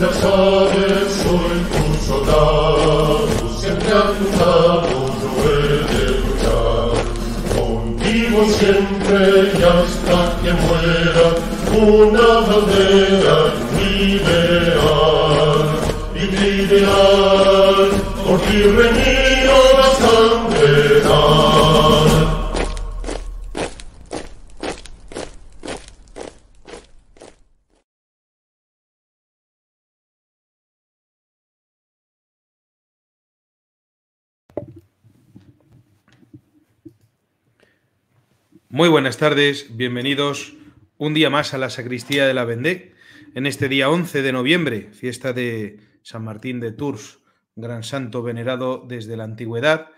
ya sabes, hoy tus soldados siempre cantados yo he de luchar. Contigo siempre y hasta que muera una bandera mi ideal, y mi ideal, porque ti la sangre Muy buenas tardes, bienvenidos un día más a la sacristía de la Vendée. En este día 11 de noviembre, fiesta de San Martín de Tours, gran santo venerado desde la antigüedad.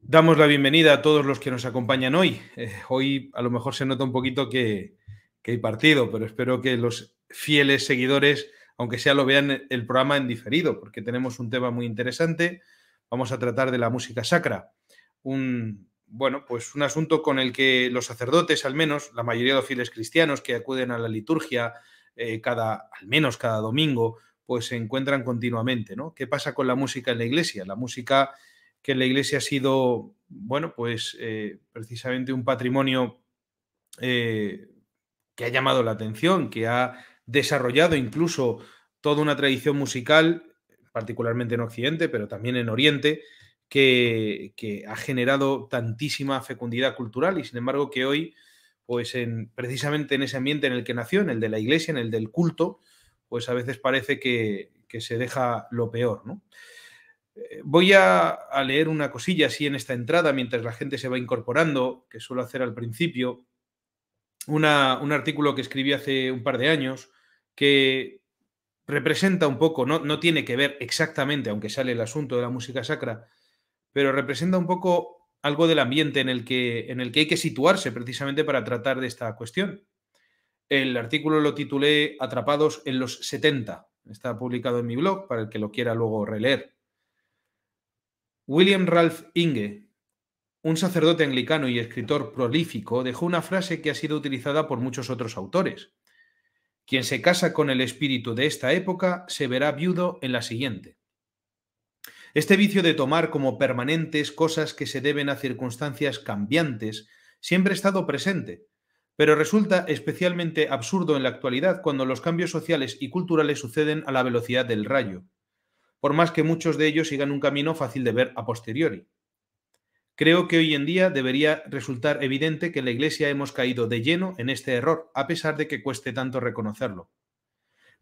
Damos la bienvenida a todos los que nos acompañan hoy. Eh, hoy a lo mejor se nota un poquito que, que hay partido, pero espero que los fieles seguidores, aunque sea lo vean el programa en diferido, porque tenemos un tema muy interesante. Vamos a tratar de la música sacra, un bueno, pues un asunto con el que los sacerdotes, al menos la mayoría de los fieles cristianos que acuden a la liturgia eh, cada, al menos cada domingo, pues se encuentran continuamente, ¿Qué pasa con la música en la iglesia? La música que en la iglesia ha sido, bueno, pues eh, precisamente un patrimonio eh, que ha llamado la atención, que ha desarrollado incluso toda una tradición musical, particularmente en Occidente, pero también en Oriente, que, ha generado tantísima fecundidad cultural y sin embargo que hoy, pues en, precisamente en ese ambiente en el que nació, en el de la iglesia, en el del culto, pues a veces parece que, se deja lo peor. ¿no? Eh, voy a, leer una cosilla así en esta entrada mientras la gente se va incorporando, que suelo hacer al principio, un artículo que escribí hace un par de años que representa un poco, no tiene que ver exactamente, aunque sale el asunto de la música sacra, pero representa un poco algo del ambiente en el que, en el que hay que situarse precisamente para tratar de esta cuestión. El artículo lo titulé Atrapados en los 70. Está publicado en mi blog para el que lo quiera luego releer. William Ralph Inge, un sacerdote anglicano y escritor prolífico, dejó una frase que ha sido utilizada por muchos otros autores. Quien se casa con el espíritu de esta época se verá viudo en la siguiente. Este vicio de tomar como permanentes cosas que se deben a circunstancias cambiantes siempre ha estado presente, pero resulta especialmente absurdo en la actualidad cuando los cambios sociales y culturales suceden a la velocidad del rayo, por más que muchos de ellos sigan un camino fácil de ver a posteriori. Creo que hoy en día debería resultar evidente que la Iglesia hemos caído de lleno en este error, a pesar de que cueste tanto reconocerlo.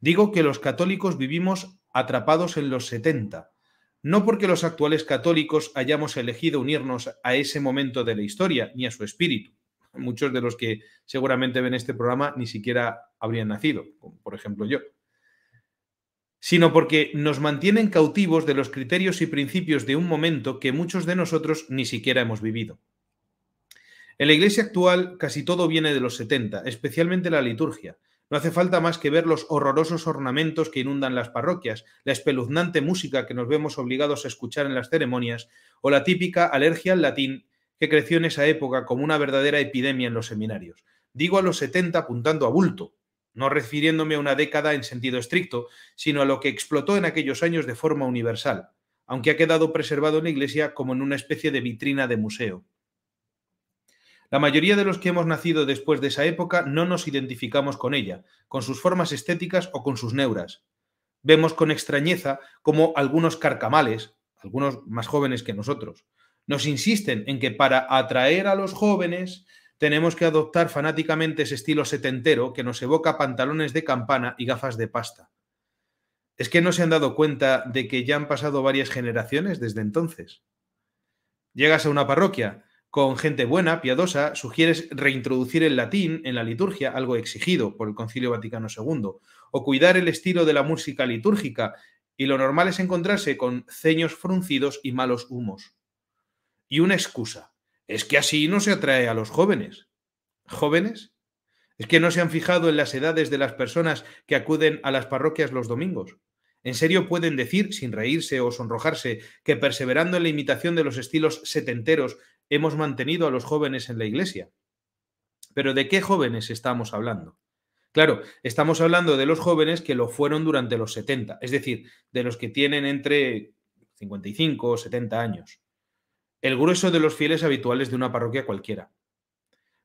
Digo que los católicos vivimos atrapados en los 70, no porque los actuales católicos hayamos elegido unirnos a ese momento de la historia, ni a su espíritu. Muchos de los que seguramente ven este programa ni siquiera habrían nacido, como por ejemplo yo, sino porque nos mantienen cautivos de los criterios y principios de un momento que muchos de nosotros ni siquiera hemos vivido. En la iglesia actual casi todo viene de los 70, especialmente la liturgia, no hace falta más que ver los horrorosos ornamentos que inundan las parroquias, la espeluznante música que nos vemos obligados a escuchar en las ceremonias, o la típica alergia al latín que creció en esa época como una verdadera epidemia en los seminarios. Digo a los 70 apuntando a bulto, no refiriéndome a una década en sentido estricto, sino a lo que explotó en aquellos años de forma universal, aunque ha quedado preservado en la Iglesia como en una especie de vitrina de museo. La mayoría de los que hemos nacido después de esa época no nos identificamos con ella, con sus formas estéticas o con sus neuras. Vemos con extrañeza cómo algunos carcamales, algunos más jóvenes que nosotros, nos insisten en que para atraer a los jóvenes tenemos que adoptar fanáticamente ese estilo setentero que nos evoca pantalones de campana y gafas de pasta. ¿Es que no se han dado cuenta de que ya han pasado varias generaciones desde entonces? Llegas a una parroquia con gente buena, piadosa, sugieres reintroducir el latín en la liturgia, algo exigido por el Concilio Vaticano II, o cuidar el estilo de la música litúrgica, y lo normal es encontrarse con ceños fruncidos y malos humos. Y una excusa, es que así no se atrae a los jóvenes. ¿Jóvenes? Es que no se han fijado en las edades de las personas que acuden a las parroquias los domingos. ¿En serio pueden decir, sin reírse o sonrojarse, que perseverando en la imitación de los estilos setenteros hemos mantenido a los jóvenes en la iglesia. Pero ¿de qué jóvenes estamos hablando? Claro, estamos hablando de los jóvenes que lo fueron durante los 70, es decir, de los que tienen entre 55 o 70 años. El grueso de los fieles habituales de una parroquia cualquiera.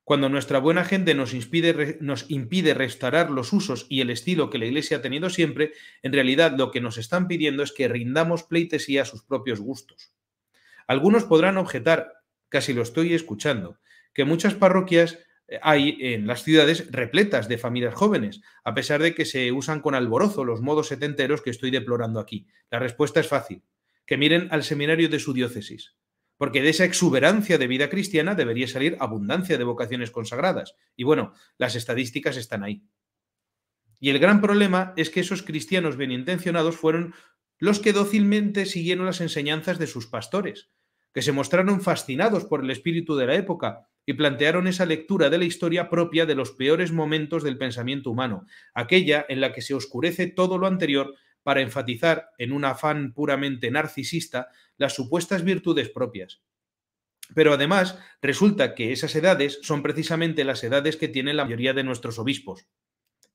Cuando nuestra buena gente nos, impide, nos impide restaurar los usos y el estilo que la Iglesia ha tenido siempre, en realidad lo que nos están pidiendo es que rindamos pleitesía a sus propios gustos. Algunos podrán objetar, casi lo estoy escuchando, que muchas parroquias eh, hay en las ciudades repletas de familias jóvenes, a pesar de que se usan con alborozo los modos setenteros que estoy deplorando aquí. La respuesta es fácil, que miren al seminario de su diócesis, porque de esa exuberancia de vida cristiana debería salir abundancia de vocaciones consagradas. Y bueno, las estadísticas están ahí. Y el gran problema es que esos cristianos bien intencionados fueron los que dócilmente siguieron las enseñanzas de sus pastores, que se mostraron fascinados por el espíritu de la época y plantearon esa lectura de la historia propia de los peores momentos del pensamiento humano, aquella en la que se oscurece todo lo anterior para enfatizar, en un afán puramente narcisista, las supuestas virtudes propias. Pero además, resulta que esas edades son precisamente las edades que tienen la mayoría de nuestros obispos,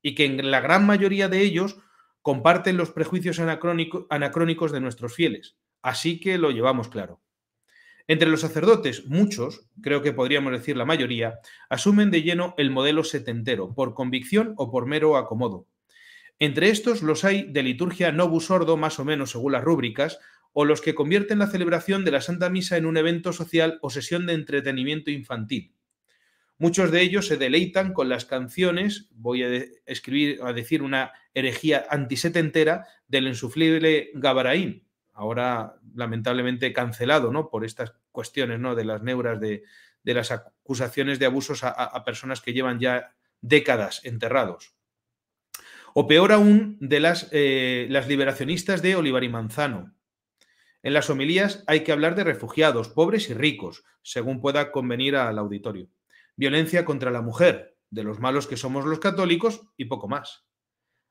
y que en la gran mayoría de ellos comparten los prejuicios anacrónicos de nuestros fieles. Así que lo llevamos claro. Entre los sacerdotes, muchos, creo que podríamos decir la mayoría, asumen de lleno el modelo setentero, por convicción o por mero acomodo. Entre estos los hay de liturgia no sordo, más o menos según las rúbricas, o los que convierten la celebración de la Santa Misa en un evento social o sesión de entretenimiento infantil. Muchos de ellos se deleitan con las canciones, voy a escribir, a decir una herejía antisetentera del insufrible Gabaraín, ahora lamentablemente cancelado, ¿no? Por estas cuestiones, ¿no? De las neuras, de, las acusaciones de abusos a, personas que llevan ya décadas enterrados. O peor aún, de las, eh, las liberacionistas de Olivar y Manzano. En las homilías hay que hablar de refugiados, pobres y ricos, según pueda convenir al auditorio. Violencia contra la mujer, de los malos que somos los católicos y poco más.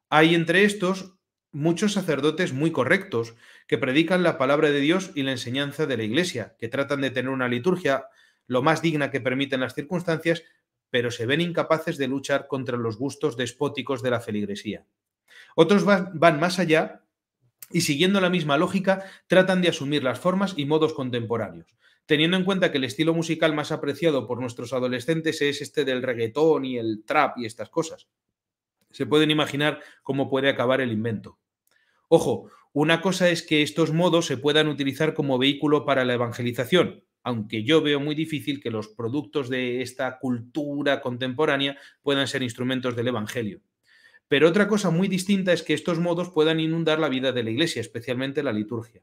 Hay entre estos muchos sacerdotes muy correctos que predican la palabra de Dios y la enseñanza de la Iglesia, que tratan de tener una liturgia lo más digna que permiten las circunstancias, pero se ven incapaces de luchar contra los gustos despóticos de la feligresía. Otros van, más allá y siguiendo la misma lógica tratan de asumir las formas y modos contemporáneos. Teniendo en cuenta que el estilo musical más apreciado por nuestros adolescentes es este del reggaetón y el trap y estas cosas, se pueden imaginar cómo puede acabar el invento. Ojo, una cosa es que estos modos se puedan utilizar como vehículo para la evangelización, aunque yo veo muy difícil que los productos de esta cultura contemporánea puedan ser instrumentos del Evangelio. Pero otra cosa muy distinta es que estos modos puedan inundar la vida de la Iglesia, especialmente la liturgia.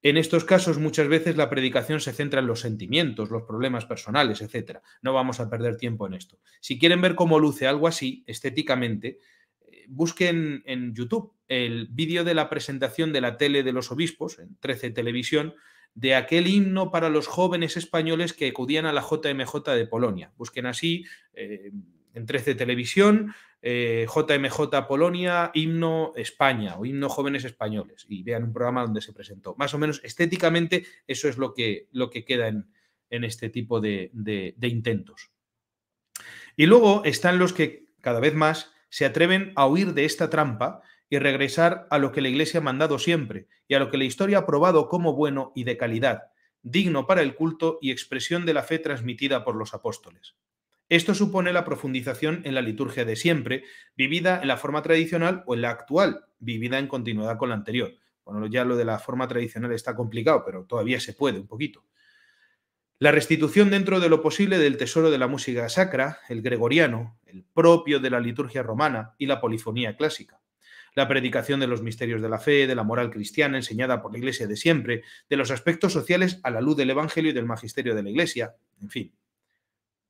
En estos casos muchas veces la predicación se centra en los sentimientos, los problemas personales, etc. No vamos a perder tiempo en esto. Si quieren ver cómo luce algo así, estéticamente, busquen en YouTube el vídeo de la presentación de la tele de los obispos, en 13 Televisión, de aquel himno para los jóvenes españoles que acudían a la JMJ de Polonia. Busquen así eh, en 13 Televisión, JMJ eh, Polonia, himno España o himno jóvenes españoles y vean un programa donde se presentó. Más o menos estéticamente eso es lo que, lo que queda en, este tipo de intentos. Y luego están los que cada vez más se atreven a huir de esta trampa y regresar a lo que la Iglesia ha mandado siempre y a lo que la historia ha probado como bueno y de calidad, digno para el culto y expresión de la fe transmitida por los apóstoles. Esto supone la profundización en la liturgia de siempre, vivida en la forma tradicional o en la actual, vivida en continuidad con la anterior. Bueno, ya lo de la forma tradicional está complicado, pero todavía se puede un poquito. La restitución dentro de lo posible del tesoro de la música sacra, el gregoriano, el propio de la liturgia romana y la polifonía clásica. La predicación de los misterios de la fe, de la moral cristiana enseñada por la Iglesia de siempre, de los aspectos sociales a la luz del Evangelio y del magisterio de la Iglesia, en fin.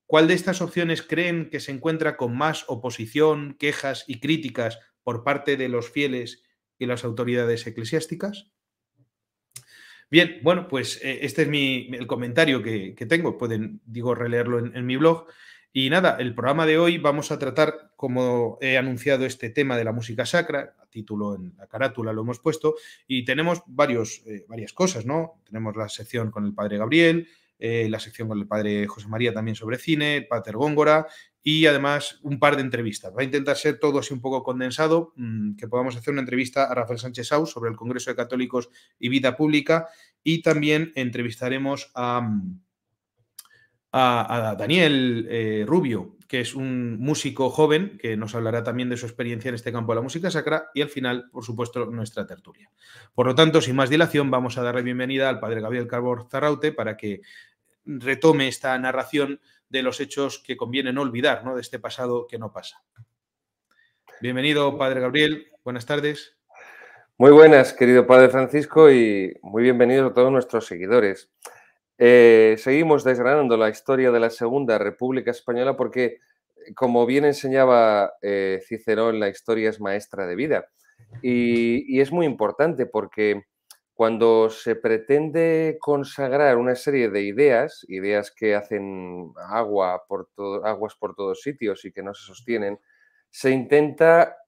¿Cuál de estas opciones creen que se encuentra con más oposición, quejas y críticas por parte de los fieles y las autoridades eclesiásticas? Bien, bueno, pues eh, este es mi, el comentario que, tengo. Pueden, digo, releerlo en, mi blog. Y nada, el programa de hoy vamos a tratar, como he anunciado, este tema de la música sacra, a título en la carátula lo hemos puesto, y tenemos varios, eh, varias cosas, ¿no? Tenemos la sección con el padre Gabriel, eh, la sección con el padre José María también sobre cine, pater Góngora, y además un par de entrevistas. Va a intentar ser todo así un poco condensado, mm, que podamos hacer una entrevista a Rafael Sánchez Sau sobre el Congreso de Católicos y Vida Pública y también entrevistaremos a, mm, a, Daniel eh, Rubio, que es un músico joven que nos hablará también de su experiencia en este campo de la música sacra y al final, por supuesto, nuestra tertulia. Por lo tanto, sin más dilación, vamos a darle bienvenida al padre Gabriel Carbor Zarraute para que retome esta narración de los hechos que conviene no olvidar, ¿no? de este pasado que no pasa. Bienvenido, Padre Gabriel. Buenas tardes. Muy buenas, querido Padre Francisco, y muy bienvenidos a todos nuestros seguidores. Eh, seguimos desgranando la historia de la Segunda República Española porque, como bien enseñaba eh, Cicerón, la historia es maestra de vida. y es muy importante porque cuando se pretende consagrar una serie de ideas, ideas que hacen agua por aguas por todos sitios y que no se sostienen, se intenta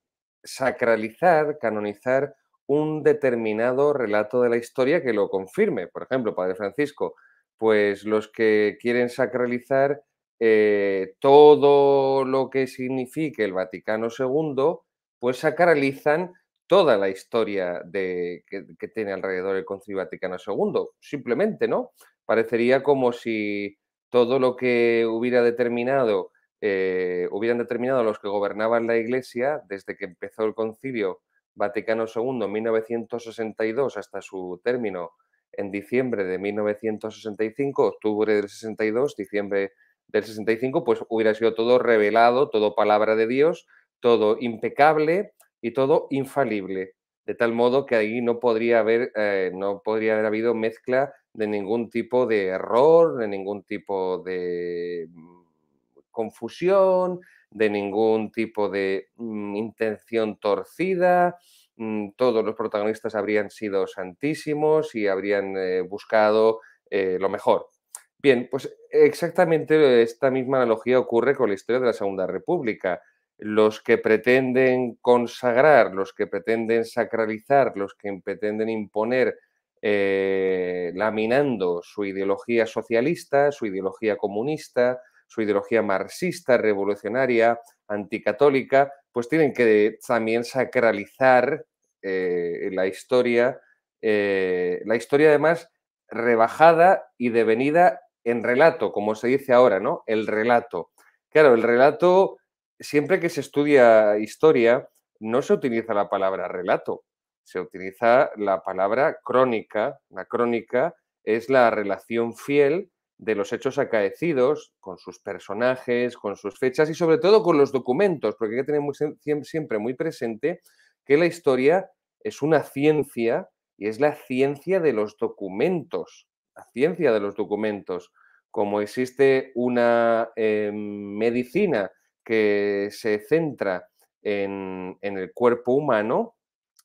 sacralizar, canonizar un determinado relato de la historia que lo confirme. Por ejemplo, Padre Francisco, pues los que quieren sacralizar eh, todo lo que signifique el Vaticano II, pues sacralizan toda la historia de, que, tiene alrededor el Concilio Vaticano II. Simplemente, ¿no? Parecería como si todo lo que hubiera determinado, eh, hubieran determinado los que gobernaban la Iglesia desde que empezó el Concilio Vaticano II en 1962 hasta su término en diciembre de 1965, octubre del 62, diciembre del 65, pues hubiera sido todo revelado, todo palabra de Dios, todo impecable y todo infalible, de tal modo que ahí no podría haber, eh, no podría haber habido mezcla de ningún tipo de error, de ningún tipo de mm, confusión, de ningún tipo de mm, intención torcida. Mm, todos los protagonistas habrían sido santísimos y habrían eh, buscado eh, lo mejor. Bien, pues exactamente esta misma analogía ocurre con la historia de la Segunda República los que pretenden consagrar, los que pretenden sacralizar, los que pretenden imponer, eh, laminando su ideología socialista, su ideología comunista, su ideología marxista, revolucionaria, anticatólica, pues tienen que también sacralizar eh, la historia, eh, la historia además rebajada y devenida en relato, como se dice ahora, ¿no? El relato. Claro, el relato siempre que se estudia historia, no se utiliza la palabra relato, se utiliza la palabra crónica. La crónica es la relación fiel de los hechos acaecidos con sus personajes, con sus fechas y sobre todo con los documentos, porque hay que tener siempre muy presente que la historia es una ciencia y es la ciencia de los documentos, la ciencia de los documentos. Como existe una em, medicina que se centra en, el cuerpo humano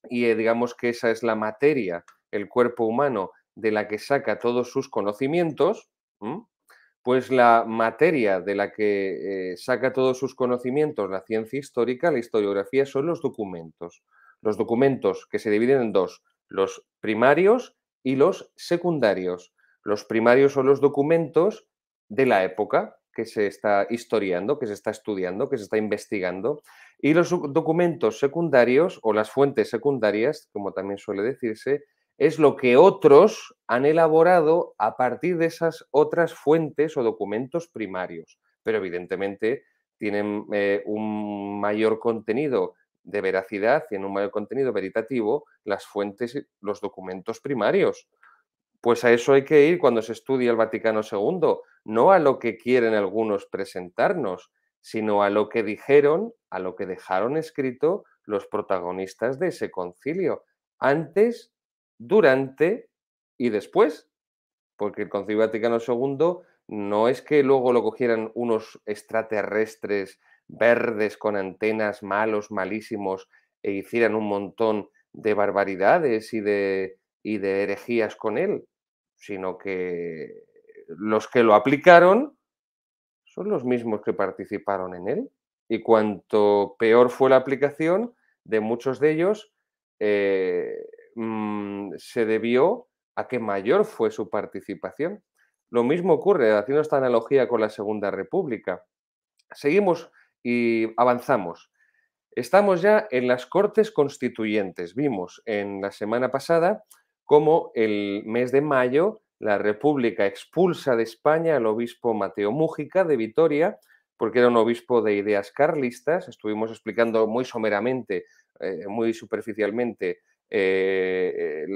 y eh, digamos que esa es la materia, el cuerpo humano, de la que saca todos sus conocimientos, pues la materia de la que eh, saca todos sus conocimientos la ciencia histórica, la historiografía, son los documentos. Los documentos que se dividen en dos, los primarios y los secundarios. Los primarios son los documentos de la época, que se está historiando, que se está estudiando, que se está investigando. Y los documentos secundarios o las fuentes secundarias, como también suele decirse, es lo que otros han elaborado a partir de esas otras fuentes o documentos primarios. Pero evidentemente tienen eh, un mayor contenido de veracidad, tienen un mayor contenido veritativo las fuentes, los documentos primarios. Pues a eso hay que ir cuando se estudia el Vaticano II, no a lo que quieren algunos presentarnos, sino a lo que dijeron, a lo que dejaron escrito los protagonistas de ese concilio, antes, durante y después, porque el Concilio Vaticano II no es que luego lo cogieran unos extraterrestres verdes con antenas malos, malísimos, e hicieran un montón de barbaridades y de y de herejías con él, sino que los que lo aplicaron son los mismos que participaron en él. Y cuanto peor fue la aplicación de muchos de ellos, eh, mm, se debió a que mayor fue su participación. Lo mismo ocurre, haciendo esta analogía con la Segunda República. Seguimos y avanzamos. Estamos ya en las Cortes Constituyentes. Vimos en la semana pasada como el mes de mayo la República expulsa de España al obispo Mateo Mújica de Vitoria, porque era un obispo de ideas carlistas. Estuvimos explicando muy someramente, eh, muy superficialmente, eh,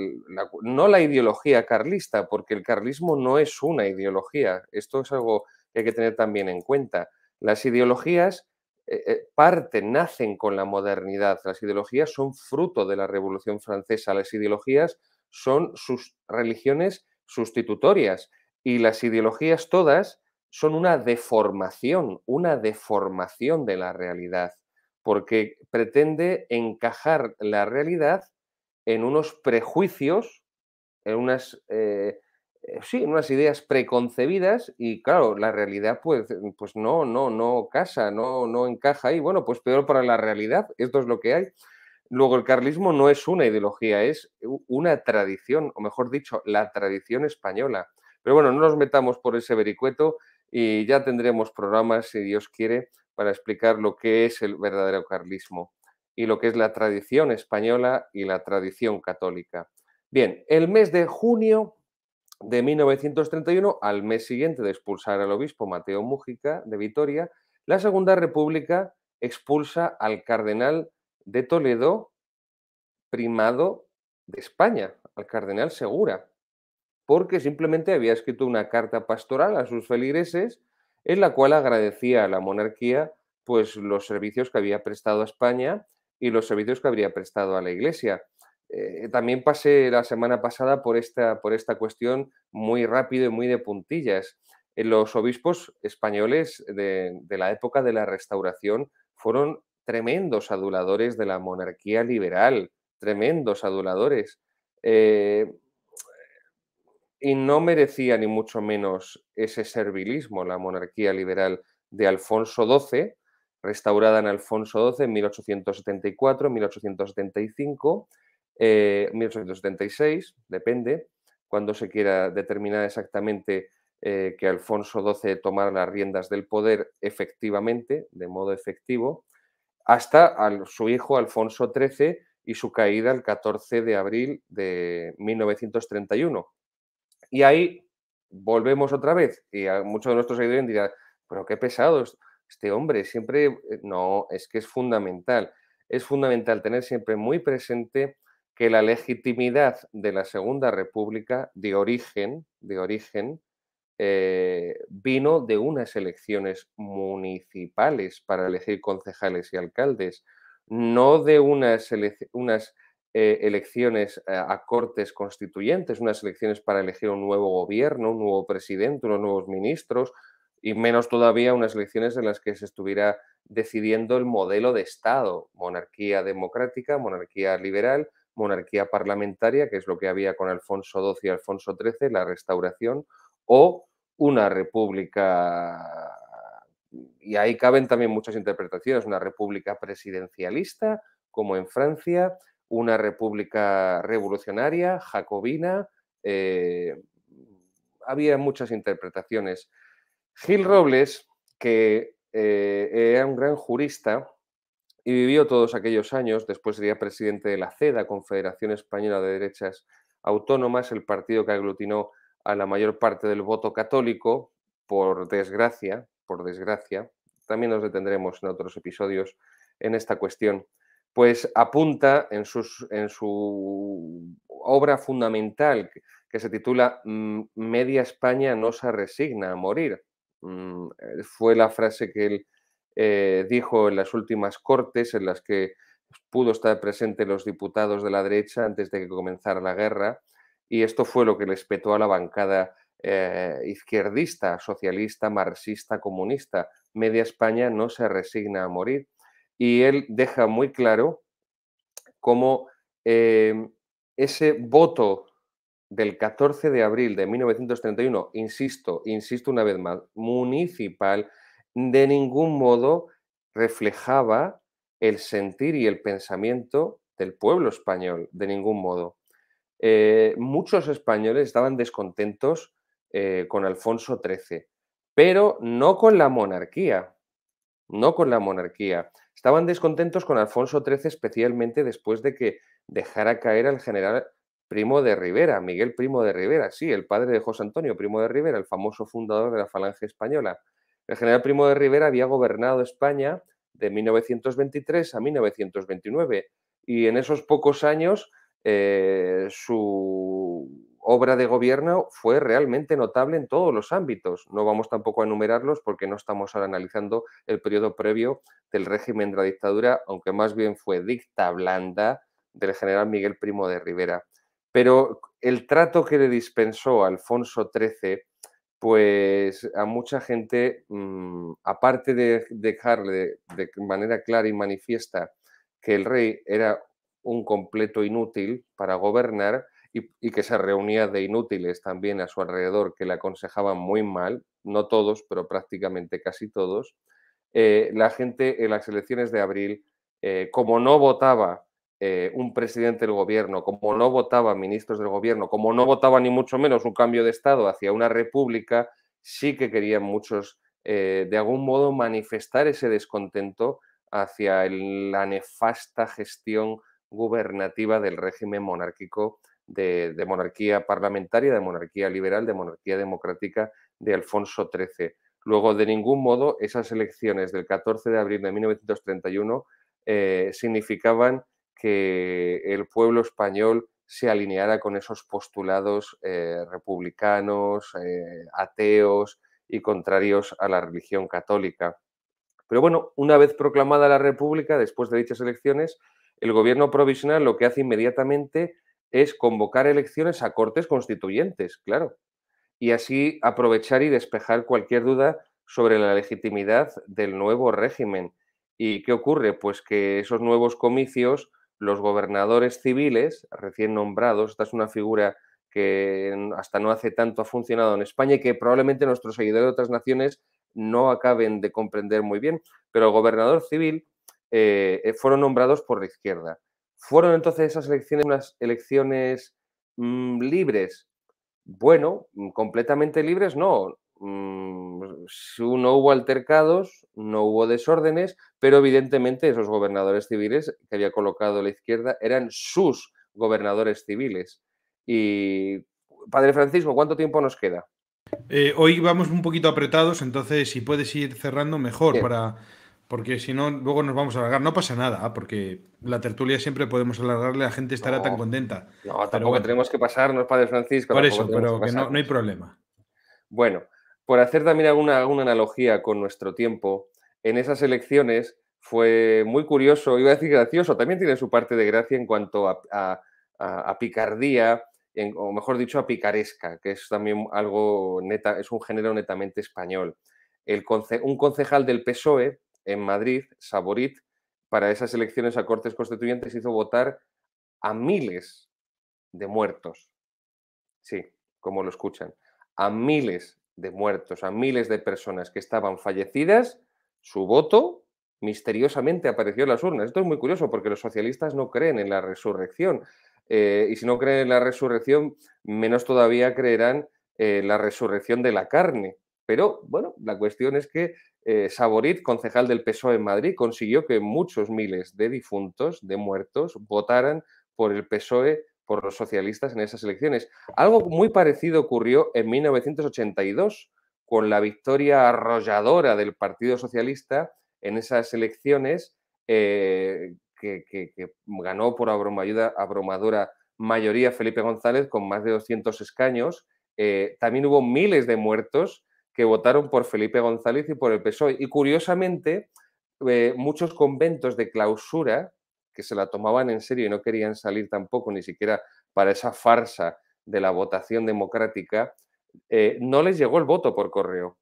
no la ideología carlista, porque el carlismo no es una ideología. Esto es algo que hay que tener también en cuenta. Las ideologías eh, parten, nacen con la modernidad. Las ideologías son fruto de la Revolución Francesa. Las ideologías son sus religiones sustitutorias y las ideologías todas son una deformación, una deformación de la realidad, porque pretende encajar la realidad en unos prejuicios, en unas, eh, sí, en unas ideas preconcebidas y claro, la realidad pues, pues no, no, no casa, no, no encaja y Bueno, pues peor para la realidad, esto es lo que hay. Luego, el carlismo no es una ideología, es una tradición, o mejor dicho, la tradición española. Pero bueno, no nos metamos por ese vericueto y ya tendremos programas, si Dios quiere, para explicar lo que es el verdadero carlismo y lo que es la tradición española y la tradición católica. Bien, el mes de junio de 1931, al mes siguiente de expulsar al obispo Mateo Mújica de Vitoria, la Segunda República expulsa al cardenal de Toledo, primado de España, al cardenal Segura, porque simplemente había escrito una carta pastoral a sus feligreses en la cual agradecía a la monarquía pues los servicios que había prestado a España y los servicios que habría prestado a la Iglesia. Eh, también pasé la semana pasada por esta, por esta cuestión muy rápido y muy de puntillas. Eh, los obispos españoles de, la época de la restauración fueron tremendos aduladores de la monarquía liberal, tremendos aduladores. Eh, y no merecía ni mucho menos ese servilismo la monarquía liberal de Alfonso XII, restaurada en Alfonso XII en 1874, 1875, 1876, depende cuando se quiera determinar exactamente eh, que Alfonso XII tomara las riendas del poder efectivamente, de modo efectivo, hasta su hijo Alfonso XIII y su caída el 14 de abril de 1931. Y ahí volvemos otra vez, y muchos de nuestros seguidores dirán, pero qué pesado este hombre, siempre, eh, no, es que es fundamental, es fundamental tener siempre muy presente que la legitimidad de la Segunda República de origen, de origen, eh, vino de unas elecciones municipales para elegir concejales y alcaldes, no de unas, unas eh, elecciones eh, a cortes constituyentes, unas elecciones para elegir un nuevo gobierno, un nuevo presidente, unos nuevos ministros, y menos todavía unas elecciones en las que se estuviera decidiendo el modelo de Estado, monarquía democrática, monarquía liberal, monarquía parlamentaria, que es lo que había con Alfonso XII y Alfonso XIII, la restauración, o una república, y ahí caben también muchas interpretaciones, una república presidencialista, como en Francia, una república revolucionaria, jacobina, eh, había muchas interpretaciones. Gil Robles, que eh, era un gran jurista y vivió todos aquellos años, después sería presidente de la CEDA, Confederación Española de Derechas Autónomas, el partido que aglutinó a la mayor parte del voto católico, por desgracia, por desgracia, también nos detendremos en otros episodios en esta cuestión, pues apunta en, en su obra fundamental que se titula Media España no se resigna a morir. Mm, eh, fue la frase que él eh, dijo en las últimas cortes en las que pudo estar presente los diputados de la derecha antes de que comenzara la guerra y esto fue lo que le espetó a la bancada eh, izquierdista, socialista, marxista, comunista. Media España no se resigna a morir. Y él deja muy claro cómo eh, ese voto del 14 de abril de 1931, insisto, insisto una vez más, municipal, de ningún modo reflejaba el sentir y el pensamiento del pueblo español, de ningún modo. Eh, muchos españoles estaban descontentos eh, con Alfonso XIII, pero no con la monarquía, no con la monarquía. Estaban descontentos con Alfonso XIII especialmente después de que dejara caer al general Primo de Rivera, Miguel Primo de Rivera, sí, el padre de José Antonio Primo de Rivera, el famoso fundador de la Falange Española. El general Primo de Rivera había gobernado España de 1923 a 1929 y en esos pocos años eh, su obra de gobierno fue realmente notable en todos los ámbitos. No vamos tampoco a enumerarlos porque no estamos ahora analizando el periodo previo del régimen de la dictadura, aunque más bien fue dicta blanda del general Miguel Primo de Rivera. Pero el trato que le dispensó Alfonso XIII, pues a mucha gente, mm, aparte de dejarle de manera clara y manifiesta que el rey era un completo inútil para gobernar y, que se reunía de inútiles también a su alrededor que le aconsejaban muy mal, no todos, pero prácticamente casi todos, eh, la gente en las elecciones de abril, eh, como no votaba eh, un presidente del gobierno, como no votaba ministros del gobierno, como no votaba ni mucho menos un cambio de Estado hacia una república, sí que querían muchos de algún modo manifestar ese descontento hacia la nefasta gestión gubernativa del régimen monárquico de, monarquía parlamentaria, de monarquía liberal, de monarquía democrática de Alfonso XIII. Luego, de ningún modo, esas elecciones del 14 de abril de 1931 eh, significaban que el pueblo español se alineara con esos postulados eh, republicanos, eh, ateos y contrarios a la religión católica. Pero bueno, una vez proclamada la República, después de dichas elecciones, el gobierno provisional lo que hace inmediatamente es convocar elecciones a cortes constituyentes, claro, y así aprovechar y despejar cualquier duda sobre la legitimidad del nuevo régimen. ¿Y qué ocurre? Pues que esos nuevos comicios, los gobernadores civiles recién nombrados, esta es una figura que hasta no hace tanto ha funcionado en España y que probablemente nuestros seguidores de otras naciones no acaben de comprender muy bien, pero el gobernador civil eh, eh, fueron nombrados por la izquierda. ¿Fueron entonces esas elecciones unas elecciones mm, libres? Bueno, mm, completamente libres no. Mm, no hubo altercados, no hubo desórdenes, pero evidentemente esos gobernadores civiles que había colocado la izquierda eran sus gobernadores civiles. Y, Padre Francisco, ¿cuánto tiempo nos queda? Eh, hoy vamos un poquito apretados, entonces si puedes ir cerrando mejor para porque si no, luego nos vamos a alargar. No pasa nada, porque la tertulia siempre podemos alargarle, la gente estará tan contenta. No, tampoco tenemos que pasarnos, Padre Francisco. Por eso, pero que, no, hay problema. Bueno, por hacer también alguna, alguna analogía con nuestro tiempo, en esas elecciones fue muy curioso, iba a decir gracioso, también tiene su parte de gracia en cuanto a, picardía, o mejor dicho, a picaresca, que es también algo neta, es un género netamente español. El un concejal del PSOE, en Madrid, Saborit, para esas elecciones a Cortes Constituyentes hizo votar a miles de muertos. Sí, como lo escuchan, a miles de muertos, a miles de personas que estaban fallecidas, su voto misteriosamente apareció en las urnas. Esto es muy curioso porque los socialistas no creen en la resurrección. Eh, y si no creen en la resurrección, menos todavía creerán en la resurrección de la carne, pero bueno, la cuestión es que eh, Saborit, concejal del PSOE en Madrid, consiguió que muchos miles de difuntos, de muertos, votaran por el PSOE, por los socialistas en esas elecciones. Algo muy parecido ocurrió en 1982 con la victoria arrolladora del Partido Socialista en esas elecciones eh, que, ganó por abrumadora, mayoría Felipe González con más de 200 escaños. Eh, también hubo miles de muertos que votaron por Felipe González y por el PSOE. Y curiosamente, eh, muchos conventos de clausura, que se la tomaban en serio y no querían salir tampoco, ni siquiera para esa farsa de la votación democrática, eh, no les llegó el voto por correo.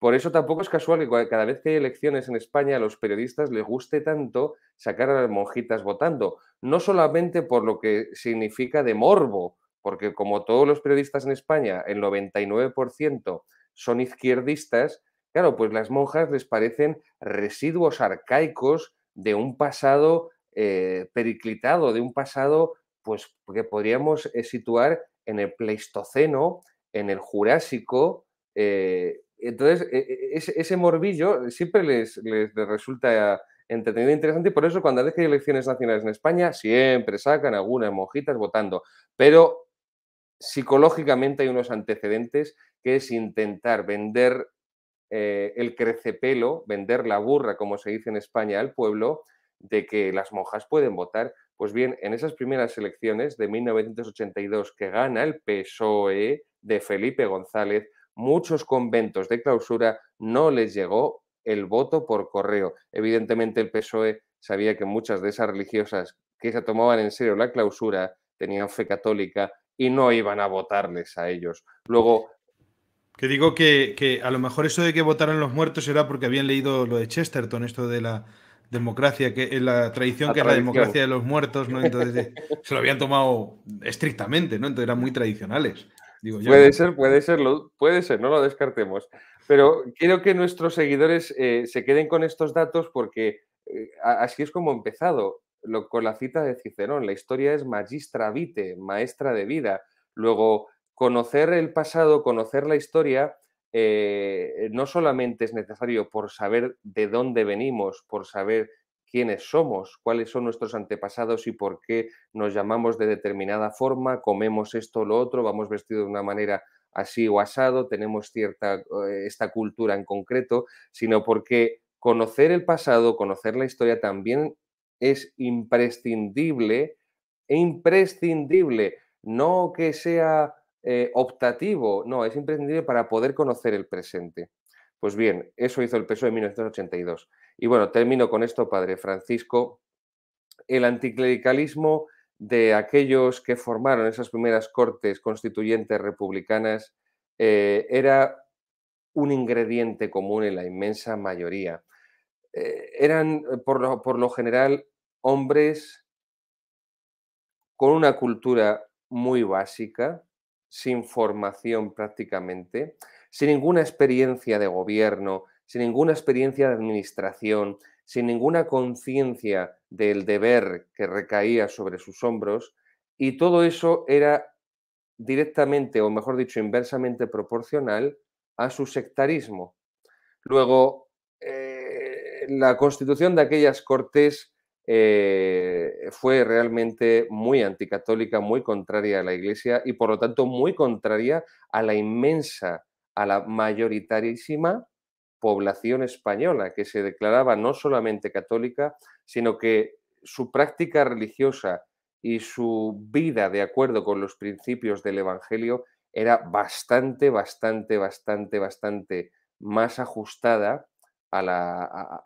Por eso tampoco es casual que cada vez que hay elecciones en España a los periodistas les guste tanto sacar a las monjitas votando, no solamente por lo que significa de morbo, porque como todos los periodistas en España, el 99% son izquierdistas, claro, pues las monjas les parecen residuos arcaicos de un pasado eh, periclitado, de un pasado pues, que podríamos eh, situar en el Pleistoceno, en el Jurásico. Eh, entonces, e, e, e, ese, morbillo siempre les, resulta entretenido e interesante y por eso cuando hay elecciones nacionales en España siempre sacan algunas monjitas votando. Pero psicológicamente hay unos antecedentes que es intentar vender eh, el crecepelo, vender la burra, como se dice en España, al pueblo, de que las monjas pueden votar. Pues bien, en esas primeras elecciones de 1982 que gana el PSOE de Felipe González, muchos conventos de clausura no les llegó el voto por correo. Evidentemente el PSOE sabía que muchas de esas religiosas que se tomaban en serio la clausura tenían fe católica y no iban a votarles a ellos. Luego. Que digo que, a lo mejor eso de que votaran los muertos era porque habían leído lo de Chesterton, esto de la democracia, que eh, la tradición que es la democracia de los muertos, ¿no? Entonces eh, se lo habían tomado estrictamente, ¿no? Entonces eran muy tradicionales. Puede ser, puede ser, puede ser, no lo descartemos. Pero quiero que nuestros seguidores eh, se queden con estos datos porque así es como empezado con la cita de Cicerón, la historia es magistra vite, maestra de vida. Luego, conocer el pasado, conocer la historia, eh, no solamente es necesario por saber de dónde venimos, por saber quiénes somos, cuáles son nuestros antepasados y por qué nos llamamos de determinada forma, comemos esto o lo otro, vamos vestidos de una manera así o asado, tenemos cierta eh, esta cultura en concreto, sino porque conocer el pasado, conocer la historia también es imprescindible, e imprescindible, no que sea eh, optativo, no, es imprescindible para poder conocer el presente. Pues bien, eso hizo el PSOE en 1982. Y bueno, termino con esto, padre Francisco. El anticlericalismo de aquellos que formaron esas primeras cortes constituyentes republicanas eh, era un ingrediente común en la inmensa mayoría. Eh, eran, por por lo general, hombres con una cultura muy básica, sin formación prácticamente, sin ninguna experiencia de gobierno, sin ninguna experiencia de administración, sin ninguna conciencia del deber que recaía sobre sus hombros, y todo eso era directamente, o mejor dicho, inversamente proporcional a su sectarismo. Luego, eh, la constitución de aquellas cortes eh, fue realmente muy anticatólica, muy contraria a la Iglesia y por lo tanto muy contraria a la inmensa, a la mayoritarísima población española que se declaraba no solamente católica, sino que su práctica religiosa y su vida de acuerdo con los principios del Evangelio era bastante, bastante, bastante, bastante más ajustada a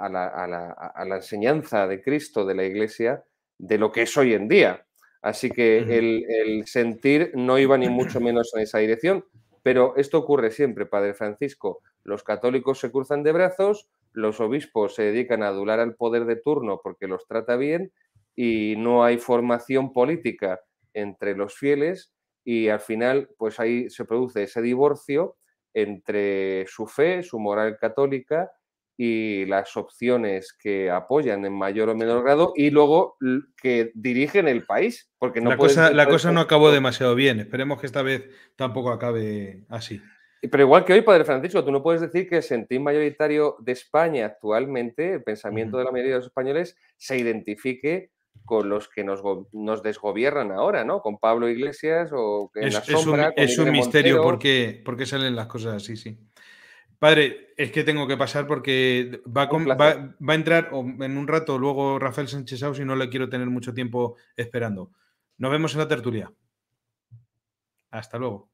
la, enseñanza de Cristo, de la Iglesia, de lo que es hoy en día. Así que el, el, sentir no iba ni mucho menos en esa dirección. Pero esto ocurre siempre, Padre Francisco. Los católicos se cruzan de brazos, los obispos se dedican a adular al poder de turno porque los trata bien y no hay formación política entre los fieles y al final pues ahí se produce ese divorcio entre su fe, su moral católica y las opciones que apoyan en mayor o menor grado y luego que dirigen el país. Porque no la cosa, no acabó demasiado bien. Esperemos que esta vez tampoco acabe así. Pero igual que hoy, Padre Francisco, tú no puedes decir que el sentir mayoritario de España actualmente, el pensamiento de la mayoría de los españoles, se identifique con los que nos, desgobiernan ahora, ¿no? Con Pablo Iglesias o que es, Es un, misterio porque, porque salen las cosas así, sí. Padre, es que tengo que pasar porque va, a entrar en un rato luego Rafael Sánchez Aus y no le quiero tener mucho tiempo esperando. Nos vemos en la tertulia. Hasta luego.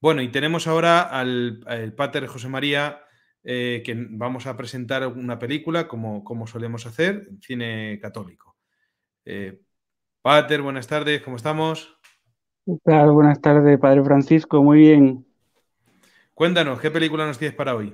Bueno, y tenemos ahora al, pater José María, eh, que vamos a presentar una película como, como solemos hacer, cine católico. Eh, pater, buenas tardes, ¿cómo estamos? ¿Qué tal? Buenas tardes, Padre Francisco, muy bien. Cuéntanos, ¿qué película nos tienes para hoy?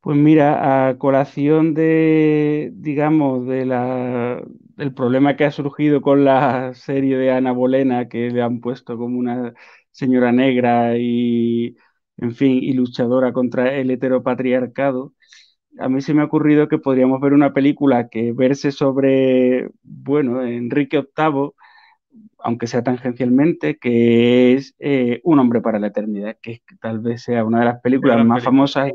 Pues mira, a colación de, digamos, de del problema que ha surgido con la serie de Ana Bolena, que le han puesto como una señora negra y, en fin, y luchadora contra el heteropatriarcado, a mí se me ha ocurrido que podríamos ver una película que verse sobre, bueno, Enrique VIII aunque sea tangencialmente, que es eh, Un hombre para la eternidad, que, tal vez sea una de las películas más famosas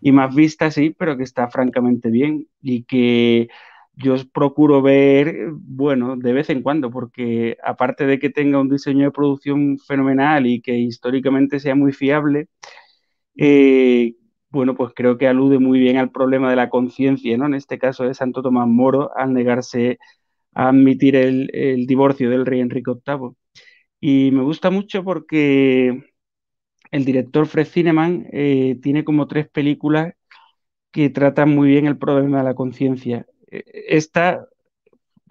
y, más vistas, sí, pero que está francamente bien y que yo procuro ver, bueno, de vez en cuando, porque aparte de que tenga un diseño de producción fenomenal y que históricamente sea muy fiable, eh, bueno, pues creo que alude muy bien al problema de la conciencia, ¿no? En este caso de Santo Tomás Moro, al negarse a admitir el, divorcio del rey Enrique VIII. Y me gusta mucho porque el director Fred Cineman eh, tiene como tres películas que tratan muy bien el problema de la conciencia. E, esta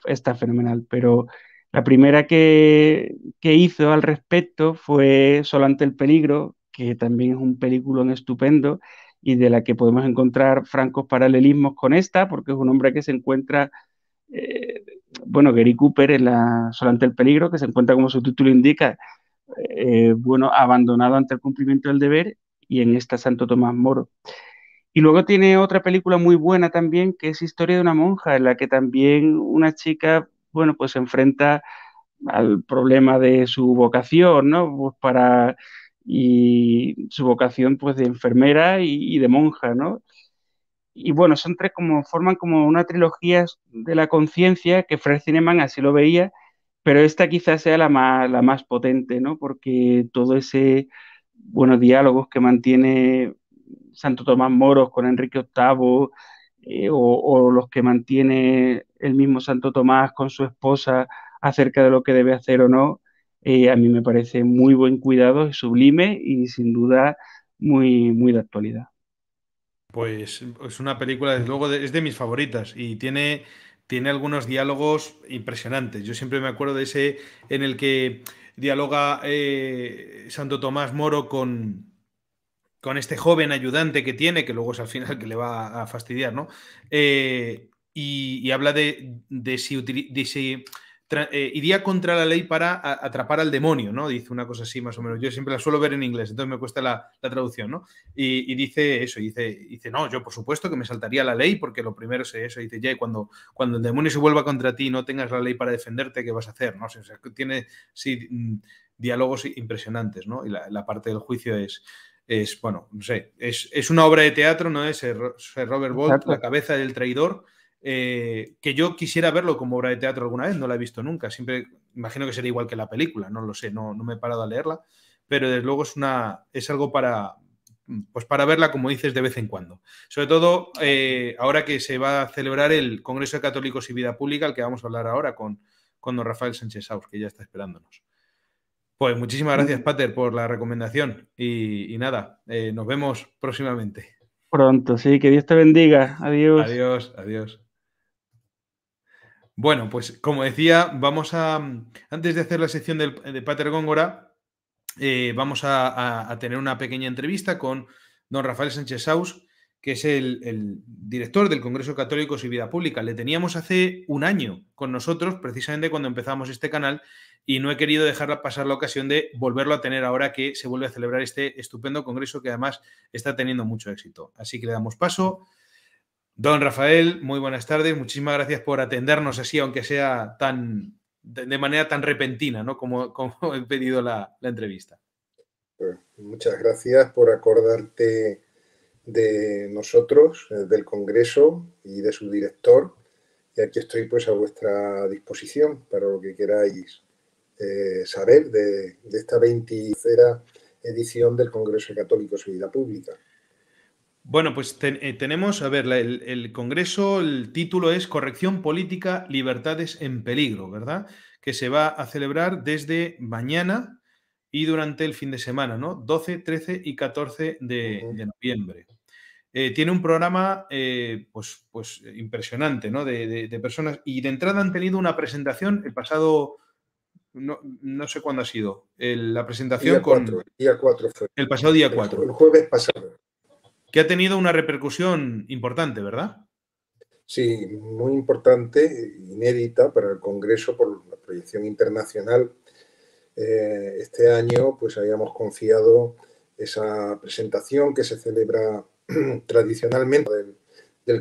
está fenomenal, pero la primera que, hizo al respecto fue Sol ante el peligro, que también es un peliculón estupendo y de la que podemos encontrar francos paralelismos con esta, porque es un hombre que se encuentra eh, bueno, Gary Cooper en la ante el peligro, que se encuentra, como su título indica, eh, bueno, abandonado ante el cumplimiento del deber, y en esta Santo Tomás Moro. Y luego tiene otra película muy buena también, que es Historia de una monja, en la que también una chica, bueno, pues se enfrenta al problema de su vocación, ¿no? Pues para, y su vocación, pues, de enfermera y de monja, ¿no? y bueno, son tres como, forman como una trilogía de la conciencia que Fred Cineman así lo veía, pero esta quizás sea la más, la más potente, ¿no? Porque todo ese, buenos diálogos que mantiene Santo Tomás Moros con Enrique VIII, eh, o, los que mantiene el mismo Santo Tomás con su esposa acerca de lo que debe hacer o no, eh, a mí me parece muy buen cuidado y sublime y sin duda muy, muy de actualidad. Pues es una película, desde luego, es de mis favoritas y tiene, tiene algunos diálogos impresionantes. Yo siempre me acuerdo de ese en el que dialoga eh, Santo Tomás Moro con, con este joven ayudante que tiene, que luego es al final que le va a fastidiar, ¿no? Eh, y, habla de, de si, de si eh, iría contra la ley para atrapar al demonio, ¿no? Dice una cosa así más o menos. Yo siempre la suelo ver en inglés, entonces me cuesta la, traducción, ¿no? Y, dice eso, dice, dice, no, yo por supuesto que me saltaría la ley porque lo primero es eso, dice, ya, y cuando, cuando el demonio se vuelva contra ti y no tengas la ley para defenderte, ¿qué vas a hacer? ¿No? O sea, tiene sí, mm, diálogos impresionantes, ¿no? Y la, parte del juicio es, es bueno, no sé, es, es, una obra de teatro, ¿no? Es eh, Robert Bolt, La cabeza del traidor. Eh, que yo quisiera verlo como obra de teatro alguna vez, no la he visto nunca, siempre imagino que sería igual que la película, no lo sé, no, no me he parado a leerla, pero desde luego es, una, es algo para, pues para verla, como dices, de vez en cuando. Sobre todo eh, ahora que se va a celebrar el Congreso de Católicos y Vida Pública, al que vamos a hablar ahora con, con don Rafael Sánchez Saus, que ya está esperándonos. Pues muchísimas gracias, Pater, por la recomendación. Y, nada, eh, nos vemos próximamente. Pronto, sí, que Dios te bendiga. Adiós. Adiós, adiós. Bueno, pues como decía, vamos a. Antes de hacer la sección de Pater Góngora, eh, vamos a, tener una pequeña entrevista con don Rafael Sánchez Saus, que es el, el, director del Congreso Católico y Vida Pública. Le teníamos hace un año con nosotros, precisamente cuando empezamos este canal, y no he querido dejar pasar la ocasión de volverlo a tener ahora que se vuelve a celebrar este estupendo congreso que además está teniendo mucho éxito. Así que le damos paso Don Rafael, muy buenas tardes. Muchísimas gracias por atendernos así, aunque sea tan de manera tan repentina, ¿no? Como, como he pedido la, entrevista. Pues, muchas gracias por acordarte de nosotros, eh, del Congreso y de su director. Y aquí estoy pues a vuestra disposición para lo que queráis eh, saber de, esta 23 edición del Congreso de Seguridad Vida Pública. Bueno, pues eh, tenemos, a ver, el, Congreso, el título es Corrección Política, Libertades en Peligro, ¿verdad? Que se va a celebrar desde mañana y durante el fin de semana, ¿no? 12, 13 y 14 de, noviembre. Eh, tiene un programa eh, pues, pues impresionante, ¿no? De, personas. Y de entrada han tenido una presentación el pasado, no, sé cuándo ha sido, la presentación con... día 4 El pasado día 4. el jueves pasado que ha tenido una repercusión importante, ¿verdad? Sí, muy importante, inédita para el Congreso por la proyección internacional. Eh, este año pues habíamos confiado esa presentación que se celebra tradicionalmente del,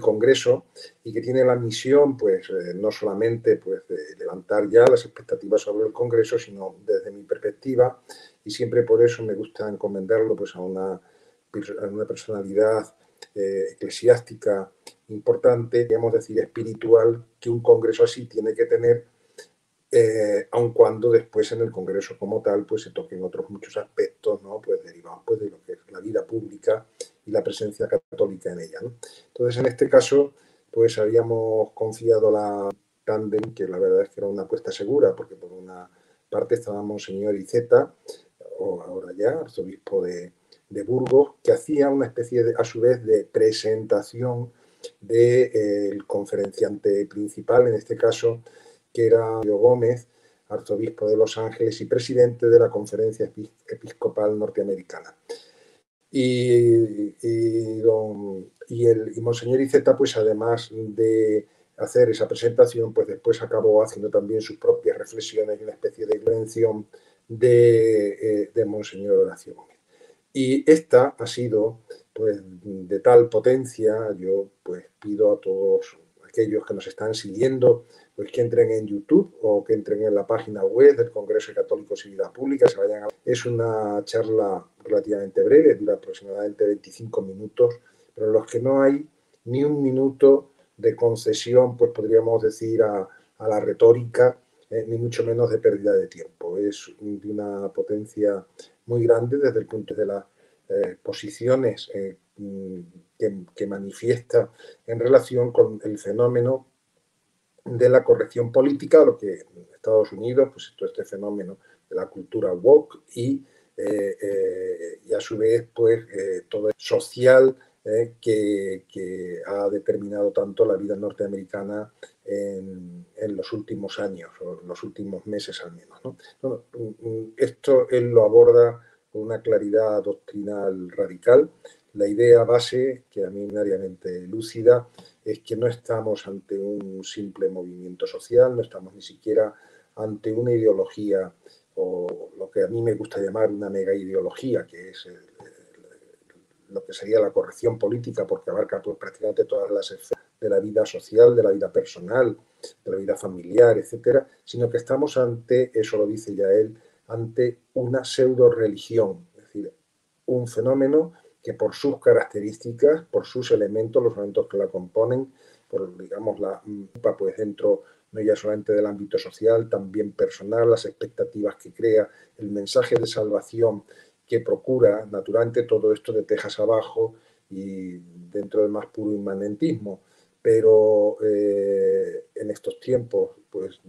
Congreso y que tiene la misión pues eh, no solamente pues de levantar ya las expectativas sobre el Congreso, sino desde mi perspectiva y siempre por eso me gusta encomendarlo pues a una una personalidad eh, eclesiástica importante, digamos decir, espiritual, que un congreso así tiene que tener, eh, aun cuando después en el congreso como tal pues se toquen otros muchos aspectos, ¿no? Pues derivados pues, de lo que es la vida pública y la presencia católica en ella, Entonces, en este caso, pues habíamos confiado la tandem que la verdad es que era una apuesta segura, porque por una parte estábamos señor Iceta, o ahora ya, arzobispo de, de Burgos, que hacía una especie, a su vez, de presentación del de, eh, conferenciante principal, en este caso, que era Mario Gómez, arzobispo de Los Ángeles y presidente de la Conferencia Episcopal Norteamericana. Y, y, el, Monseñor Iceta, pues además de hacer esa presentación, pues después acabó haciendo también sus propias reflexiones y una especie de intervención de, eh, de Monseñor Horacio Gómez. Y esta ha sido pues, de tal potencia, yo pues pido a todos aquellos que nos están siguiendo, pues que entren en YouTube o que entren en la página web del Congreso de Católico Vida Pública, se vayan Es una charla relativamente breve, dura aproximadamente 25 minutos, pero en los que no hay ni un minuto de concesión, pues podríamos decir, a, la retórica, eh, ni mucho menos de pérdida de tiempo. Es de una potencia muy grande desde el punto de las eh, posiciones eh, que, manifiesta en relación con el fenómeno de la corrección política, lo que en Estados Unidos, pues todo este fenómeno de la cultura woke y, eh, y a su vez, pues todo el social eh, que, ha determinado tanto la vida norteamericana en, los últimos años, o en los últimos meses al menos. Mm, mm, esto él lo aborda con una claridad doctrinal radical. La idea base, que a mí binariamente lúcida, es que no estamos ante un simple movimiento social, no estamos ni siquiera ante una ideología o lo que a mí me gusta llamar una mega ideología, que es el, lo que sería la corrección política, porque abarca pues, prácticamente todas las esferas de la vida social, de la vida personal, de la vida familiar, etcétera, sino que estamos ante, eso lo dice ya él, ante una pseudo religión, es decir, un fenómeno que por sus características, por sus elementos, los elementos que la componen, por digamos la mm, pues dentro no ya solamente del ámbito social, también personal, las expectativas que crea, el mensaje de salvación que procura naturalmente todo esto de tejas abajo y dentro del más puro inmanentismo. Pero eh, en estos tiempos, pues,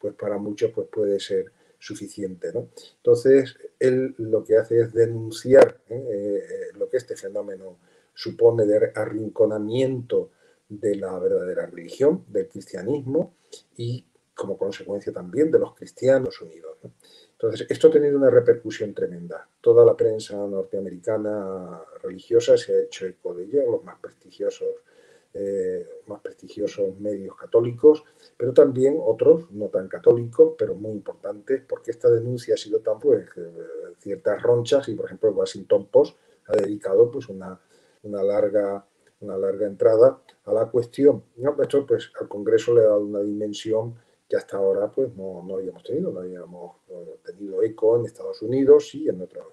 pues para muchos pues puede ser suficiente. ¿no? Entonces, él lo que hace es denunciar ¿eh? Eh, lo que este fenómeno supone de arrinconamiento de la verdadera religión, del cristianismo y como consecuencia también de los cristianos unidos. Entonces, esto ha tenido una repercusión tremenda. Toda la prensa norteamericana religiosa se ha hecho eco de ella, los más prestigiosos, eh, más prestigiosos medios católicos, pero también otros no tan católicos, pero muy importantes, porque esta denuncia ha sido tan, pues, eh, ciertas ronchas y, por ejemplo, el Washington Post ha dedicado, pues, una, larga una larga entrada a la cuestión. No, esto, pues, al Congreso le ha dado una dimensión que hasta ahora pues no, habíamos tenido, no habíamos tenido eco en Estados Unidos y en otros.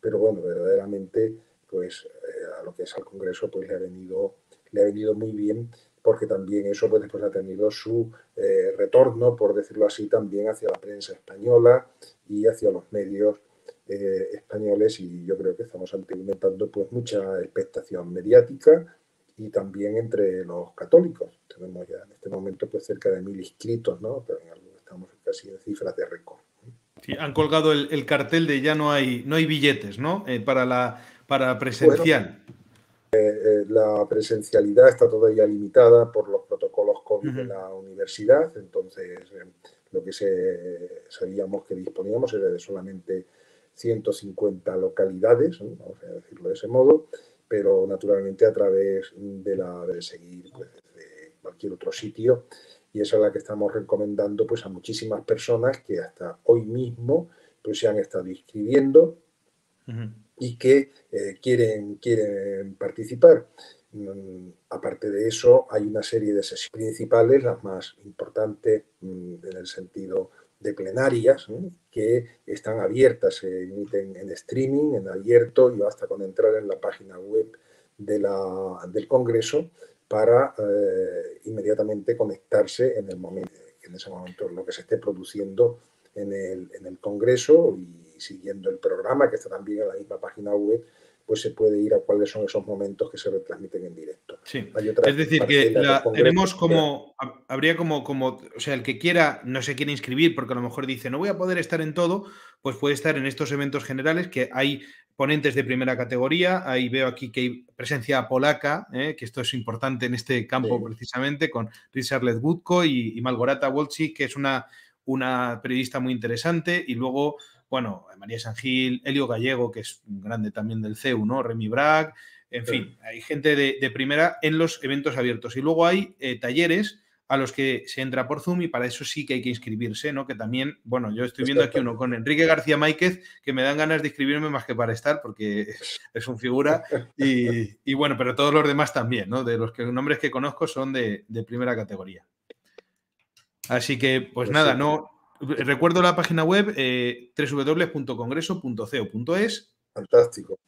Pero bueno, verdaderamente, pues eh, a lo que es al Congreso, pues le ha venido, le ha venido muy bien, porque también eso pues después ha tenido su eh, retorno, por decirlo así, también hacia la prensa española y hacia los medios eh, españoles, y yo creo que estamos alimentando pues mucha expectación mediática y también entre los católicos. Tenemos ya en este momento pues cerca de mil inscritos, ¿no? Pero estamos casi en cifras de récord. Sí, han colgado el, cartel de ya no hay, no hay billetes, ¿no? Eh, para la para presencial. Eh, eh, la presencialidad está todavía limitada por los protocolos COVID de la universidad, entonces lo que se, sabíamos que disponíamos era de solamente 150 localidades, vamos a decirlo de ese modo, pero naturalmente a través de, la, de seguir pues, cualquier otro sitio. Y esa es la que estamos recomendando pues, a muchísimas personas que hasta hoy mismo pues, se han estado inscribiendo y que eh, quieren, quieren participar. Mm, aparte de eso, hay una serie de sesiones principales, las más importantes mm, en el sentido de plenarias que están abiertas, se emiten en streaming, en abierto y basta con entrar en la página web de del Congreso para eh, inmediatamente conectarse en el momento en ese momento lo que se esté produciendo en el, en el Congreso y siguiendo el programa que está también en la misma página web pues se puede ir a cuáles son esos momentos que se retransmiten en directo. Sí. Es decir, que la, tenemos como, habría como, como, o sea, el que quiera, no se quiere inscribir porque a lo mejor dice, no voy a poder estar en todo, pues puede estar en estos eventos generales que hay ponentes de primera categoría, ahí veo aquí que hay presencia polaca, ¿eh? que esto es importante en este campo precisamente, con Richard Ledbutko y, y Malgorata Wolczyk, que es una, una periodista muy interesante, y luego bueno, eh, María Gil, Helio Gallego, que es un grande también del CEU, ¿no? Remy Brack, en fin, hay gente de, primera en los eventos abiertos. Y luego hay eh, talleres a los que se entra por Zoom y para eso sí que hay que inscribirse, ¿no? Que también, bueno, yo estoy viendo aquí uno con Enrique García Máquez, que me dan ganas de inscribirme más que para estar, porque es un figura, y, bueno, pero todos los demás también, ¿no? De los que, nombres que conozco son de, primera categoría. Así que, pues, pues nada, no, Recuerdo la página web eh, www.congreso.co.es. Fantástico.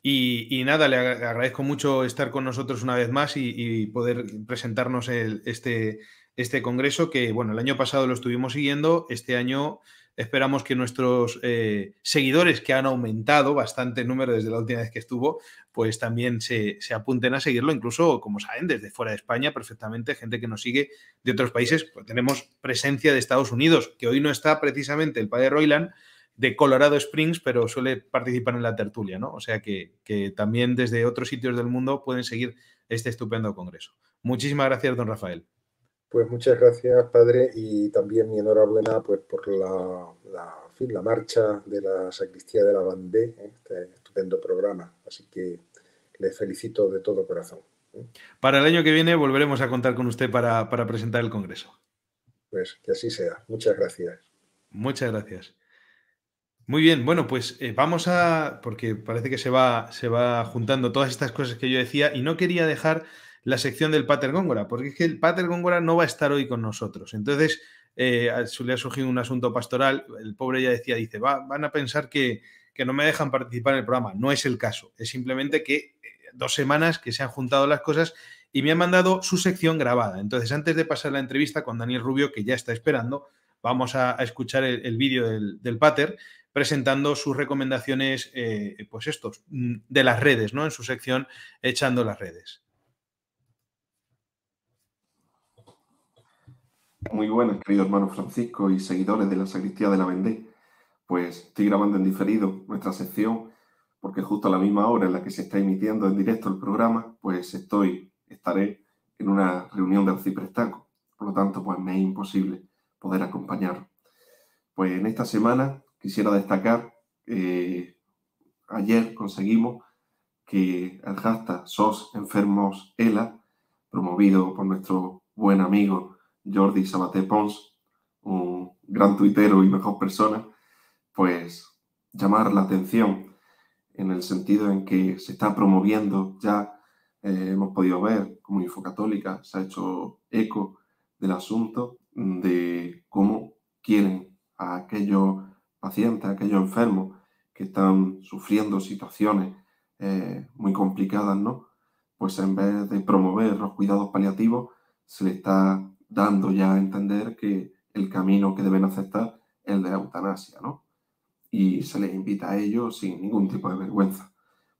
Y, nada, le agradezco mucho estar con nosotros una vez más y, poder presentarnos este, este congreso que, bueno, el año pasado lo estuvimos siguiendo, este año Esperamos que nuestros eh, seguidores, que han aumentado bastante número desde la última vez que estuvo, pues también se, apunten a seguirlo, incluso, como saben, desde fuera de España perfectamente, gente que nos sigue de otros países, pues tenemos presencia de Estados Unidos, que hoy no está precisamente el padre Royland, de Colorado Springs, pero suele participar en la tertulia, ¿no? O sea que, también desde otros sitios del mundo pueden seguir este estupendo congreso. Muchísimas gracias, don Rafael. Pues muchas gracias, padre, y también mi enhorabuena pues, por la, la, la marcha de la sacristía de la Bandé, ¿eh? este estupendo programa. Así que le felicito de todo corazón. ¿eh? Para el año que viene volveremos a contar con usted para, presentar el Congreso. Pues que así sea. Muchas gracias. Muchas gracias. Muy bien, bueno, pues eh, vamos a, porque parece que se va, se va juntando todas estas cosas que yo decía y no quería dejar la sección del Pater Góngora, porque es que el Pater Góngora no va a estar hoy con nosotros. Entonces, eh, le ha surgido un asunto pastoral, el pobre ya decía, dice, van a pensar que, no me dejan participar en el programa. No es el caso, es simplemente que eh, dos semanas que se han juntado las cosas y me han mandado su sección grabada. Entonces, antes de pasar la entrevista con Daniel Rubio, que ya está esperando, vamos a, escuchar el, vídeo del, Pater presentando sus recomendaciones, eh, pues estos, mm, de las redes, ¿no? En su sección Echando las redes. Muy buenas, querido hermano Francisco y seguidores de la Sacristía de la Vendée. Pues estoy grabando en diferido nuestra sección, porque justo a la misma hora en la que se está emitiendo en directo el programa, pues estoy, estaré en una reunión de ciprestaco. Por lo tanto, pues me es imposible poder acompañar. Pues en esta semana quisiera destacar, eh, ayer conseguimos que el hashtag SOS Enfermos ELA, promovido por nuestro buen amigo Jordi Sabaté Pons, un gran tuitero y mejor persona, pues llamar la atención en el sentido en que se está promoviendo, ya eh, hemos podido ver como Infocatólica se ha hecho eco del asunto de cómo quieren a aquellos pacientes, a aquellos enfermos que están sufriendo situaciones eh, muy complicadas, ¿no? Pues en vez de promover los cuidados paliativos, se le está dando ya a entender que el camino que deben aceptar es el de la eutanasia, ¿no? Y se les invita a ello sin ningún tipo de vergüenza.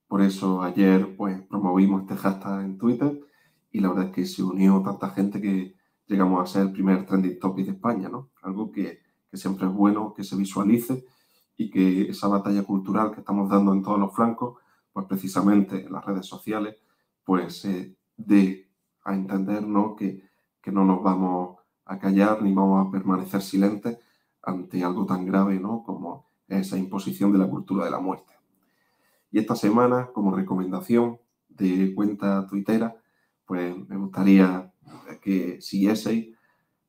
Por eso ayer pues, promovimos este hashtag en Twitter y la verdad es que se unió tanta gente que llegamos a ser el primer trending topic de España, ¿no? Algo que, siempre es bueno que se visualice y que esa batalla cultural que estamos dando en todos los flancos, pues precisamente en las redes sociales, pues eh, de a entender ¿no? que no nos vamos a callar ni vamos a permanecer silentes ante algo tan grave como esa imposición de la cultura de la muerte. Y esta semana, como recomendación de cuenta tuitera, pues me gustaría que siguieseis,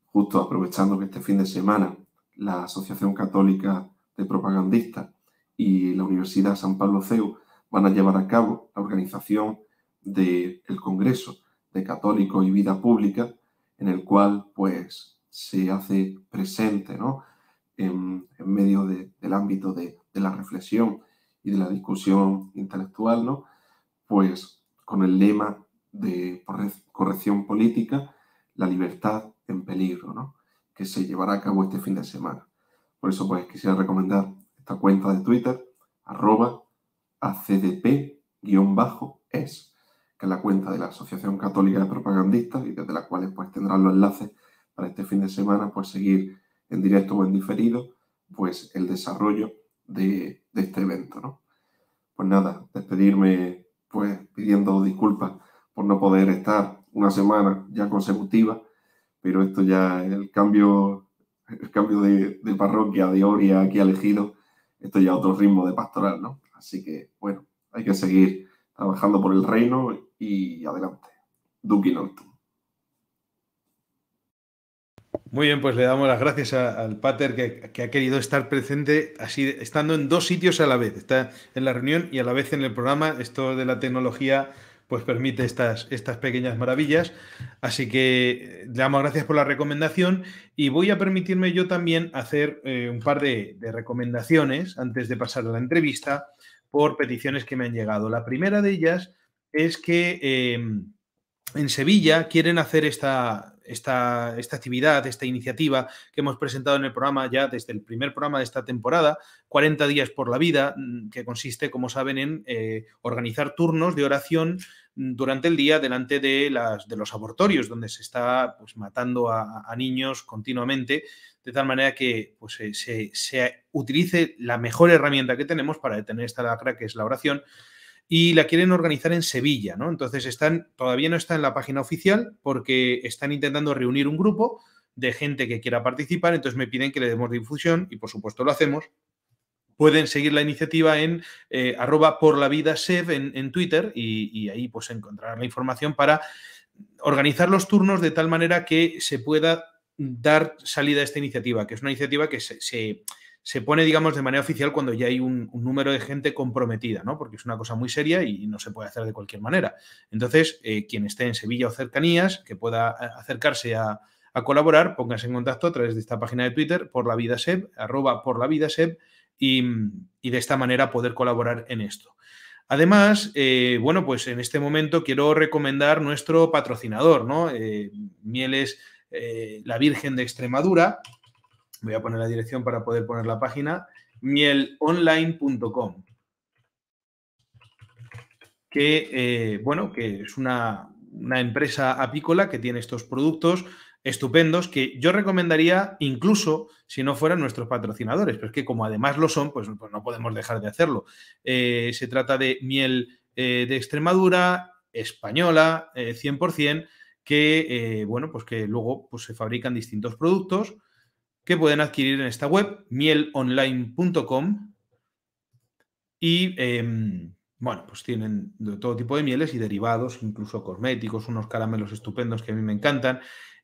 justo aprovechando que este fin de semana la Asociación Católica de Propagandistas y la Universidad San Pablo CEU van a llevar a cabo la organización del Congreso de Católicos y Vida Pública en el cual pues se hace presente ¿no? en, medio del ámbito de, la reflexión y de la discusión intelectual, ¿no? pues con el lema de corrección política, la libertad en peligro, ¿no? que se llevará a cabo este fin de semana. Por eso pues quisiera recomendar esta cuenta de Twitter, arroba acdp-es que es la cuenta de la Asociación Católica de Propagandistas y desde la cual pues, tendrán los enlaces para este fin de semana, pues seguir en directo o en diferido, pues el desarrollo de, este evento. ¿no? Pues nada, despedirme pues pidiendo disculpas por no poder estar una semana ya consecutiva, pero esto ya el cambio, el cambio de, parroquia de Oria aquí elegido, esto ya otro ritmo de pastoral, ¿no? Así que bueno, hay que seguir Trabajando por el reino y adelante. Duke Norton. Muy bien, pues le damos las gracias al Pater que, ha querido estar presente así, estando en dos sitios a la vez. Está en la reunión y a la vez en el programa. Esto de la tecnología pues permite estas, estas pequeñas maravillas. Así que eh, le damos gracias por la recomendación y voy a permitirme yo también hacer eh, un par de, recomendaciones antes de pasar a la entrevista por peticiones que me han llegado. La primera de ellas es que em, en Sevilla quieren hacer esta, esta, actividad, esta iniciativa que hemos presentado en el programa ya desde el primer programa de esta temporada, 40 días por la vida, mm, que consiste, como saben, en eh, organizar turnos de oración durante el día delante de, las, de los abortorios, donde se está pues, matando a niños continuamente de tal manera que pues, se, utilice la mejor herramienta que tenemos para detener esta lacra, que es la oración, y la quieren organizar en Sevilla, ¿no? Entonces están, todavía no está en la página oficial porque están intentando reunir un grupo de gente que quiera participar, entonces me piden que le demos difusión y por supuesto lo hacemos, pueden seguir la iniciativa en eh, arroba por la vida en, Twitter y, ahí pues encontrarán la información para organizar los turnos de tal manera que se pueda dar salida a esta iniciativa, que es una iniciativa que se, se, pone, digamos, de manera oficial cuando ya hay un, número de gente comprometida, ¿no? Porque es una cosa muy seria y no se puede hacer de cualquier manera. Entonces, eh, quien esté en Sevilla o cercanías, que pueda acercarse a, colaborar, póngase en contacto a través de esta página de Twitter, por la vida arroba por la vida y, de esta manera poder colaborar en esto. Además, eh, bueno, pues en este momento quiero recomendar nuestro patrocinador, ¿no? Eh, mieles eh, la Virgen de Extremadura. Voy a poner la dirección para poder poner la página, mielonline.com. Que, eh, bueno, que es una, empresa apícola que tiene estos productos estupendos que yo recomendaría incluso si no fueran nuestros patrocinadores, pero es que como además lo son, pues, pues no podemos dejar de hacerlo. Eh, se trata de miel de Extremadura, española, 100%, que, eh, bueno, pues que luego pues se fabrican distintos productos que pueden adquirir en esta web, mielonline.com. Y, em, bueno, pues tienen todo tipo de mieles y derivados, incluso cosméticos, unos caramelos estupendos que a mí me encantan.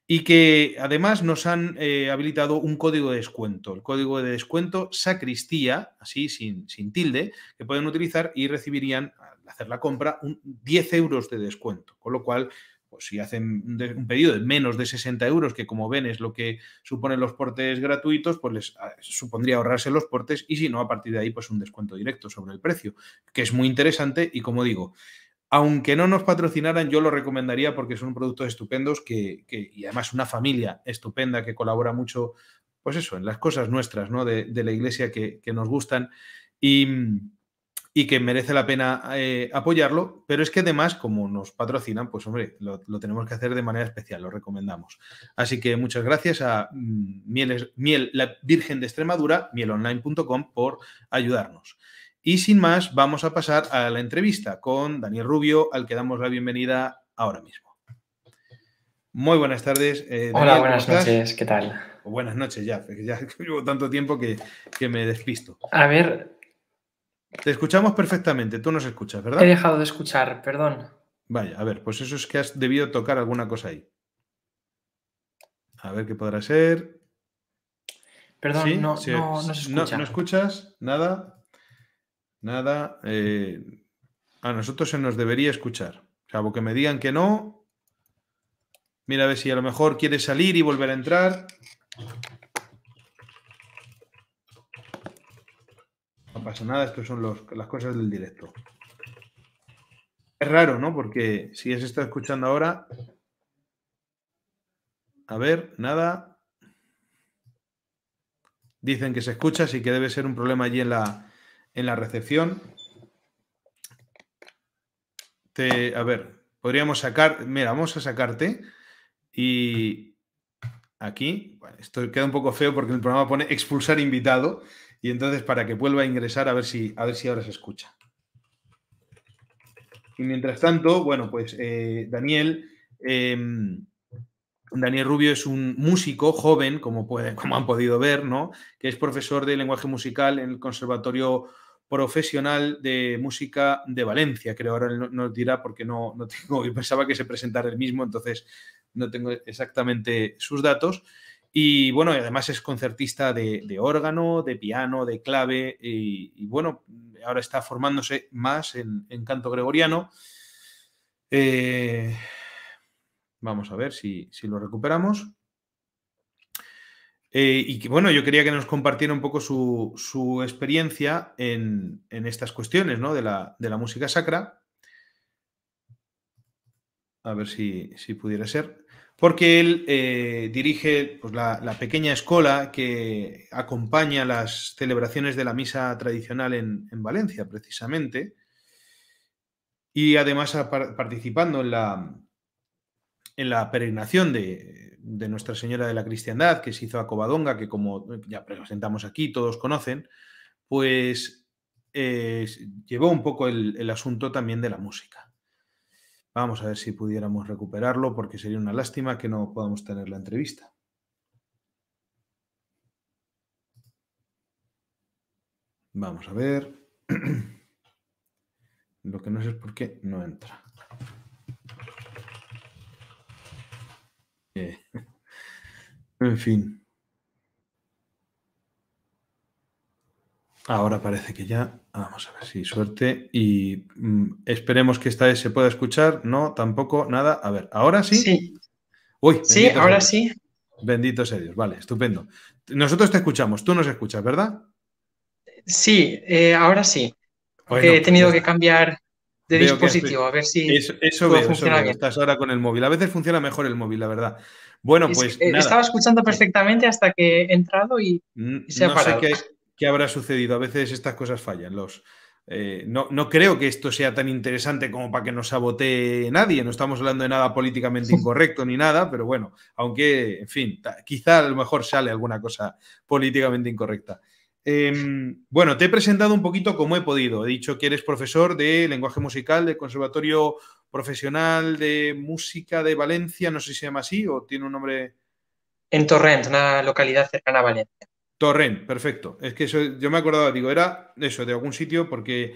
Y que además nos han eh, habilitado un código de descuento, el código de descuento sacristía, así sin, sin tilde, que pueden utilizar y recibirían, al hacer la compra, un 10 euros de descuento. Con lo cual, pues si hacen un pedido de menos de 60 euros, que como ven es lo que suponen los portes gratuitos, pues les ah, supondría ahorrarse los portes y si no, a partir de ahí, pues un descuento directo sobre el precio, que es muy interesante y como digo, aunque no nos patrocinaran, yo lo recomendaría porque son productos estupendos que, y además una familia estupenda que colabora mucho, pues eso, en las cosas nuestras, ¿no? De, la iglesia que, que nos gustan. Y, mm, y que merece la pena eh, apoyarlo, pero es que además, como nos patrocinan, pues hombre, lo, tenemos que hacer de manera especial, lo recomendamos. Así que muchas gracias a mm, Miel, Miel la Virgen de Extremadura, mielonline.com, por ayudarnos. Y sin más, vamos a pasar a la entrevista con Daniel Rubio, al que damos la bienvenida ahora mismo. Muy buenas tardes. Eh, Hola, buenas noches, ¿qué tal? buenas noches ya, ya llevo tanto tiempo que, que me despisto. A ver, te escuchamos perfectamente, tú nos escuchas, ¿verdad? He dejado de escuchar, perdón. Vaya, a ver, pues eso es que has debido tocar alguna cosa ahí. A ver qué podrá ser. Perdón, no, no, no, no, escuchas nada. Nada. Eh, a nosotros se nos debería escuchar. Salvo que me digan que no. Mira a ver si a lo mejor quiere salir y volver a entrar. pasa nada, estas son las cosas del directo. Es raro, ¿no? Porque si ya se está escuchando ahora. A ver, nada. Dicen que se escucha, así que debe ser un problema allí en la, en la recepción. Te, a ver, podríamos sacar. Mira, vamos a sacarte. Y aquí, esto queda un poco feo porque el programa pone expulsar invitado. Y entonces para que vuelva a ingresar a ver si, a ver si ahora se escucha. Y mientras tanto, bueno, pues eh, Daniel, em, Daniel Rubio es un músico joven, como, pueden como han podido ver, ¿no? Que es profesor de lenguaje musical en el Conservatorio Profesional de Música de Valencia. Creo ahora nos dirá porque no, no tengo, pensaba que se presentara el mismo, entonces no tengo exactamente sus datos. Y bueno, además es concertista de, órgano, de piano, de clave, y, bueno, ahora está formándose más en, canto gregoriano. Eh, vamos a ver si, lo recuperamos. Eh, y bueno, yo quería que nos compartiera un poco su, experiencia en, estas cuestiones ¿no? de, la, música sacra. A ver si pudiera ser porque él eh, dirige pues, la, pequeña escuela que acompaña las celebraciones de la misa tradicional en, Valencia, precisamente, y además participando en la, en la peregrinación de, Nuestra Señora de la Cristiandad, que se hizo a Covadonga, que como ya presentamos aquí, todos conocen, pues eh, llevó un poco el asunto también de la música. Vamos a ver si pudiéramos recuperarlo porque sería una lástima que no podamos tener la entrevista. Vamos a ver. Lo que no sé es por qué no entra. Eh. En fin. Ahora parece que ya. Vamos a ver si suerte. Y mm, esperemos que esta vez se pueda escuchar. No, tampoco, nada. A ver, ahora sí. Sí. Uy, sí, ahora sí. Bendito sea Dios. Vale, estupendo. Nosotros te escuchamos. Tú nos escuchas, ¿verdad? Sí, eh, ahora sí. he pues tenido que cambiar de dispositivo, a ver si. Eso, eso, veo, Estás ahora con el móvil. A veces funciona mejor el móvil, la verdad. Bueno, pues. Eh, estaba escuchando eh. perfectamente hasta que he entrado y se ha no Sé qué, ¿Qué habrá sucedido? A veces estas cosas fallan. Los, eh, no, creo que esto sea tan interesante como para que nos sabotee nadie. No estamos hablando de nada políticamente incorrecto ni nada, pero bueno, aunque, en fin, quizá a lo mejor sale alguna cosa políticamente incorrecta. Em, bueno, te he presentado un poquito como he podido. He dicho que eres profesor de lenguaje musical del Conservatorio Profesional de Música de Valencia, no sé si se llama así o tiene un nombre. En Torrent, una localidad cercana a Valencia. Torren, perfecto. Es que yo me acordaba, digo, era eso, de algún sitio, porque,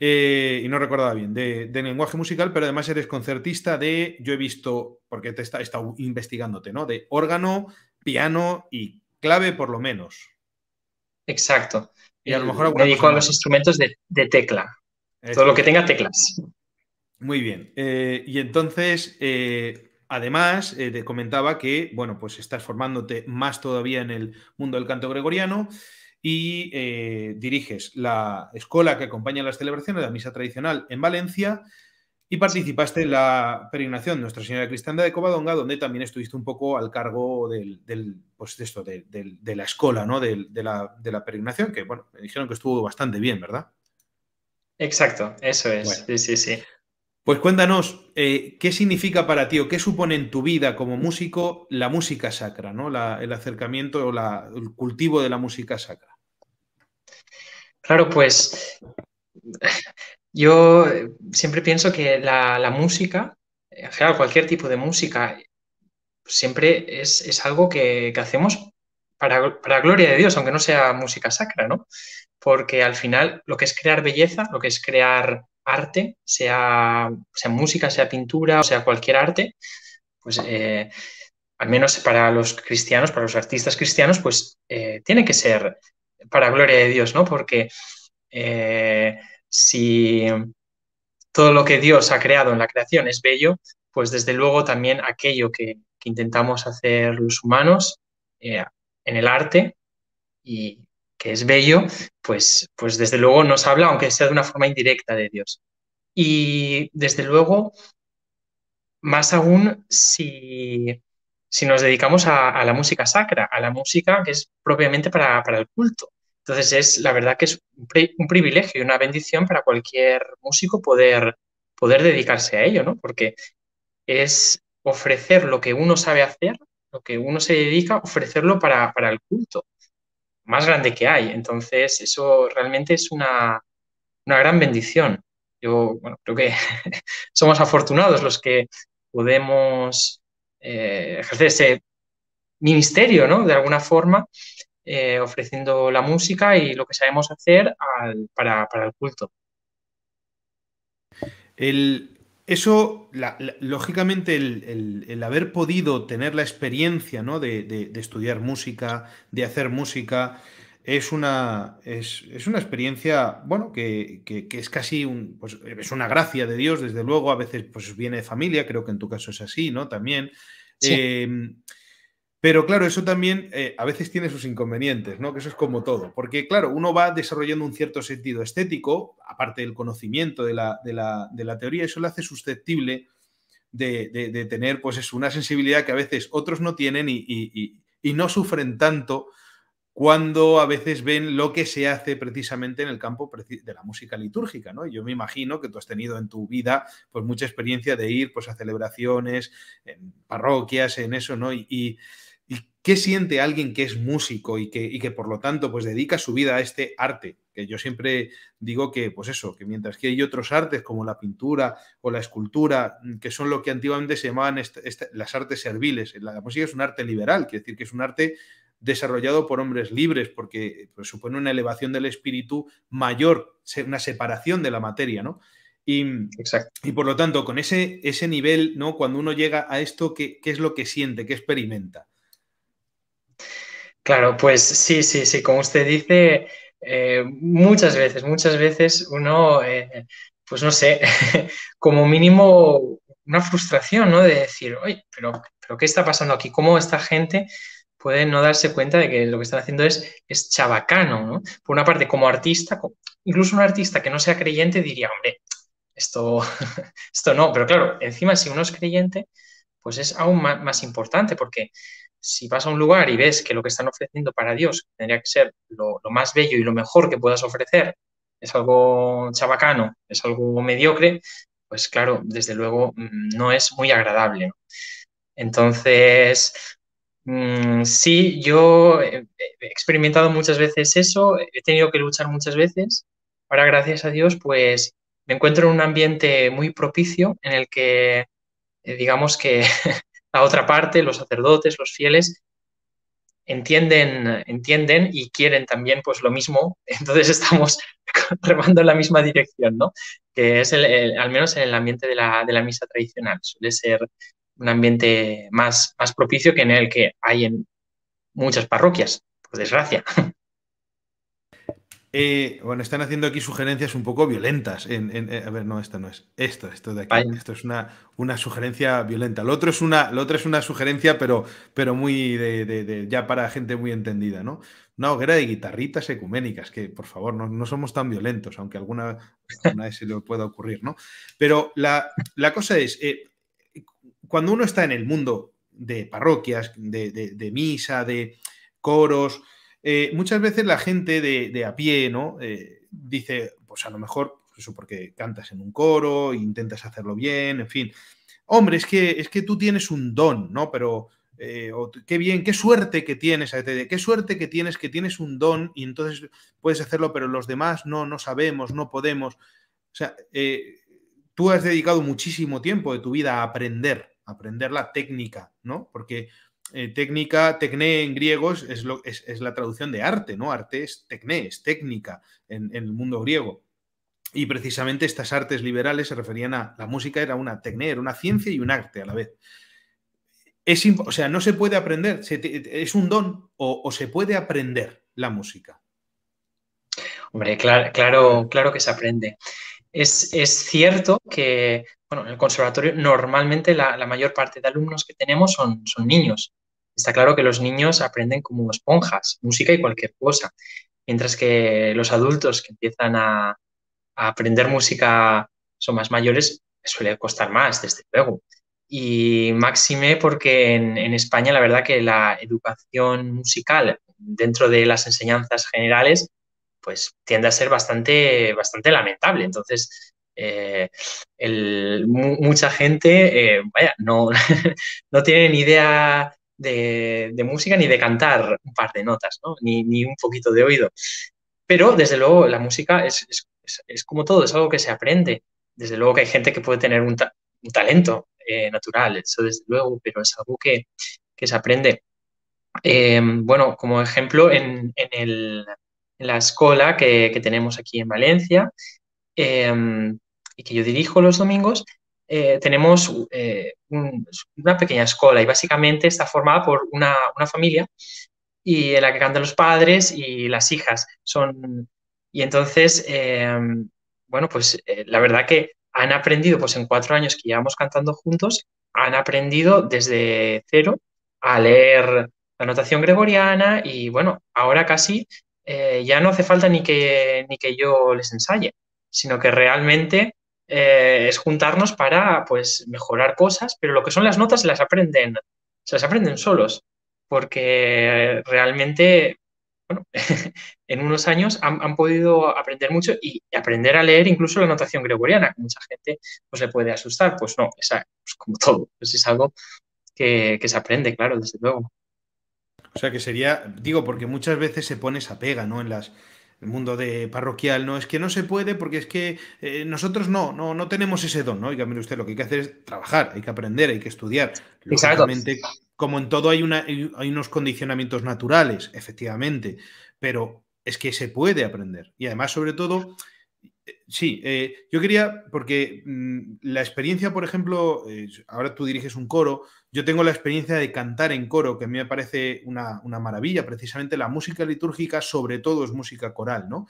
eh, y no recordaba bien, de, lenguaje musical, pero además eres concertista de, yo he visto, porque te está, investigándote, ¿no? De órgano, piano y clave por lo menos. Exacto. Y a lo eh, mejor me dedico a los instrumentos de, tecla. Todo lo que tenga teclas. Muy bien. Eh, y entonces, Además, eh, te comentaba que, bueno, pues estás formándote más todavía en el mundo del canto gregoriano y eh, diriges la escuela que acompaña las celebraciones de la misa tradicional en Valencia y participaste en la peregrinación Nuestra Señora Cristanda de Covadonga, donde también estuviste un poco al cargo del, pues, de, la escuela, ¿no? De, la, de peregrinación, que, bueno, me dijeron que estuvo bastante bien, ¿verdad? Exacto, eso es, sí, sí, sí. Pues cuéntanos, eh, ¿qué significa para ti o qué supone en tu vida como músico la música sacra, ¿no? el acercamiento o el cultivo de la música sacra? Claro, pues yo siempre pienso que la, música, en general cualquier tipo de música, siempre es, es algo que, que hacemos para, para, gloria de Dios, aunque no sea música sacra, ¿no? Porque al final lo que es crear belleza, lo que es crear arte, sea, música, sea pintura, o sea cualquier arte, pues eh, al menos para los cristianos, para los artistas cristianos, pues eh, tiene que ser para gloria de Dios, ¿no? Porque eh, si todo lo que Dios ha creado en la creación es bello, pues desde luego también aquello que, que intentamos hacer los humanos en el arte y que es bello, pues, pues desde luego nos habla, aunque sea de una forma indirecta, de Dios. Y desde luego, más aún si, nos dedicamos a, la música sacra, a la música que es propiamente para, el culto. Entonces es la verdad que es un, privilegio y una bendición para cualquier músico poder, poder dedicarse a ello, ¿no? Porque es ofrecer lo que uno sabe hacer, lo que uno se dedica, ofrecerlo para el culto más grande que hay. Entonces, eso realmente es una, gran bendición. Yo bueno, creo que somos afortunados los que podemos eh, ejercer ese ministerio, ¿no? De alguna forma, eh, ofreciendo la música y lo que sabemos hacer para, para, el culto. El, eso, lógicamente, el, haber podido tener la experiencia ¿no? de, estudiar música, de hacer música, es una, es, una experiencia, bueno, que, es casi un, pues, es una gracia de Dios, desde luego, a veces pues, viene de familia, creo que en tu caso es así, ¿no? También. Em, pero claro, eso también eh, a veces tiene sus inconvenientes, ¿no? Que eso es como todo. Porque claro, uno va desarrollando un cierto sentido estético, aparte del conocimiento de la, de la, teoría, eso le hace susceptible de, tener pues es una sensibilidad que a veces otros no tienen y, no sufren tanto cuando a veces ven lo que se hace precisamente en el campo de la música litúrgica, ¿no? Yo me imagino que tú has tenido en tu vida pues mucha experiencia de ir pues a celebraciones, en parroquias, en eso, ¿no? y, ¿Qué siente alguien que es músico y que, que, por lo tanto pues dedica su vida a este arte? Que yo siempre digo que, pues eso, que mientras que hay otros artes como la pintura o la escultura, mm, que son lo que antiguamente se llamaban este, las artes serviles, la, música es un arte liberal, quiere decir que es un arte desarrollado por hombres libres, porque pues, supone una elevación del espíritu mayor, una separación de la materia, ¿no? Y, y, por lo tanto, con ese, ese nivel, ¿no? Cuando uno llega a esto, ¿qué, ¿qué, es lo que siente? ¿Qué experimenta? Claro, pues sí, sí, sí, como usted dice, eh, muchas veces, muchas veces uno, eh, pues no sé, como mínimo una frustración, ¿no? De decir, oye, pero, ¿qué está pasando aquí? ¿Cómo esta gente puede no darse cuenta de que lo que están haciendo es, es chabacano, ¿no? Por una parte, como artista, incluso un artista que no sea creyente diría, hombre, esto, esto no, pero claro, encima si uno es creyente, pues es aún más importante porque si vas a un lugar y ves que lo que están ofreciendo para Dios tendría que ser lo, más bello y lo mejor que puedas ofrecer es algo chabacano, es algo mediocre, pues claro, desde luego mm, no es muy agradable. Entonces, mm, sí, yo he experimentado muchas veces eso, he tenido que luchar muchas veces. Ahora, gracias a Dios, pues me encuentro en un ambiente muy propicio en el que, eh, digamos que La otra parte, los sacerdotes, los fieles, entienden, entienden y quieren también pues lo mismo, entonces estamos remando en la misma dirección, ¿no? Que es el, al menos en el ambiente de la, de la, misa tradicional, suele ser un ambiente más, más propicio que en el que hay en muchas parroquias, por desgracia. Eh, bueno, están haciendo aquí sugerencias un poco violentas. Eh, a ver, no, esto no es. Esto, esto de aquí. Esto es una, una sugerencia violenta. Lo otro es una, otro es una sugerencia, pero, pero muy de, ya para gente muy entendida, ¿no? Una hoguera de guitarritas ecuménicas, que por favor, no, somos tan violentos, aunque alguna, alguna, vez se le pueda ocurrir, ¿no? Pero la, cosa es, eh, cuando uno está en el mundo de parroquias, de, de misa, de coros, eh, muchas veces la gente de, a pie, ¿no? Eh, dice, pues a lo mejor, pues eso porque cantas en un coro, intentas hacerlo bien, en fin. Hombre, es que, es que tú tienes un don, ¿no? Pero eh, qué bien, qué suerte que tienes, qué suerte que tienes, que tienes un don y entonces puedes hacerlo, pero los demás no, no sabemos, no podemos. O sea, tú has dedicado muchísimo tiempo de tu vida a aprender, aprender la técnica, ¿no? Porque eh, técnica, tecné en griegos es, es, la traducción de arte, ¿no? Arte es tecné, es técnica en, el mundo griego. Y precisamente estas artes liberales se referían a la música, era una tecné, era una ciencia y un arte a la vez. Es, o sea, no se puede aprender, es un don o, se puede aprender la música. Hombre, claro, claro que se aprende. Es, cierto que, en el conservatorio normalmente la, mayor parte de alumnos que tenemos son, son niños. Está claro que los niños aprenden como esponjas, música y cualquier cosa, mientras que los adultos que empiezan a, aprender música son más mayores, suele costar más, desde luego. Y máxime porque en, España la verdad que la educación musical dentro de las enseñanzas generales pues tiende a ser bastante, bastante lamentable. Entonces, eh, mucha gente eh, vaya, no, no tiene ni idea de, música ni de cantar un par de notas, ni, un poquito de oído. Pero desde luego la música es, como todo, es algo que se aprende. Desde luego que hay gente que puede tener un, talento eh, natural, eso desde luego, pero es algo que, que se aprende. Em, bueno, como ejemplo, en, la escuela que, tenemos aquí en Valencia em, y que yo dirijo los domingos, eh, tenemos eh, una pequeña escuela y básicamente está formada por una, familia y en la que cantan los padres y las hijas. Son, y entonces, em, bueno, pues eh, la verdad que han aprendido, pues en cuatro años que llevamos cantando juntos, han aprendido desde cero a leer la notación gregoriana y bueno, ahora casi ya no hace falta ni ni que yo les ensaye, sino que realmente eh, es juntarnos para pues, mejorar cosas, pero lo que son las notas se las aprenden, se las aprenden solos, porque realmente bueno, en unos años han, podido aprender mucho y aprender a leer incluso la notación gregoriana, que mucha gente pues, le puede asustar. Pues no, es pues, como todo, pues, es algo que, que, se aprende, claro, desde luego. O sea que sería, digo, porque muchas veces se pone esa pega, ¿no? En las, el mundo de parroquial, ¿no? Es que no se puede porque es que eh, nosotros no, no, no tenemos ese don, ¿no? Oiga, mire usted, lo que hay que hacer es trabajar, hay que aprender, hay que estudiar. Exactamente. como en todo hay, una, hay unos condicionamientos naturales, efectivamente, pero es que se puede aprender. Y además, sobre todo, Sí, eh, yo quería, porque mm, la experiencia, por ejemplo, eh, ahora tú diriges un coro, yo tengo la experiencia de cantar en coro, que a mí me parece una, maravilla, precisamente la música litúrgica sobre todo es música coral, ¿no?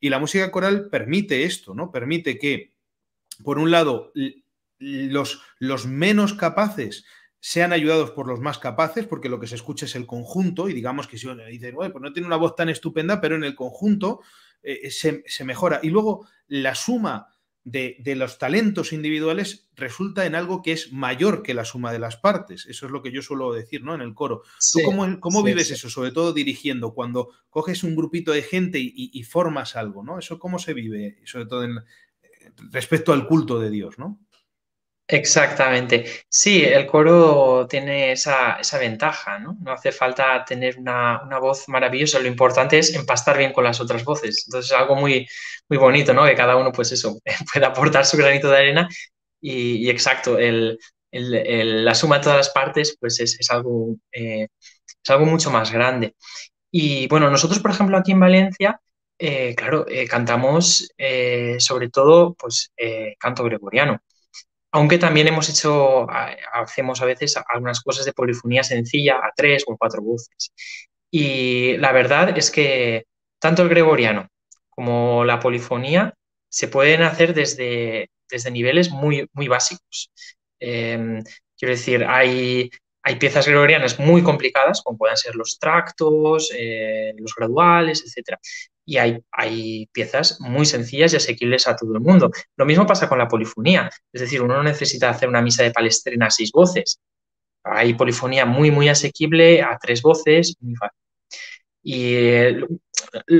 Y la música coral permite esto, ¿no? Permite que, por un lado, los, los menos capaces sean ayudados por los más capaces, porque lo que se escucha es el conjunto, y digamos que si uno dice, pues no tiene una voz tan estupenda, pero en el conjunto eh, se, mejora. Y luego la suma de, los talentos individuales resulta en algo que es mayor que la suma de las partes. Eso es lo que yo suelo decir, ¿no? En el coro. ¿Tú cómo, vives eso, sobre todo dirigiendo, cuando coges un grupito de gente y, formas algo, ¿no? Eso cómo se vive, sobre todo en, eh, respecto al culto de Dios, ¿no? Exactamente. Sí, el coro tiene esa, esa ventaja, ¿no? No hace falta tener una, voz maravillosa, lo importante es empastar bien con las otras voces. Entonces es algo muy, muy bonito, ¿no? Que cada uno, pues eso, pueda aportar su granito de arena y, exacto, el, la suma de todas las partes, pues es, es algo, eh, es algo mucho más grande. Y bueno, nosotros, por ejemplo, aquí en Valencia, eh, claro, eh, cantamos sobre todo, pues, canto gregoriano. Aunque también hemos hecho, hacemos a veces algunas cosas de polifonía sencilla a tres o cuatro voces. Y la verdad es que tanto el gregoriano como la polifonía se pueden hacer desde, desde niveles muy, muy básicos. Em, quiero decir, hay, hay piezas gregorianas muy complicadas, como pueden ser los tractos, eh, los graduales, etc y hay, hay, piezas muy sencillas y asequibles a todo el mundo. Lo mismo pasa con la polifonía, es decir, uno no necesita hacer una misa de palestrina a seis voces. Hay polifonía muy, muy asequible a tres voces, Y eh,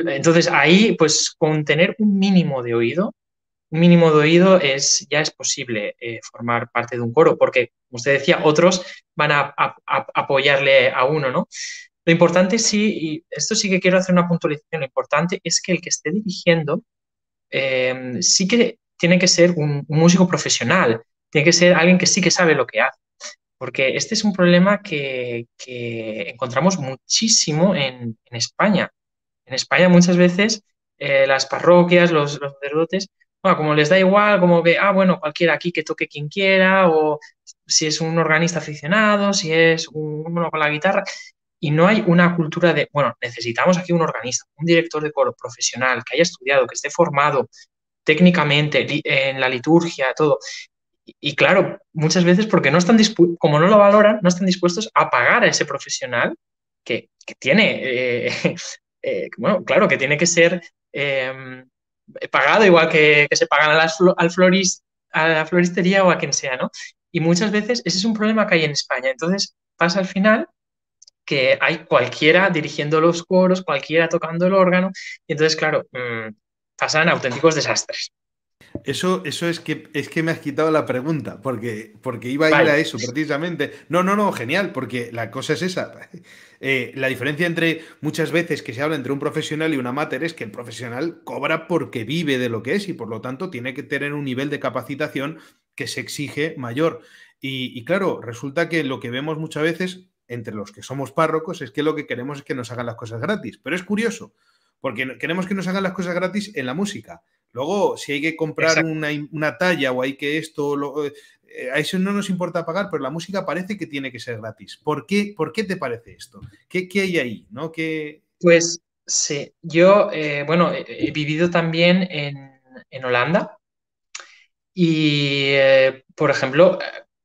entonces ahí, pues con tener un mínimo de oído, un mínimo de oído es, ya es posible eh, formar parte de un coro, porque, como usted decía, otros van a, a apoyarle a uno, ¿no? Lo importante sí, y esto sí que quiero hacer una puntualización, lo importante es que el que esté dirigiendo em, sí que tiene que ser un, músico profesional, tiene que ser alguien que sí que sabe lo que hace. Porque este es un problema que, encontramos muchísimo en, España. En España muchas veces eh, las parroquias, los, sacerdotes, bueno, como les da igual, como que, ah, bueno, cualquiera aquí que toque quien quiera, o si es un organista aficionado, si es uno con la guitarra, y no hay una cultura de, bueno, necesitamos aquí un organista, un director de coro profesional que haya estudiado, que esté formado técnicamente en la liturgia, todo. Y, claro, muchas veces porque no están como no lo valoran, no están dispuestos a pagar a ese profesional que, que tiene, eh, eh, bueno, claro, que tiene que ser em, pagado igual que, que se pagan a las, al a la floristería o a quien sea, ¿no? Y muchas veces ese es un problema que hay en España. Entonces pasa al final que hay cualquiera dirigiendo los coros, cualquiera tocando el órgano, y entonces, claro, mm, pasan auténticos desastres. Eso, eso es que es que me has quitado la pregunta, porque, porque iba a ir a eso precisamente. No, no, no, genial, porque la cosa es esa. Eh, la diferencia entre muchas veces que se habla entre un profesional y un amateur es que el profesional cobra porque vive de lo que es y por lo tanto tiene que tener un nivel de capacitación que se exige mayor. Y, y claro, resulta que lo que vemos muchas veces entre los que somos párrocos es que lo que queremos es que nos hagan las cosas gratis. Pero es curioso, porque queremos que nos hagan las cosas gratis en la música. Luego, si hay que comprar una, talla o hay que esto, eh, a eso no nos importa pagar, pero la música parece que tiene que ser gratis. ¿Por qué, qué te parece esto? ¿Qué, hay ahí? ¿no? Pues sí, yo, eh, bueno, he vivido también en, en Holanda y, eh, por ejemplo,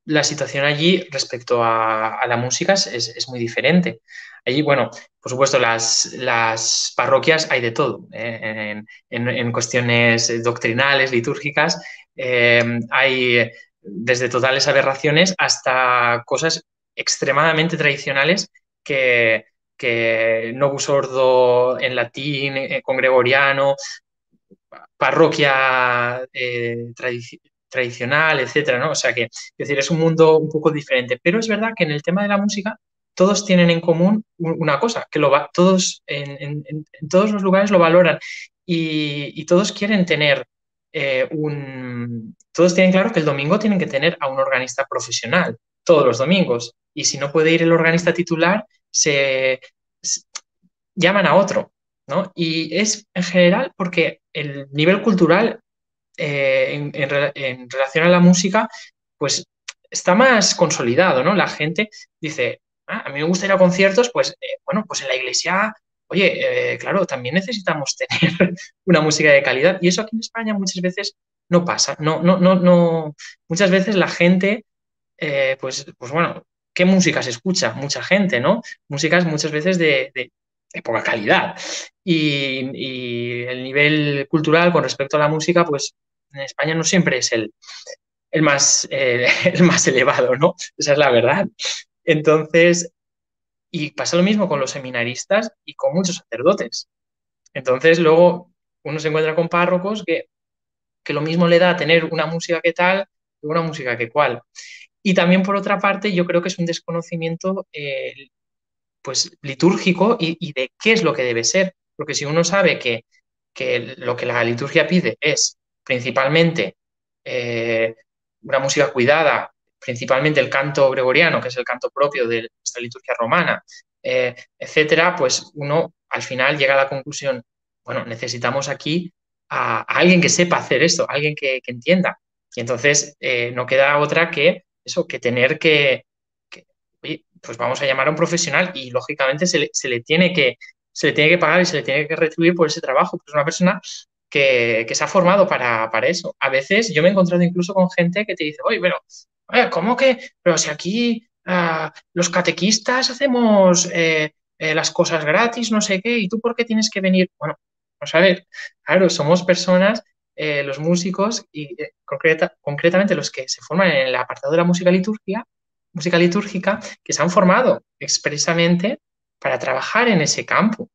la situación allí respecto a, la música es, muy diferente. Allí, bueno, por supuesto, las, las parroquias hay de todo. ¿eh? en, cuestiones doctrinales, litúrgicas, eh, hay desde totales aberraciones hasta cosas extremadamente tradicionales que, que Novus Ordo en latín, eh, con gregoriano, parroquia tradicional, tradicional, etcétera, ¿no? O sea que, es decir, es un mundo un poco diferente. Pero es verdad que en el tema de la música todos tienen en común una cosa, que lo va, todos en, todos los lugares lo valoran y, todos quieren tener eh, un... Todos tienen claro que el domingo tienen que tener a un organista profesional, todos los domingos. Y si no puede ir el organista titular, se, se llaman a otro, ¿no? Y es en general porque el nivel cultural eh, en, relación a la música, pues está más consolidado, ¿no? La gente dice, ah, a mí me gusta ir a conciertos, pues eh, bueno, pues en la iglesia, oye, eh, claro, también necesitamos tener una música de calidad y eso aquí en España muchas veces no pasa, no, no, no, no, muchas veces la gente, pues, pues bueno, ¿qué música se escucha? Mucha gente, ¿no? Músicas muchas veces de, poca calidad. y, el nivel cultural con respecto a la música, pues en España no siempre es el, más, eh, el más elevado, ¿no? Esa es la verdad. Entonces, y pasa lo mismo con los seminaristas y con muchos sacerdotes. Entonces, luego uno se encuentra con párrocos que, que lo mismo le da tener una música que tal y una música que cual. Y también, por otra parte, yo creo que es un desconocimiento eh, pues, litúrgico y, de qué es lo que debe ser. Porque si uno sabe que, que lo que la liturgia pide es principalmente eh, una música cuidada, principalmente el canto gregoriano, que es el canto propio de nuestra liturgia romana, eh, etcétera, pues uno al final llega a la conclusión, bueno, necesitamos aquí a, alguien que sepa hacer esto, alguien que, entienda. Y entonces eh, no queda otra que eso, que tener que, oye, pues vamos a llamar a un profesional y lógicamente se le, tiene que, se le tiene que pagar y se le tiene que retribuir por ese trabajo, porque es una persona que, se ha formado para, eso. A veces yo me he encontrado incluso con gente que te dice, oye, pero, ¿cómo que? Pero si aquí ah, los catequistas hacemos eh, eh, las cosas gratis, no sé qué, ¿y tú por qué tienes que venir? Bueno, vamos pues a ver, claro, somos personas eh, los músicos y concretamente los que se forman en el apartado de la música litúrgica, música litúrgica, que se han formado expresamente para trabajar en ese campo.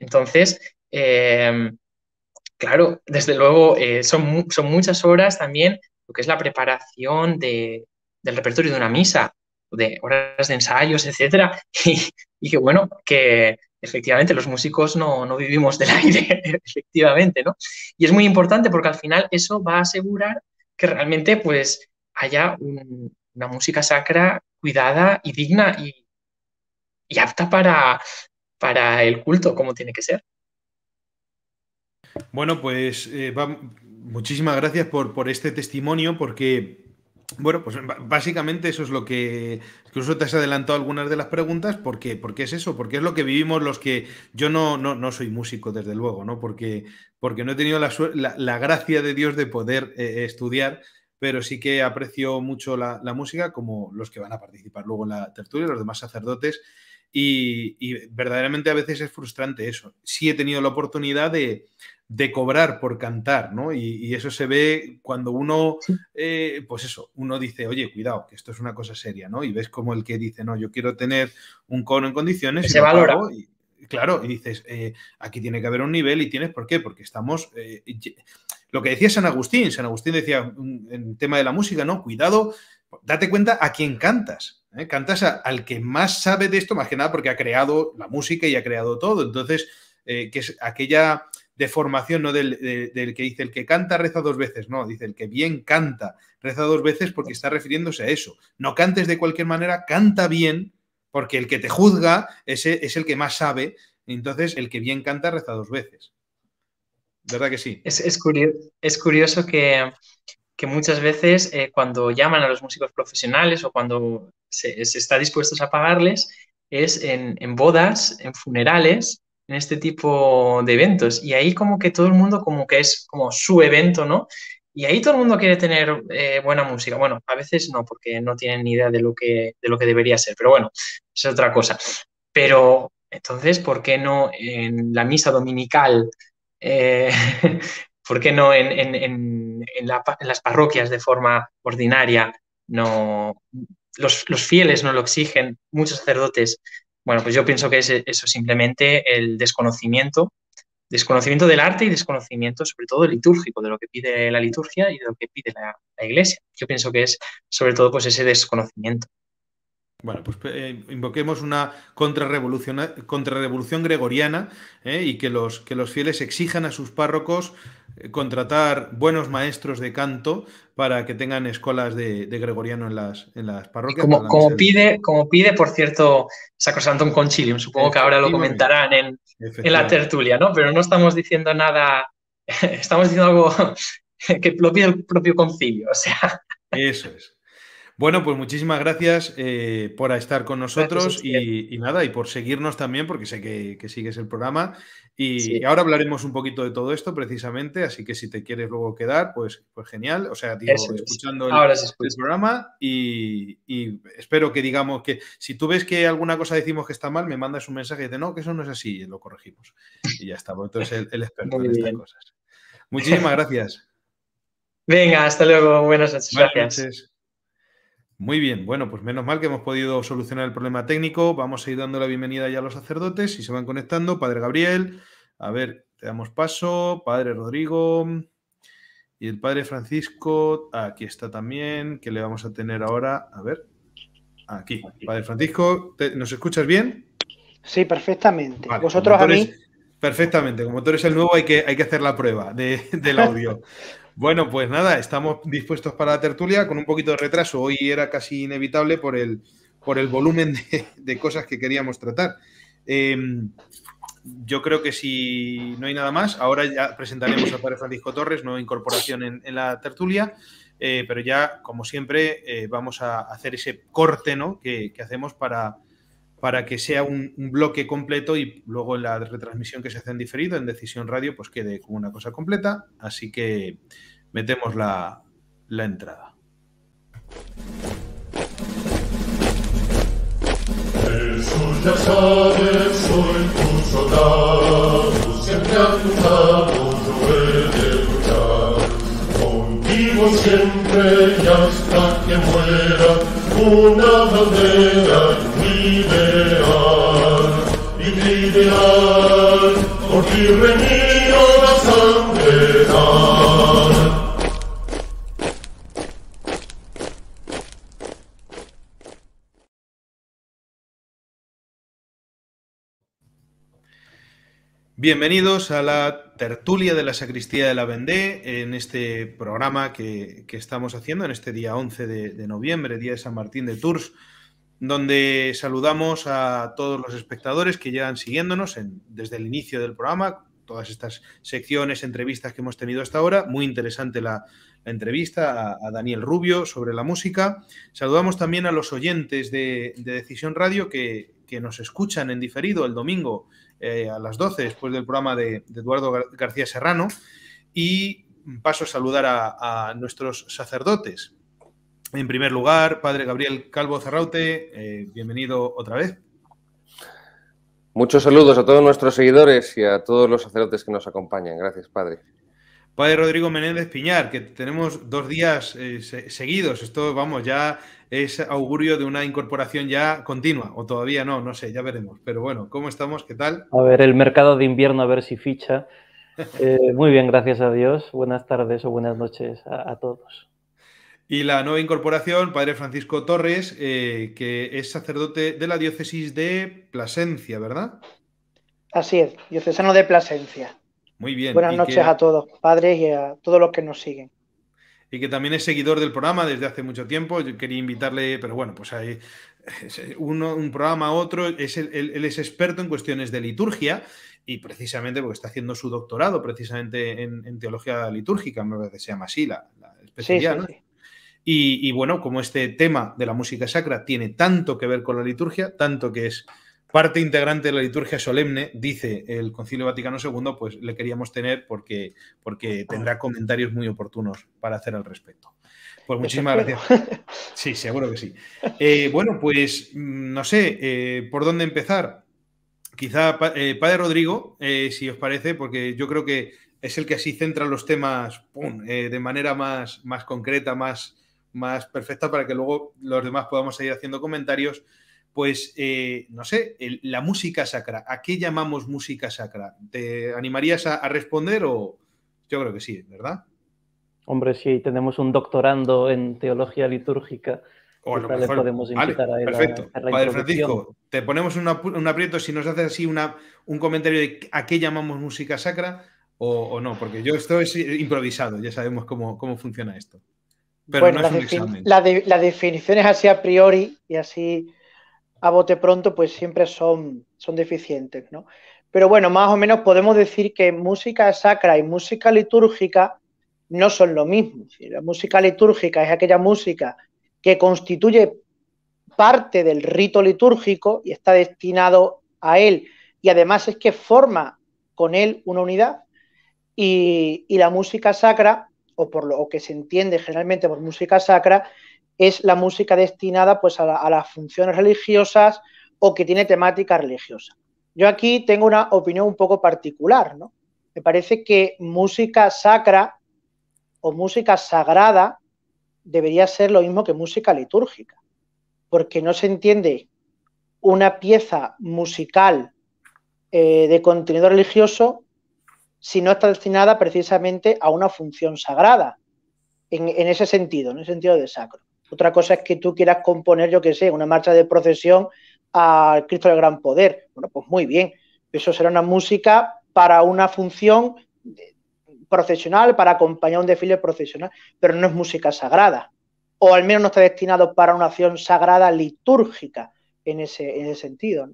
Entonces, em, Claro, desde luego, eh, son, son, muchas horas también lo que es la preparación del repertorio de una misa, de horas de ensayos, etcétera, y, que bueno, que efectivamente los músicos no, no vivimos del aire, efectivamente, ¿no? Y es muy importante porque al final eso va a asegurar que realmente pues haya una música sacra cuidada y digna y, y apta para, para el culto como tiene que ser. Bueno, pues eh, muchísimas gracias por, por este testimonio, porque bueno, pues básicamente eso es lo que. Incluso te has adelantado algunas de las preguntas. ¿Por Porque es eso, porque es lo que vivimos los que. Yo no, no, soy músico, desde luego, ¿no? Porque, porque no he tenido la, gracia de Dios de poder eh, estudiar, pero sí que aprecio mucho la, música, como los que van a participar luego en la tertulia, los demás sacerdotes. y verdaderamente a veces es frustrante eso. Sí he tenido la oportunidad de, de cobrar por cantar, ¿no? Y, eso se ve cuando uno, eh, pues eso, uno dice, oye, cuidado, que esto es una cosa seria, ¿no? Y ves como el que dice, no, yo quiero tener un cono en condiciones. y se valora. claro, y dices, eh, aquí tiene que haber un nivel y tienes por qué, porque estamos... Eh, lo que decía San Agustín, San Agustín decía mm, en tema de la música, ¿no? Cuidado, date cuenta a quién cantas. Cantas al que más sabe de esto, más que nada porque ha creado la música y ha creado todo. Entonces, que es aquella de formación, no del, que dice el que canta reza dos veces, no, dice el que bien canta reza dos veces porque está refiriéndose a eso. No cantes de cualquier manera, canta bien, porque el que te juzga ese, es el que más sabe, entonces el que bien canta reza dos veces. ¿Verdad que sí? Es, curioso, es curioso que, muchas veces eh, cuando llaman a los músicos profesionales o cuando se, está dispuestos a pagarles, es en, en bodas, en funerales, en este tipo de eventos. Y ahí como que todo el mundo como que es como su evento, ¿no? Y ahí todo el mundo quiere tener eh, buena música. Bueno, a veces no, porque no tienen ni idea de lo que, de lo que debería ser, pero bueno, es otra cosa. Pero entonces, ¿por qué no en la misa dominical? Eh, ¿Por qué no en, las parroquias de forma ordinaria? No, los, los, fieles no lo exigen, muchos sacerdotes bueno, pues yo pienso que es eso simplemente el desconocimiento, desconocimiento del arte y desconocimiento sobre todo litúrgico, de lo que pide la liturgia y de lo que pide la, iglesia. Yo pienso que es sobre todo pues ese desconocimiento. Bueno, pues eh, invoquemos una contrarrevolución, gregoriana eh, y que los, que los fieles exijan a sus párrocos eh, contratar buenos maestros de canto para que tengan escuelas de, gregoriano en las, en las parroquias. Como, como pide, como pide, por cierto, sacrosanto Concilium, supongo que ahora lo comentarán en, la tertulia, ¿no? Pero no estamos diciendo nada, estamos diciendo algo que lo pide el propio concilio, o sea. Eso es. Bueno, pues muchísimas gracias eh, por estar con nosotros y, nada, y por seguirnos también, porque sé que, que sigues el programa y, ahora hablaremos un poquito de todo esto precisamente, así que si te quieres luego quedar, pues, pues genial. O sea, digo, escuchando el, programa y, espero que digamos que si tú ves que alguna cosa decimos que está mal, me mandas un mensaje y dices, no, que eso no es así, y lo corregimos. Y ya está, pues, entonces el, experto en estas cosas. Muchísimas gracias. Venga, hasta luego. Buenas Buenas noches. gracias. Muy bien, bueno, pues menos mal que hemos podido solucionar el problema técnico. Vamos a ir dando la bienvenida ya a los sacerdotes, y se van conectando. Padre Gabriel, a ver, te damos paso. Padre Rodrigo y el Padre Francisco, aquí está también, que le vamos a tener ahora, a ver, aquí. Padre Francisco, ¿nos escuchas bien? Sí, perfectamente. Vosotros a mí. perfectamente, como tú eres el nuevo hay que, hay que hacer la prueba de, del audio. Bueno, pues nada, estamos dispuestos para la tertulia con un poquito de retraso. Hoy era casi inevitable por el, por el volumen de, cosas que queríamos tratar. Em, yo creo que si no hay nada más, ahora ya presentaremos a Padre Francisco Torres, nueva incorporación en, la tertulia. Eh, pero ya, como siempre, eh, vamos a hacer ese corte ¿no? que, que hacemos para, para que sea un, bloque completo y luego la retransmisión que se hace en diferido, en Decisión Radio, pues quede como una cosa completa. Así que metemos la, entrada. siempre una bandera la sangre Bienvenidos a la tertulia de la sacristía de la Vendée en este programa que, estamos haciendo en este día 11 de, noviembre, día de San Martín de Tours, donde saludamos a todos los espectadores que llegan siguiéndonos desde el inicio del programa, todas estas secciones, entrevistas que hemos tenido hasta ahora. Muy interesante la, entrevista a, Daniel Rubio sobre la música. Saludamos también a los oyentes de, Decisión Radio que, nos escuchan en diferido el domingo eh, a las 12 después del programa de, Eduardo García Serrano. Y paso a saludar a nuestros sacerdotes. En primer lugar, padre Gabriel Calvo Zarraute, eh, bienvenido otra vez. Muchos saludos a todos nuestros seguidores y a todos los sacerdotes que nos acompañan. Gracias, padre. Padre Rodrigo Menéndez Piñar, que tenemos dos días eh, seguidos. Esto, vamos, ya es augurio de una incorporación ya continua, o todavía no, no sé, ya veremos. Pero bueno, ¿cómo estamos? ¿Qué tal? A ver, el mercado de invierno, a ver si ficha. Eh, muy bien, gracias a Dios. Buenas tardes o buenas noches a todos. Y la nueva incorporación, Padre Francisco Torres, eh, que es sacerdote de la diócesis de Plasencia, ¿verdad? Así es, diocesano de Plasencia. Muy bien. Buenas noches a todos, padres y a todos los que nos siguen y que también es seguidor del programa desde hace mucho tiempo. Yo quería invitarle, pero bueno, pues hay eh, un programa, otro. Es él, es experto en cuestiones de liturgia y precisamente porque está haciendo su doctorado precisamente en, teología litúrgica, me parece que se llama así la, especialidad, ¿no? Y, bueno, como este tema de la música sacra tiene tanto que ver con la liturgia, tanto que es parte integrante de la liturgia solemne, dice el Concilio Vaticano II, pues le queríamos tener porque, porque ah. tendrá comentarios muy oportunos para hacer al respecto. Pues muchísimas gracias. Sí, seguro que sí. Eh, bueno, pues mm, no sé eh, por dónde empezar. Quizá, eh, Padre Rodrigo, si os parece, porque yo creo que es el que así centra los temas de manera más, más concreta, más, más perfecta para que luego los demás podamos seguir haciendo comentarios. Pues, eh, no sé, la música sacra, ¿a qué llamamos música sacra? ¿Te animarías a, responder o yo creo que sí, ¿verdad? Hombre, sí, tenemos un doctorando en teología litúrgica. O le podemos invitar a él perfecto. A, Francisco, te ponemos un, aprieto si nos haces así una, un comentario de a qué llamamos música sacra o, no, porque yo esto es improvisado, ya sabemos cómo, cómo funciona esto bueno, la, las definiciones así a priori y así a bote pronto, pues siempre son, son deficientes, ¿no? Pero bueno, más o menos podemos decir que música sacra y música litúrgica no son lo mismo. La música litúrgica es aquella música que constituye parte del rito litúrgico y está destinado a él. Y además es que forma con él una unidad. Y, y la música sacra o por lo que se entiende generalmente por música sacra, es la música destinada pues, a, las funciones religiosas o que tiene temática religiosa. Yo aquí tengo una opinión un poco particular, ¿no? Me parece que música sacra o música sagrada debería ser lo mismo que música litúrgica, porque no se entiende una pieza musical eh, de contenido religioso si no está destinada precisamente a una función sagrada, en, ese sentido, en el sentido de sacro. Otra cosa es que tú quieras componer, yo que sé, una marcha de procesión al Cristo del Gran Poder. Bueno, pues muy bien. Eso será una música para una función eh, procesional, para acompañar un desfile procesional, pero no es música sagrada. O al menos no está destinado para una acción sagrada litúrgica en ese, en ese sentido.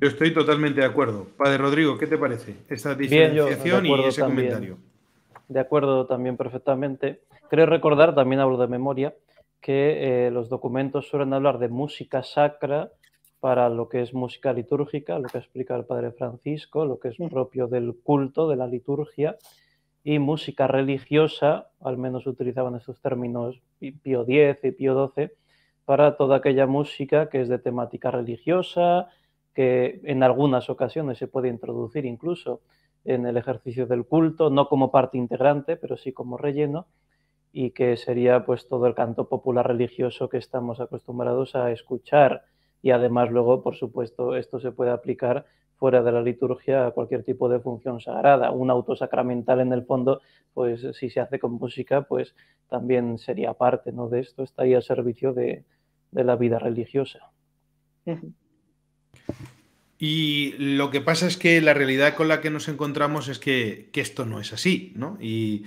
Yo estoy totalmente de acuerdo. Padre Rodrigo, ¿qué te parece esta diferenciación y ese comentario? De acuerdo también perfectamente. Creo recordar, también hablo de memoria, que eh, los documentos suelen hablar de música sacra para lo que es música litúrgica, lo que explica el Padre Francisco, lo que es mm. propio del culto, de la liturgia, y música religiosa, al menos utilizaban esos términos Pío X y Pío XII, para toda aquella música que es de temática religiosa, que en algunas ocasiones se puede introducir incluso en el ejercicio del culto, no como parte integrante, pero sí como relleno, y que sería pues todo el canto popular religioso que estamos acostumbrados a escuchar. Y además luego, por supuesto, esto se puede aplicar fuera de la liturgia a cualquier tipo de función sagrada. Un autosacramental en el fondo, pues si se hace con música, pues también sería parte ¿no? de esto, estaría al servicio de, la vida religiosa. Y lo que pasa es que la realidad con la que nos encontramos es que, esto no es así, ¿no? Y,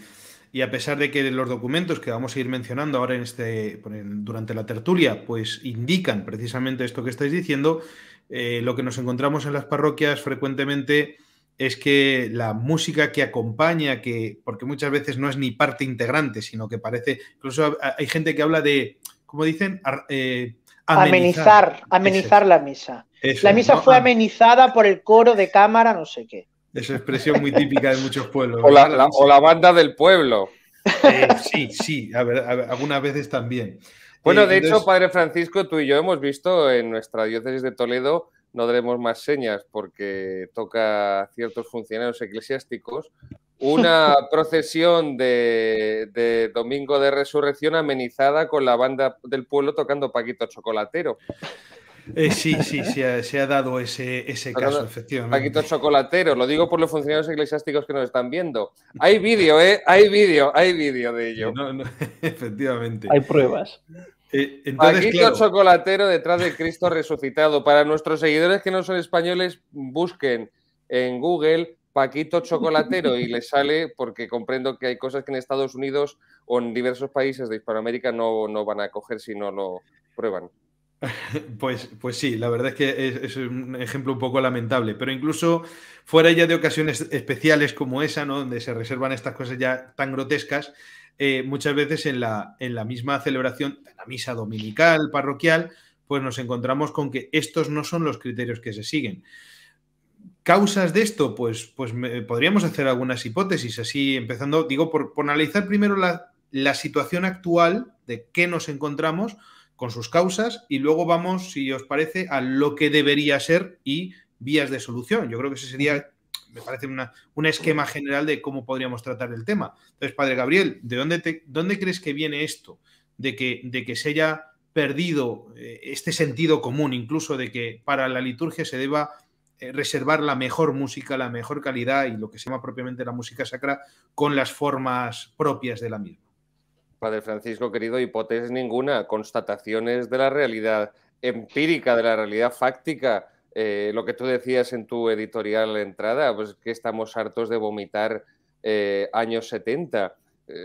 a pesar de que los documentos que vamos a ir mencionando ahora en este, durante la tertulia, pues indican precisamente esto que estáis diciendo, eh, lo que nos encontramos en las parroquias frecuentemente es que la música que acompaña, que, porque muchas veces no es ni parte integrante, sino que parece, incluso hay gente que habla de, ¿cómo dicen? Eh, Amenizar, amenizar, la misa. la misa fue ah. amenizada por el coro de cámara, no sé qué. Esa expresión muy típica de muchos pueblos. o, la, banda del pueblo. Eh, sí, sí, algunas veces también. Bueno, eh, de hecho, Padre Francisco, tú y yo hemos visto en nuestra diócesis de Toledo, no daremos más señas porque toca a ciertos funcionarios eclesiásticos una procesión de, Domingo de Resurrección amenizada con la banda del pueblo tocando Paquito Chocolatero. Eh, sí, sí, se ha, dado ese, ese caso, efectivamente. Paquito Chocolatero, lo digo por los funcionarios eclesiásticos que nos están viendo. Hay vídeo, ¿eh? Hay vídeo, hay vídeo de ello. efectivamente. Hay pruebas. Eh, Paquito Chocolatero detrás de Cristo resucitado. Para nuestros seguidores que no son españoles, busquen en Google Paquito Chocolatero y le sale porque comprendo que hay cosas que en Estados Unidos o en diversos países de Hispanoamérica no, no van a coger si no lo prueban. Pues, pues sí, la verdad es que es, un ejemplo un poco lamentable, pero incluso fuera ya de ocasiones especiales como esa, ¿no? donde se reservan estas cosas ya tan grotescas, eh, muchas veces en la, en la misma celebración la misa dominical, parroquial, pues nos encontramos con que estos no son los criterios que se siguen. ¿Causas de esto? Pues, pues podríamos hacer algunas hipótesis, así empezando, digo, por, analizar primero la, situación actual de qué nos encontramos con sus causas y luego vamos, si os parece, a lo que debería ser y vías de solución. Yo creo que ese sería, me parece, un esquema general de cómo podríamos tratar el tema. Entonces, padre Gabriel, ¿de dónde, te, dónde crees que viene esto? De que, de que se haya perdido eh, este sentido común, incluso de que para la liturgia se deba eh, reservar la mejor música, la mejor calidad y lo que se llama propiamente la música sacra con las formas propias de la misma. Padre Francisco, querido, hipótesis ninguna, constataciones de la realidad empírica, de la realidad fáctica. Eh, lo que tú decías en tu editorial entrada, pues que estamos hartos de vomitar eh, años 70,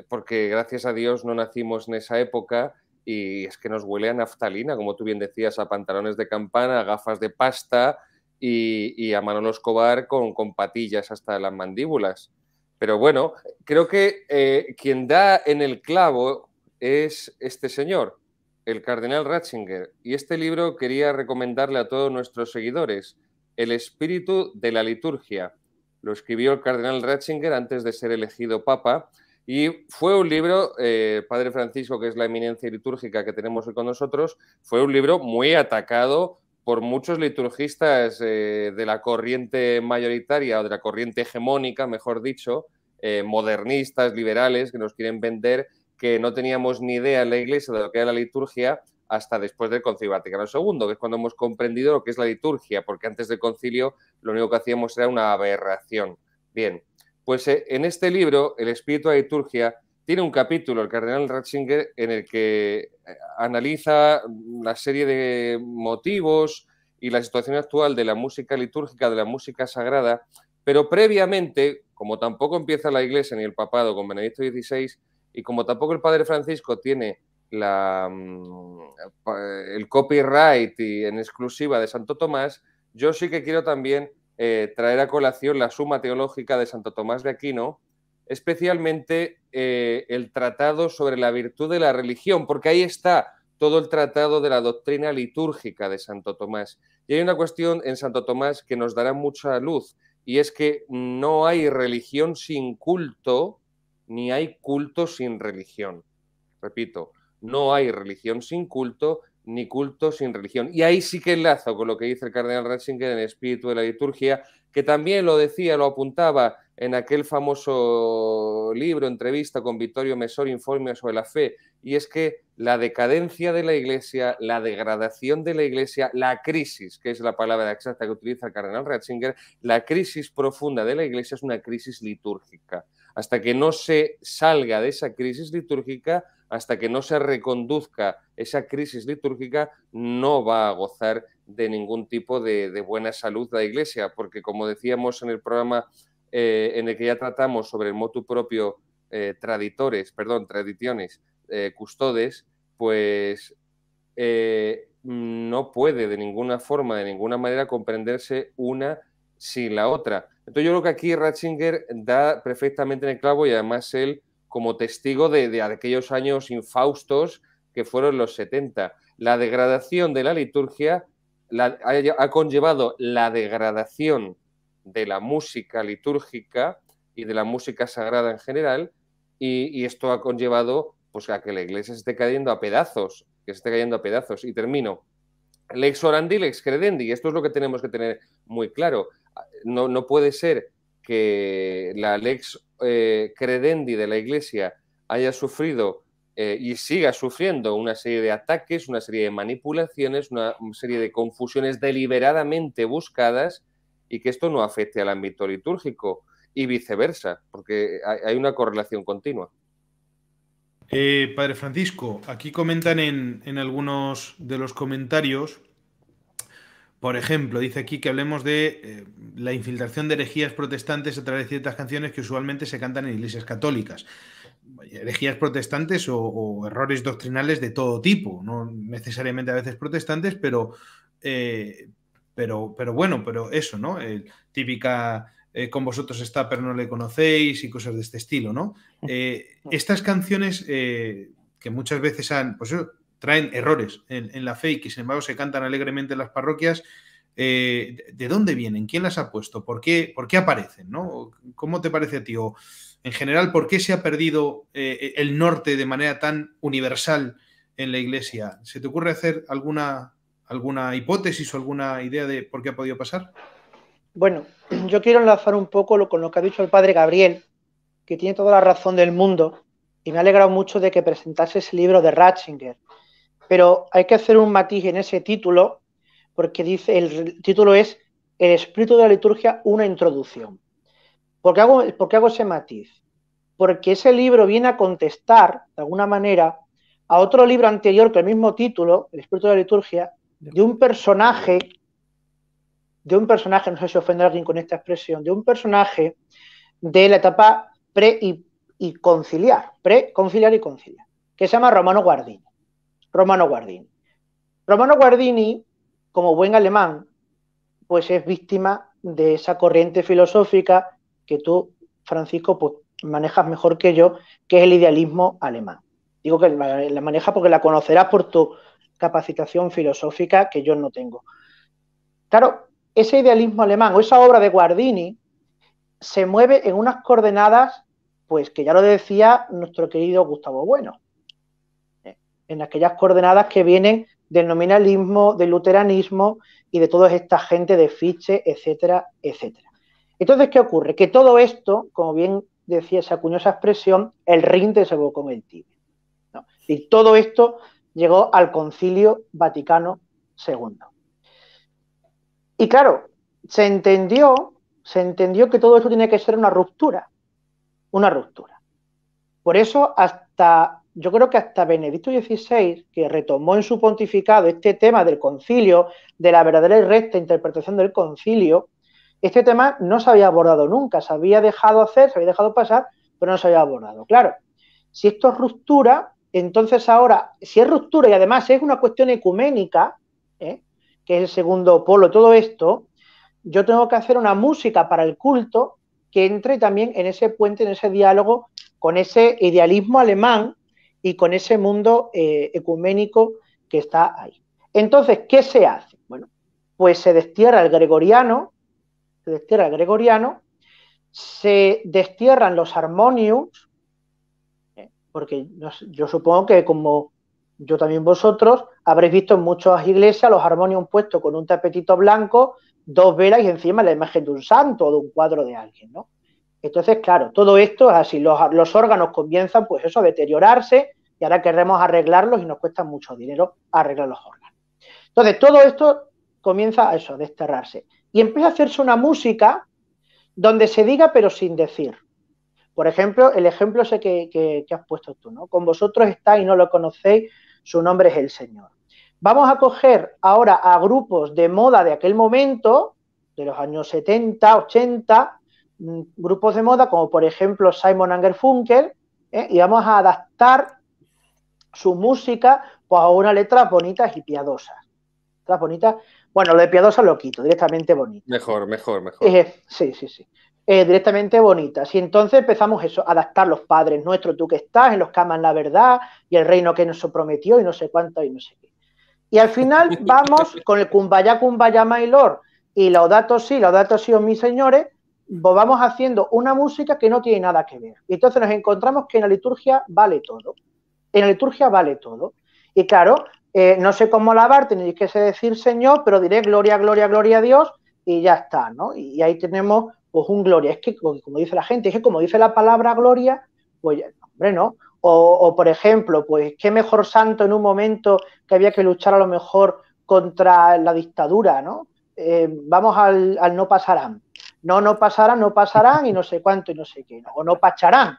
porque gracias a Dios no nacimos en esa época y es que nos huele a naftalina, como tú bien decías, a pantalones de campana, a gafas de pasta, y, a Manolo Escobar con, con, patillas hasta las mandíbulas. Pero bueno, creo que eh, quien da en el clavo es este señor, el cardenal Ratzinger. Y este libro quería recomendarle a todos nuestros seguidores, El espíritu de la liturgia. Lo escribió el cardenal Ratzinger antes de ser elegido papa. Y fue un libro, eh, Padre Francisco, que es la eminencia litúrgica que tenemos hoy con nosotros, fue un libro muy atacado por muchos liturgistas eh, de la corriente mayoritaria o de la corriente hegemónica, mejor dicho, eh, modernistas, liberales, que nos quieren vender que no teníamos ni idea en la Iglesia de lo que era la liturgia hasta después del Concilio Vaticano II, que es cuando hemos comprendido lo que es la liturgia, porque antes del concilio lo único que hacíamos era una aberración. Bien, pues eh, en este libro, El espíritu de la liturgia, tiene un capítulo, el cardenal Ratzinger, en el que eh, analiza la serie de motivos y la situación actual de la música litúrgica, de la música sagrada, pero previamente, como tampoco empieza la Iglesia ni el papado con Benedicto XVI, y como tampoco el Padre Francisco tiene mm, el copyright en exclusiva de Santo Tomás, yo sí que quiero también eh, traer a colación la suma teológica de Santo Tomás de Aquino, especialmente eh, el tratado sobre la virtud de la religión, porque ahí está todo el tratado de la doctrina litúrgica de Santo Tomás. Y hay una cuestión en Santo Tomás que nos dará mucha luz, y es que no hay religión sin culto, ni hay culto sin religión. Repito, no hay religión sin culto, ni culto sin religión. Y ahí sí que enlazo con lo que dice el cardenal Ratzinger en el espíritu de la liturgia, que también lo decía, lo apuntaba en aquel famoso libro, entrevista con Vittorio Mesor, Informe sobre la Fe, y es que la decadencia de la Iglesia, la degradación de la Iglesia, la crisis, que es la palabra exacta que utiliza el cardenal Ratzinger, la crisis profunda de la Iglesia es una crisis litúrgica. Hasta que no se salga de esa crisis litúrgica, hasta que no se reconduzca esa crisis litúrgica, no va a gozar de ningún tipo de, de buena salud la Iglesia, porque como decíamos en el programa eh, en el que ya tratamos sobre el motu propio eh, traditores, perdón, tradiciones, eh, custodes, pues no puede de ninguna forma, de ninguna manera comprenderse una sin la otra. Entonces yo creo que aquí Ratzinger da perfectamente en el clavo y además él como testigo de, aquellos años infaustos que fueron los 70. La degradación de la liturgia ha conllevado la degradación de la música litúrgica y de la música sagrada en general, y, esto ha conllevado pues, a que la iglesia se esté cayendo a pedazos, que esté cayendo a pedazos. Y termino. Lex orandi, lex credendi, ...y esto es lo que tenemos que tener muy claro. No, puede ser que la lex eh, credendi de la iglesia haya sufrido eh, y siga sufriendo una serie de ataques, una serie de manipulaciones, una serie de confusiones deliberadamente buscadas y que esto no afecte al ámbito litúrgico y viceversa, porque hay una correlación continua. Eh, padre Francisco, aquí comentan en, algunos de los comentarios, por ejemplo, dice aquí que hablemos de eh, la infiltración de herejías protestantes a través de ciertas canciones que usualmente se cantan en iglesias católicas. Herejías protestantes o, errores doctrinales de todo tipo, no necesariamente a veces protestantes, pero eh, pero, bueno, pero eso, ¿no? El, típica eh, con vosotros está, pero no le conocéis y cosas de este estilo, ¿no? Eh, estas canciones eh, que muchas veces han, pues traen errores en, la fe y que sin embargo se cantan alegremente en las parroquias, ¿de dónde vienen? ¿Quién las ha puesto? ¿Por qué, por qué aparecen? ¿no? ¿Cómo te parece a ti? en general, ¿por qué se ha perdido el norte de manera tan universal en la iglesia? ¿Se te ocurre hacer alguna alguna hipótesis o alguna idea de por qué ha podido pasar? Bueno, yo quiero enlazar un poco lo, con lo que ha dicho el padre Gabriel, que tiene toda la razón del mundo, y me ha alegrado mucho de que presentase ese libro de Ratzinger. Pero hay que hacer un matiz en ese título, porque dice, el título es El espíritu de la liturgia, una introducción. ¿Por qué hago, por qué hago ese matiz? Porque ese libro viene a contestar, de alguna manera, a otro libro anterior que el mismo título, El espíritu de la liturgia, de un personaje, de un personaje, no sé si ofende a alguien con esta expresión, de un personaje de la etapa pre y, conciliar, pre-conciliar y conciliar, que se llama Romano Guardini. Romano Guardini. Romano Guardini, como buen alemán, pues es víctima de esa corriente filosófica que tú, Francisco, pues manejas mejor que yo, que es el idealismo alemán. Digo que la maneja porque la conocerás por tu, capacitación filosófica que yo no tengo. Claro, ese idealismo alemán o esa obra de Guardini se mueve en unas coordenadas, pues que ya lo decía nuestro querido Gustavo Bueno, ¿eh? en aquellas coordenadas que vienen del nominalismo, del luteranismo y de toda esta gente de Fichte, etcétera, etcétera. Entonces, ¿qué ocurre? Que todo esto, como bien decía esa cuñosa expresión, el rinde se con el tibio. Y todo esto llegó al Concilio Vaticano II. Y claro, se entendió, se entendió que todo esto tiene que ser una ruptura, una ruptura. Por eso hasta, yo creo que hasta Benedicto XVI, que retomó en su pontificado este tema del concilio, de la verdadera y recta interpretación del concilio, este tema no se había abordado nunca, se había dejado hacer, se había dejado pasar, pero no se había abordado. Claro, si esto es ruptura, entonces ahora, si es ruptura y además es una cuestión ecuménica, ¿eh? que es el segundo polo, todo esto, yo tengo que hacer una música para el culto que entre también en ese puente, en ese diálogo con ese idealismo alemán y con ese mundo eh, ecuménico que está ahí. Entonces, ¿qué se hace? Bueno, pues se destierra el gregoriano, se destierra el gregoriano, se destierran los armoniums, porque yo supongo que como yo también vosotros, habréis visto en muchas iglesias los armonios puestos con un tapetito blanco, dos velas y encima la imagen de un santo o de un cuadro de alguien, ¿no? Entonces, claro, todo esto es así, los, los órganos comienzan, pues eso, a deteriorarse y ahora queremos arreglarlos y nos cuesta mucho dinero arreglar los órganos. Entonces, todo esto comienza a eso, a desterrarse. Y empieza a hacerse una música donde se diga pero sin decir. Por ejemplo, el ejemplo sé que, que, has puesto tú, ¿no? Con vosotros está y no lo conocéis, su nombre es el Señor. Vamos a coger ahora a grupos de moda de aquel momento, de los años 70, 80, mm, grupos de moda como por ejemplo Simon Anger ¿eh? y vamos a adaptar su música pues, a unas letras bonitas y piadosas. Letras bonitas. Bueno, lo de piadosa lo quito, directamente bonito. Mejor, mejor, mejor. sí, sí, sí. Eh, directamente bonitas. Y entonces empezamos eso, a adaptar los padres nuestros, tú que estás, en los camas la verdad y el reino que nos prometió y no sé cuánto y no sé qué. Y al final vamos con el cumbaya cumbaya My Lord y Laudato Si, Laudato Si, o oh, mis señores, pues vamos haciendo una música que no tiene nada que ver. Y entonces nos encontramos que en la liturgia vale todo. En la liturgia vale todo. Y claro, eh, no sé cómo lavar, tenéis que decir Señor, pero diré gloria, gloria, gloria a Dios y ya está, ¿no? Y ahí tenemos pues un gloria. Es que, como dice la gente, es que como dice la palabra gloria, pues, hombre, no. O, por ejemplo, pues qué mejor santo en un momento que había que luchar a lo mejor contra la dictadura, ¿no? Eh, vamos al, no pasarán. No, no pasarán, no pasarán y no sé cuánto y no sé qué. no O no pacharán,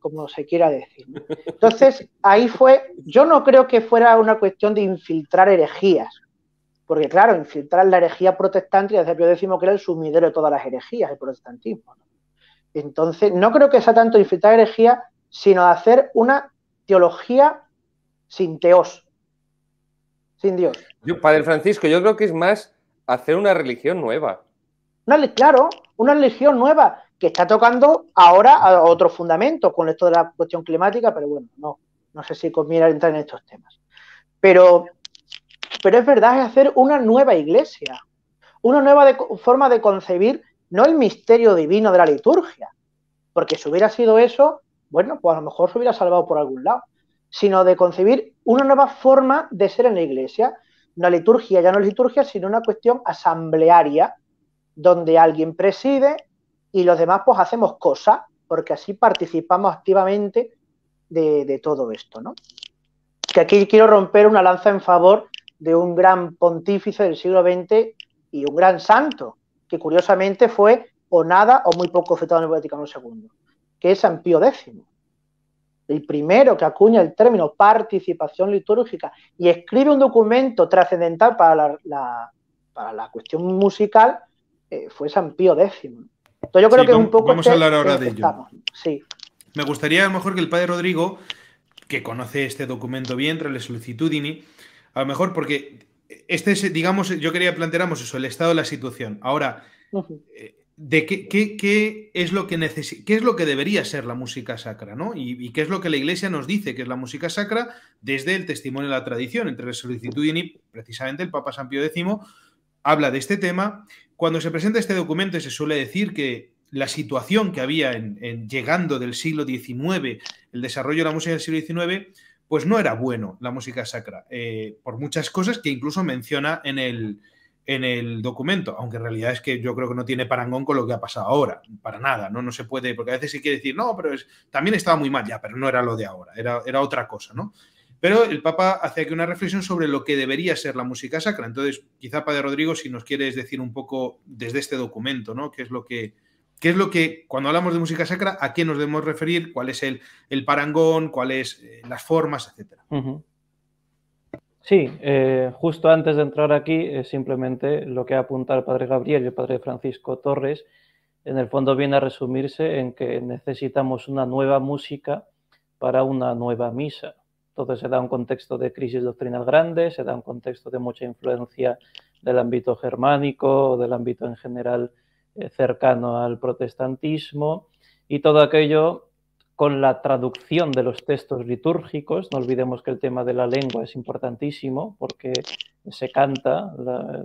como se quiera decir. Entonces, ahí fue, yo no creo que fuera una cuestión de infiltrar herejías. Porque, claro, infiltrar la herejía protestante, desde Pío X, que era el sumidero de todas las herejías, el protestantismo. Entonces, no creo que sea tanto infiltrar herejía, sino hacer una teología sin teos, sin Dios. Padre Francisco, yo creo que es más hacer una religión nueva. claro, una religión nueva que está tocando ahora a otros fundamentos con esto de la cuestión climática, pero bueno, no, no sé si conviene entrar en estos temas. Pero pero es verdad, es hacer una nueva iglesia, una nueva forma de concebir, no el misterio divino de la liturgia, porque si hubiera sido eso, bueno, pues a lo mejor se hubiera salvado por algún lado, sino de concebir una nueva forma de ser en la iglesia, una liturgia, ya no liturgia, sino una cuestión asamblearia, donde alguien preside y los demás pues hacemos cosas, porque así participamos activamente de, de todo esto, ¿no? Que aquí quiero romper una lanza en favor de un gran pontífice del siglo XX y un gran santo, que curiosamente fue o nada o muy poco afectado en el Vaticano II, que es San Pío X, el primero que acuña el término participación litúrgica y escribe un documento trascendental para la, para la cuestión musical, eh, fue San Pío X. Entonces yo creo que es un poco... Vamos a este hablar ahora de ello. Sí. Me gustaría mejor que el padre Rodrigo, que conoce este documento bien, tras la solicitudini, a lo mejor porque este digamos, yo quería planteáramos eso, el estado de la situación. Ahora, eh, de qué, qué, es lo que qué es lo que debería ser la música sacra, ¿no? Y, qué es lo que la Iglesia nos dice que es la música sacra desde el testimonio de la tradición, entre la solicitud y precisamente el Papa San Pío X habla de este tema. Cuando se presenta este documento se suele decir que la situación que había en, en llegando del siglo XIX, el desarrollo de la música del siglo XIX, pues no era bueno la música sacra, eh, por muchas cosas que incluso menciona en el, en el documento, aunque en realidad es que yo creo que no tiene parangón con lo que ha pasado ahora, para nada, ¿no? No se puede, porque a veces se quiere decir, no, pero es, también estaba muy mal, ya, pero no era lo de ahora, era, era otra cosa, ¿no? Pero el Papa hace aquí una reflexión sobre lo que debería ser la música sacra. Entonces, quizá Padre Rodrigo, si nos quieres decir un poco desde este documento, ¿no? ¿Qué es lo que, ¿Qué es lo que, cuando hablamos de música sacra, a qué nos debemos referir? ¿Cuál es el, parangón? ¿Cuáles son eh, las formas? Etcétera. Sí, eh, justo antes de entrar aquí, simplemente lo que apunta el padre Gabriel y el padre Francisco Torres, en el fondo viene a resumirse en que necesitamos una nueva música para una nueva misa. Entonces se da un contexto de crisis doctrinal grande, se da un contexto de mucha influencia del ámbito germánico, del ámbito en general eh, cercano al protestantismo y todo aquello con la traducción de los textos litúrgicos. No olvidemos que el tema de la lengua es importantísimo porque se canta,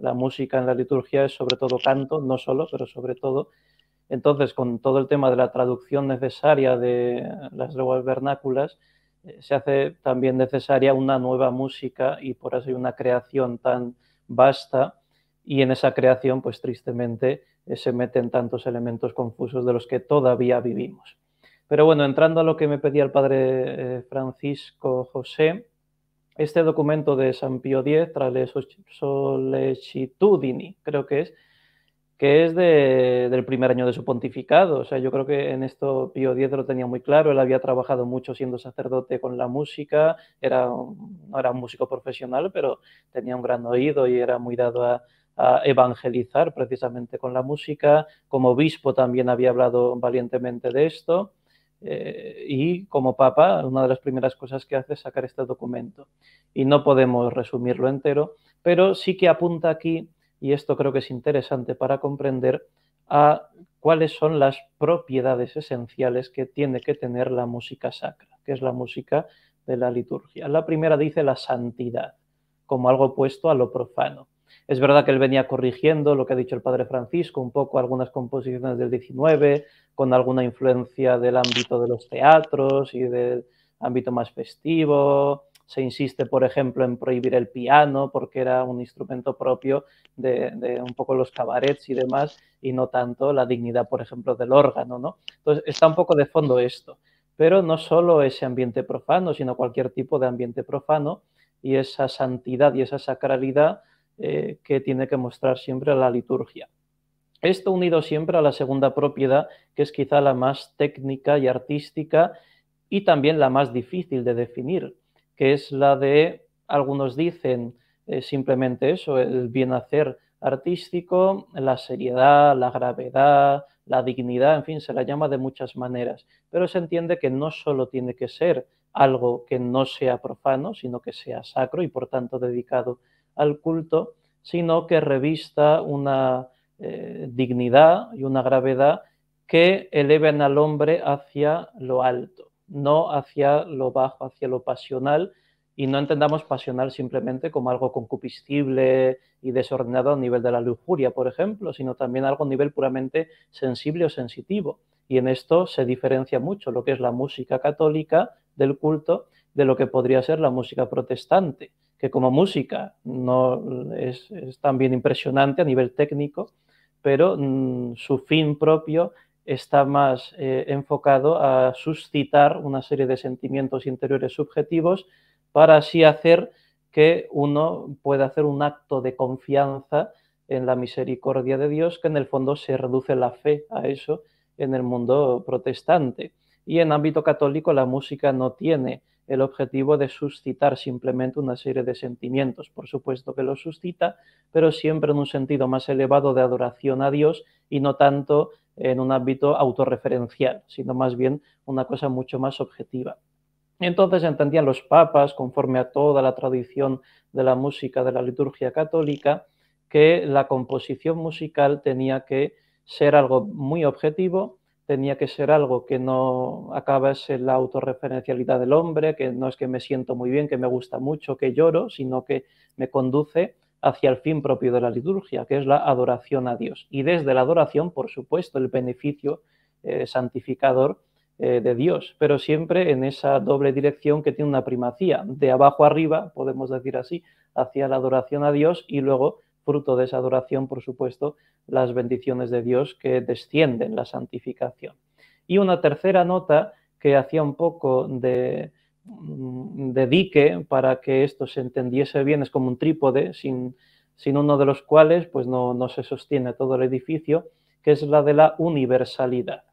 la, música en la liturgia es sobre todo canto, no solo, pero sobre todo. Entonces, con todo el tema de la traducción necesaria de las lenguas vernáculas, eh, se hace también necesaria una nueva música y por así una creación tan vasta y en esa creación, pues tristemente, eh, se meten tantos elementos confusos de los que todavía vivimos. Pero bueno, entrando a lo que me pedía el padre eh, Francisco José, este documento de San Pío X, le solecitudini, creo que es, que es de, del primer año de su pontificado. O sea, yo creo que en esto Pío X lo tenía muy claro. Él había trabajado mucho siendo sacerdote con la música, era, no era un músico profesional, pero tenía un gran oído y era muy dado a, a evangelizar precisamente con la música. Como obispo también había hablado valientemente de esto. Eh, y como papa, una de las primeras cosas que hace es sacar este documento. Y no podemos resumirlo entero, pero sí que apunta aquí, y esto creo que es interesante para comprender, a cuáles son las propiedades esenciales que tiene que tener la música sacra, que es la música de la liturgia. La primera dice la santidad, como algo opuesto a lo profano. Es verdad que él venía corrigiendo lo que ha dicho el padre Francisco, un poco algunas composiciones del 19, con alguna influencia del ámbito de los teatros y del ámbito más festivo. Se insiste, por ejemplo, en prohibir el piano porque era un instrumento propio de, un poco los cabarets y demás, y no tanto la dignidad, por ejemplo, del órgano. ¿no? Entonces, está un poco de fondo esto, pero no solo ese ambiente profano, sino cualquier tipo de ambiente profano y esa santidad y esa sacralidad eh, que tiene que mostrar siempre la liturgia. Esto unido siempre a la segunda propiedad, que es quizá la más técnica y artística y también la más difícil de definir, que es la de, algunos dicen eh, simplemente eso, el bien hacer artístico, la seriedad, la gravedad, la dignidad, en fin, se la llama de muchas maneras, pero se entiende que no solo tiene que ser algo que no sea profano, sino que sea sacro y por tanto dedicado al culto, sino que revista una eh, dignidad y una gravedad que eleven al hombre hacia lo alto, no hacia lo bajo, hacia lo pasional, y no entendamos pasional simplemente como algo concupiscible y desordenado a nivel de la lujuria, por ejemplo, sino también algo a nivel puramente sensible o sensitivo. Y en esto se diferencia mucho lo que es la música católica del culto de lo que podría ser la música protestante que como música no es, también impresionante a nivel técnico, pero mm, su fin propio está más eh, enfocado a suscitar una serie de sentimientos interiores subjetivos para así hacer que uno pueda hacer un acto de confianza en la misericordia de Dios, que en el fondo se reduce la fe a eso en el mundo protestante. Y en ámbito católico la música no tiene el objetivo de suscitar simplemente una serie de sentimientos. Por supuesto que lo suscita, pero siempre en un sentido más elevado de adoración a Dios y no tanto en un ámbito autorreferencial, sino más bien una cosa mucho más objetiva. Entonces entendían los papas, conforme a toda la tradición de la música de la liturgia católica, que la composición musical tenía que ser algo muy objetivo, tenía que ser algo que no acaba acabase la autorreferencialidad del hombre, que no es que me siento muy bien, que me gusta mucho, que lloro, sino que me conduce hacia el fin propio de la liturgia, que es la adoración a Dios. Y desde la adoración, por supuesto, el beneficio eh, santificador eh, de Dios, pero siempre en esa doble dirección que tiene una primacía, de abajo arriba, podemos decir así, hacia la adoración a Dios y luego fruto de esa adoración, por supuesto, las bendiciones de Dios que descienden la santificación. Y una tercera nota que hacía un poco de, mm, dique para que esto se entendiese bien, es como un trípode, sin, uno de los cuales pues no, no se sostiene todo el edificio, que es la de la universalidad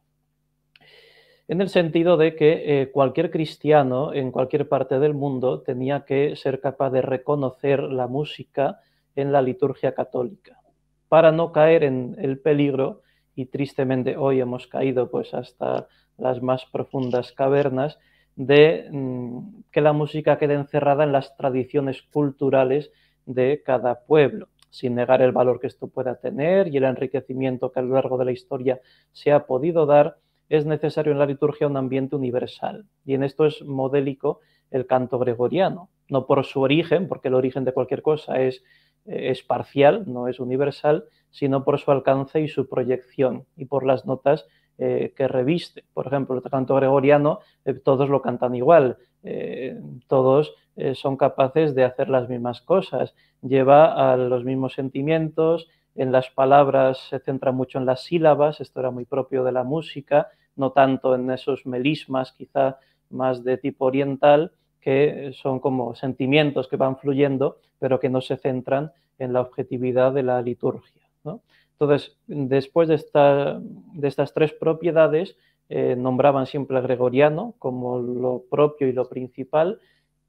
en el sentido de que eh, cualquier cristiano en cualquier parte del mundo tenía que ser capaz de reconocer la música en la liturgia católica, para no caer en el peligro, y tristemente hoy hemos caído pues hasta las más profundas cavernas, de mm, que la música quede encerrada en las tradiciones culturales de cada pueblo, sin negar el valor que esto pueda tener y el enriquecimiento que a lo largo de la historia se ha podido dar, es necesario en la liturgia un ambiente universal. Y en esto es modélico el canto gregoriano, no por su origen, porque el origen de cualquier cosa es es parcial, no es universal, sino por su alcance y su proyección y por las notas eh, que reviste. Por ejemplo, el canto gregoriano, eh, todos lo cantan igual, eh, todos son capaces de hacer las mismas cosas, lleva a los mismos sentimientos, en las palabras se centra mucho en las sílabas, esto era muy propio de la música, no tanto en esos melismas quizá más de tipo oriental, que son como sentimientos que van fluyendo, pero que no se centran en la objetividad de la liturgia. Entonces, después de, estas tres propiedades, eh, nombraban siempre a Gregoriano como lo propio y lo principal,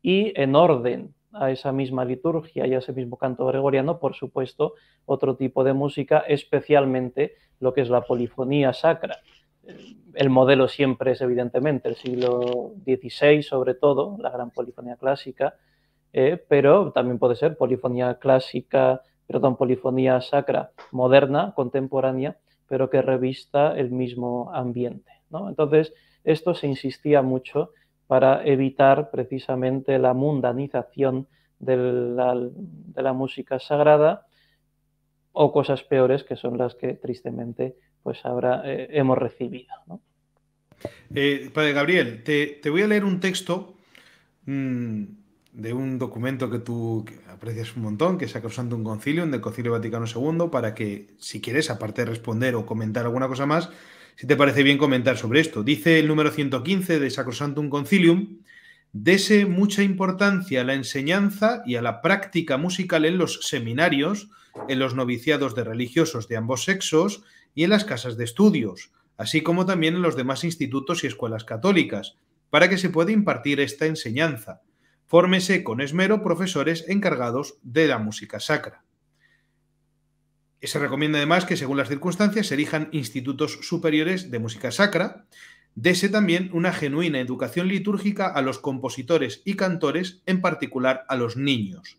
y en orden a esa misma liturgia y a ese mismo canto gregoriano, por supuesto, otro tipo de música, especialmente lo que es la polifonía sacra, el modelo siempre es evidentemente el siglo XVI, sobre todo, la gran polifonía clásica, eh, pero también puede ser polifonía clásica, perdón, polifonía sacra moderna, contemporánea, pero que revista el mismo ambiente. ¿no? Entonces, esto se insistía mucho para evitar precisamente la mundanización de la, de la música sagrada o cosas peores que son las que tristemente pues ahora eh, hemos recibido. ¿no? Eh, padre Gabriel, te, voy a leer un texto mm, de un documento que tú aprecias un montón, que es Sacrosantum concilium del Concilio Vaticano II, para que, si quieres, aparte de responder o comentar alguna cosa más, si te parece bien comentar sobre esto. Dice el número 115 de Sacrosantum Concilium, dese mucha importancia a la enseñanza y a la práctica musical en los seminarios, en los noviciados de religiosos de ambos sexos, y en las casas de estudios, así como también en los demás institutos y escuelas católicas, para que se pueda impartir esta enseñanza. Fórmese con esmero profesores encargados de la música sacra. Se recomienda además que según las circunstancias se erijan institutos superiores de música sacra, dese también una genuina educación litúrgica a los compositores y cantores, en particular a los niños.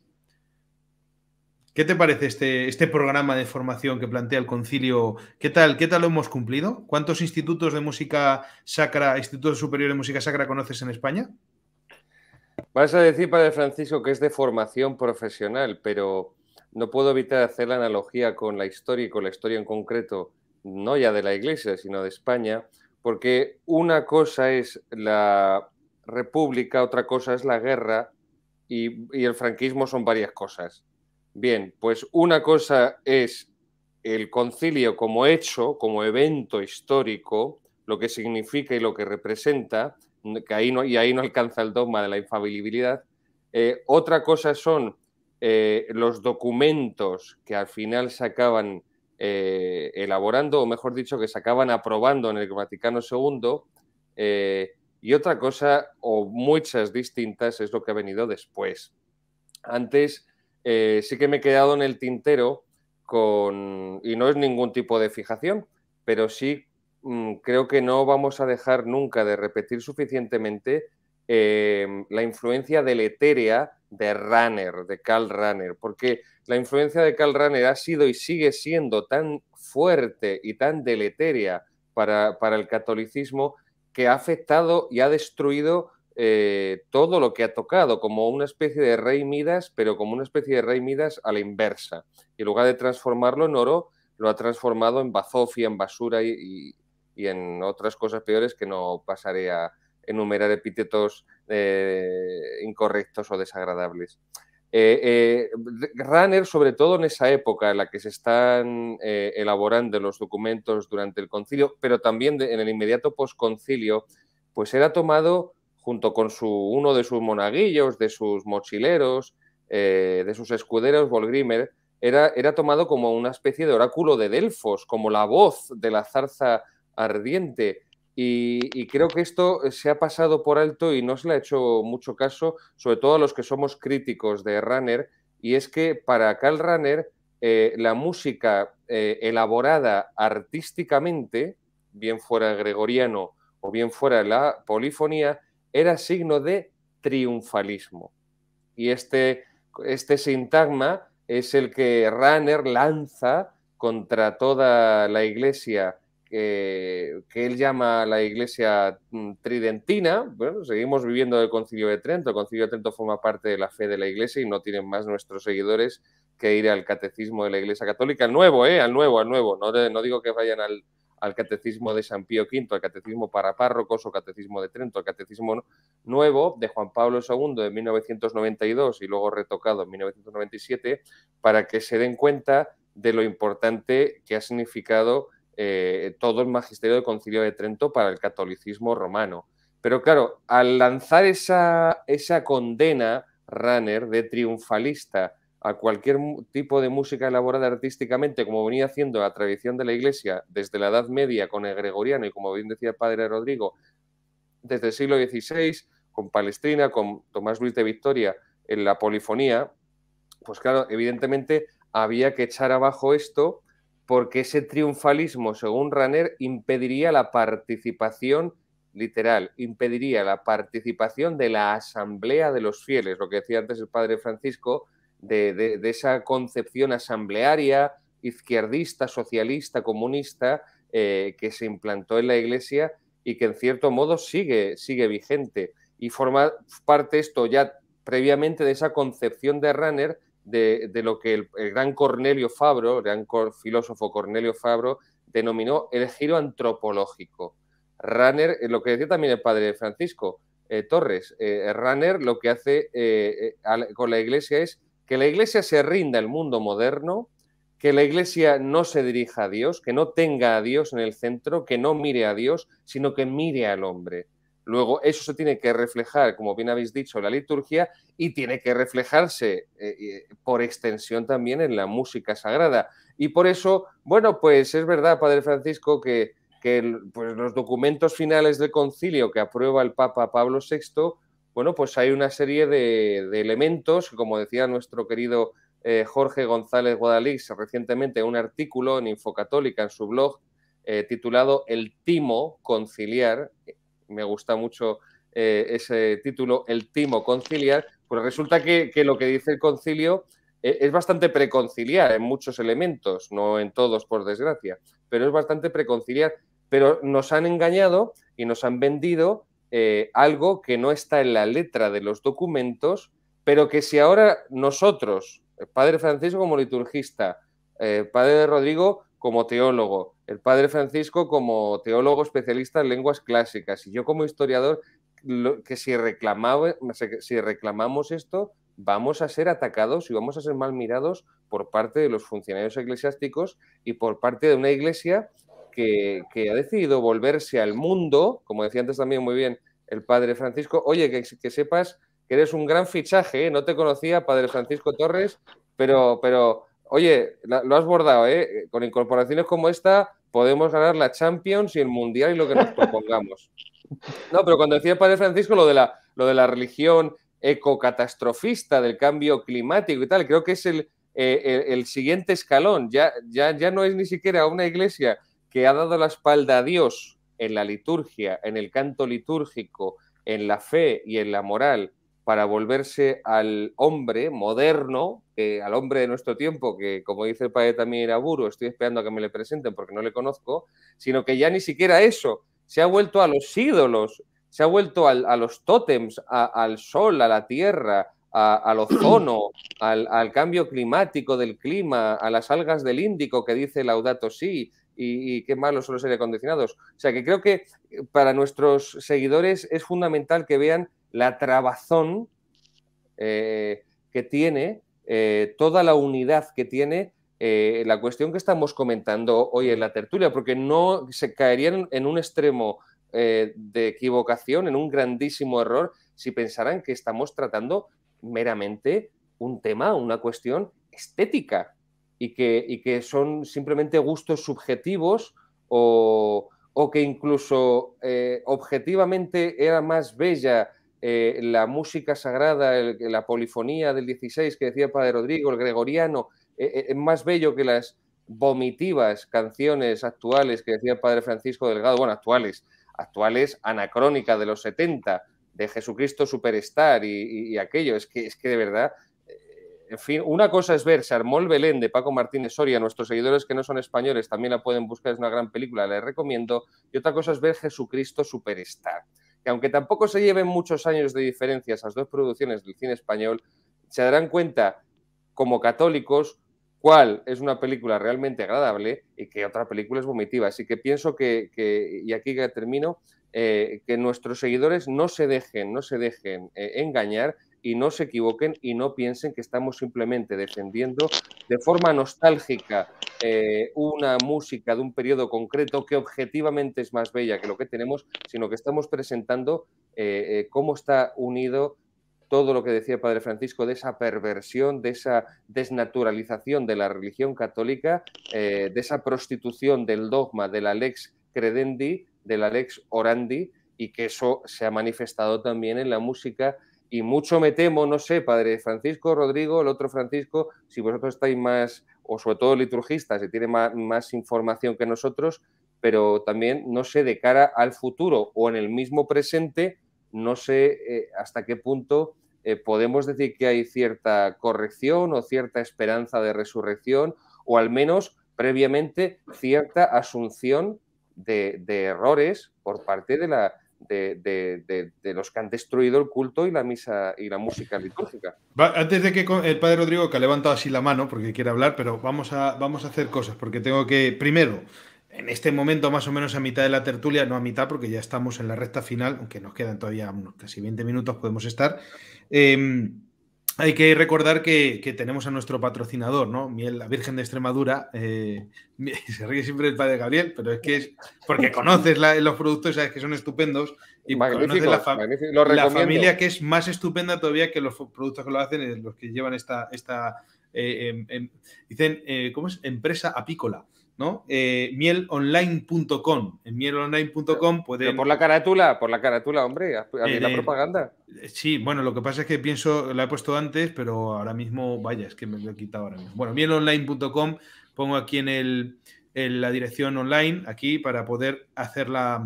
¿Qué te parece este, este programa de formación que plantea el concilio? ¿Qué tal, ¿Qué tal lo hemos cumplido? ¿Cuántos institutos de música sacra, institutos superiores de música sacra conoces en España? Vas a decir, Padre Francisco, que es de formación profesional, pero no puedo evitar hacer la analogía con la historia y con la historia en concreto, no ya de la Iglesia, sino de España, porque una cosa es la República, otra cosa es la guerra y el franquismo son varias cosas. Bien, pues una cosa es el concilio como hecho, como evento histórico, lo que significa y lo que representa, que ahí no, y ahí no alcanza el dogma de la infalibilidad. Eh, otra cosa son eh, los documentos que al final se acaban eh, elaborando, o mejor dicho, que se acaban aprobando en el Vaticano II. y otra cosa, o muchas distintas, es lo que ha venido después. Antes eh, sí que me he quedado en el tintero con, y no es ningún tipo de fijación, pero sí mm, creo que no vamos a dejar nunca de repetir suficientemente em, la influencia deletérea de Runner, de Karl Runner, porque la influencia de Karl Runner ha sido y sigue siendo tan fuerte y tan deleteria para, para el catolicismo que ha afectado y ha destruido eh, todo lo que ha tocado, como una especie de rey Midas, pero como una especie de rey Midas a la inversa. Y en lugar de transformarlo en oro, lo ha transformado en bazofia, en basura y, en otras cosas peores que no pasaré a enumerar epítetos eh, incorrectos o desagradables. Eh, eh, Runner, sobre todo en esa época en la que se están elaborando los documentos durante el concilio, pero también en el inmediato posconcilio, pues era tomado junto con su, uno de sus monaguillos, de sus mochileros, eh, de sus escuderos, Volgrimer, era, tomado como una especie de oráculo de Delfos, como la voz de la zarza ardiente. Y, creo que esto se ha pasado por alto y no se le ha hecho mucho caso, sobre todo a los que somos críticos de Runner, y es que para Karl Runner eh, la música eh, elaborada artísticamente, bien fuera gregoriano o bien fuera la polifonía, era signo de triunfalismo. Y este, este sintagma es el que Ranner lanza contra toda la iglesia eh, que, él llama la iglesia mm, tridentina. Bueno, seguimos viviendo del concilio de Trento. El concilio de Trento forma parte de la fe de la iglesia y no tienen más nuestros seguidores que ir al catecismo de la iglesia católica, al nuevo, ¿eh? al nuevo, al nuevo. No, no digo que vayan al, al Catecismo de San Pío V, al Catecismo para Párrocos o Catecismo de Trento, al Catecismo Nuevo de Juan Pablo II de 1992 y luego retocado en 1997, para que se den cuenta de lo importante que ha significado eh, todo el magisterio del Concilio de Trento para el catolicismo romano. Pero claro, al lanzar esa, esa condena, Runner, de triunfalista, a cualquier tipo de música elaborada artísticamente, como venía haciendo la tradición de la Iglesia desde la Edad Media con el gregoriano y como bien decía el padre Rodrigo, desde el siglo XVI, con Palestrina, con Tomás Luis de Victoria, en la polifonía, pues claro, evidentemente había que echar abajo esto porque ese triunfalismo, según Raner, impediría la participación literal, impediría la participación de la asamblea de los fieles, lo que decía antes el padre Francisco, de, esa concepción asamblearia, izquierdista, socialista, comunista, eh, que se implantó en la Iglesia y que en cierto modo sigue, sigue vigente. Y forma parte esto ya previamente de esa concepción de runner de, lo que el, gran Cornelio Fabro, el gran filósofo Cornelio Fabro, denominó el giro antropológico. Runner, eh, lo que decía también el padre Francisco eh, Torres, eh, lo que hace con la Iglesia es que la Iglesia se rinda al mundo moderno, que la Iglesia no se dirija a Dios, que no tenga a Dios en el centro, que no mire a Dios, sino que mire al hombre. Luego, eso se tiene que reflejar, como bien habéis dicho, en la liturgia y tiene que reflejarse eh, eh, por extensión también en la música sagrada. Y por eso, bueno, pues es verdad, Padre Francisco, que, pues los documentos finales del concilio que aprueba el Papa Pablo VI bueno, pues hay una serie de, elementos, como decía nuestro querido eh, Jorge González Guadalix recientemente, un artículo en Infocatólica, en su blog, eh, titulado El timo conciliar. Eh, me gusta mucho ese título, El timo conciliar. Pues resulta que lo que dice el concilio es bastante preconciliar en muchos elementos, no en todos por desgracia, pero es bastante preconciliar. Pero nos han engañado y nos han vendido eh, algo que no está en la letra de los documentos, pero que si ahora nosotros, el eh, Padre Francisco como liturgista, el eh, Padre Rodrigo como teólogo, el Padre Francisco como teólogo especialista en lenguas clásicas y yo como historiador, que si, si reclamamos esto, vamos a ser atacados y vamos a ser mal mirados por parte de los funcionarios eclesiásticos y por parte de una iglesia que, ha decidido volverse al mundo, como decía antes también muy bien el padre Francisco, oye, que, sepas que eres un gran fichaje, ¿eh? no te conocía, padre Francisco Torres, pero, pero oye, lo has bordado, ¿eh? con incorporaciones como esta podemos ganar la Champions y el Mundial y lo que nos propongamos. No, pero cuando decía el padre Francisco lo de la, lo de la religión ecocatastrofista, del cambio climático y tal, creo que es el, eh, siguiente escalón. Ya, ya, ya no es ni siquiera una iglesia que ha dado la espalda a Dios en la liturgia, en el canto litúrgico, en la fe y en la moral, para volverse al hombre moderno, al hombre de nuestro tiempo, que como dice el padre también era estoy esperando a que me le presenten porque no le conozco, sino que ya ni siquiera eso, se ha vuelto a los ídolos, se ha vuelto a los tótems, al sol, a la tierra, a, al ozono, al, al, cambio climático del clima, a las algas del Índico que dice Laudato Si, y, qué malos son los aire acondicionados. O sea que creo que eh, para nuestros seguidores es fundamental que vean la trabazón eh, que tiene, eh, toda la unidad que tiene la cuestión que estamos comentando hoy en la tertulia, porque no se caerían en un extremo de equivocación, en un grandísimo error, si pensaran que estamos tratando meramente un tema, una cuestión estética y que, son simplemente gustos subjetivos o, que incluso eh, objetivamente era más bella eh, la música sagrada, la polifonía del 16 que decía Padre Rodrigo, el gregoriano, es eh, más bello que las vomitivas canciones actuales que decía Padre Francisco Delgado, bueno, actuales, actuales anacrónicas de los 70, de Jesucristo Superstar y, y, aquello. Es que, es que de verdad en fin, una cosa es ver Se Belén de Paco Martínez Soria. Nuestros seguidores que no son españoles también la pueden buscar, es una gran película, la recomiendo. Y otra cosa es ver Jesucristo Superstar. Que aunque tampoco se lleven muchos años de diferencia esas dos producciones del cine español, se darán cuenta, como católicos, cuál es una película realmente agradable y qué otra película es vomitiva. Así que pienso que, y aquí termino, eh, que nuestros seguidores no se dejen, no se dejen eh, engañar y no se equivoquen y no piensen que estamos simplemente defendiendo de forma nostálgica eh, una música de un periodo concreto que objetivamente es más bella que lo que tenemos, sino que estamos presentando eh, eh, cómo está unido todo lo que decía Padre Francisco de esa perversión, de esa desnaturalización de la religión católica, de esa prostitución del dogma, de la lex credendi, de la lex orandi, y que eso se ha manifestado también en la música y mucho me temo, no sé, padre Francisco, Rodrigo, el otro Francisco, si vosotros estáis más, o sobre todo liturgistas, si tiene más, información que nosotros, pero también, no sé, de cara al futuro o en el mismo presente, no sé eh, hasta qué punto eh, podemos decir que hay cierta corrección o cierta esperanza de resurrección, o al menos previamente cierta asunción de errores por parte de la, de, los que han destruido el culto y la misa y la música litúrgica. antes de que el padre Rodrigo, que ha levantado así la mano porque quiere hablar, pero vamos a, vamos a hacer cosas, porque tengo que, primero, en este momento más o menos a mitad de la tertulia, no a mitad porque ya estamos en la recta final, aunque nos quedan todavía unos casi 20 minutos podemos estar. Eh, hay que recordar que, tenemos a nuestro patrocinador, ¿no? Miel, la Virgen de Extremadura. Eh, se ríe siempre el padre Gabriel, pero es que es porque conoces los productos, sabes que son estupendos. Y conoces la, familia que es más estupenda todavía que los productos que lo hacen, eh, los que llevan esta. esta eh, em, em, dicen, ¿cómo es? Empresa apícola. ¿no? Eh, mielonline.com. En mielonline.com puede. Por la carátula, por la carátula, hombre, a la eh, propaganda. Eh, sí, bueno, lo que pasa es que pienso, la he puesto antes, pero ahora mismo, vaya, es que me lo he quitado ahora mismo. Bueno, mielonline.com, pongo aquí en, el, en la dirección online, aquí, para poder hacer la.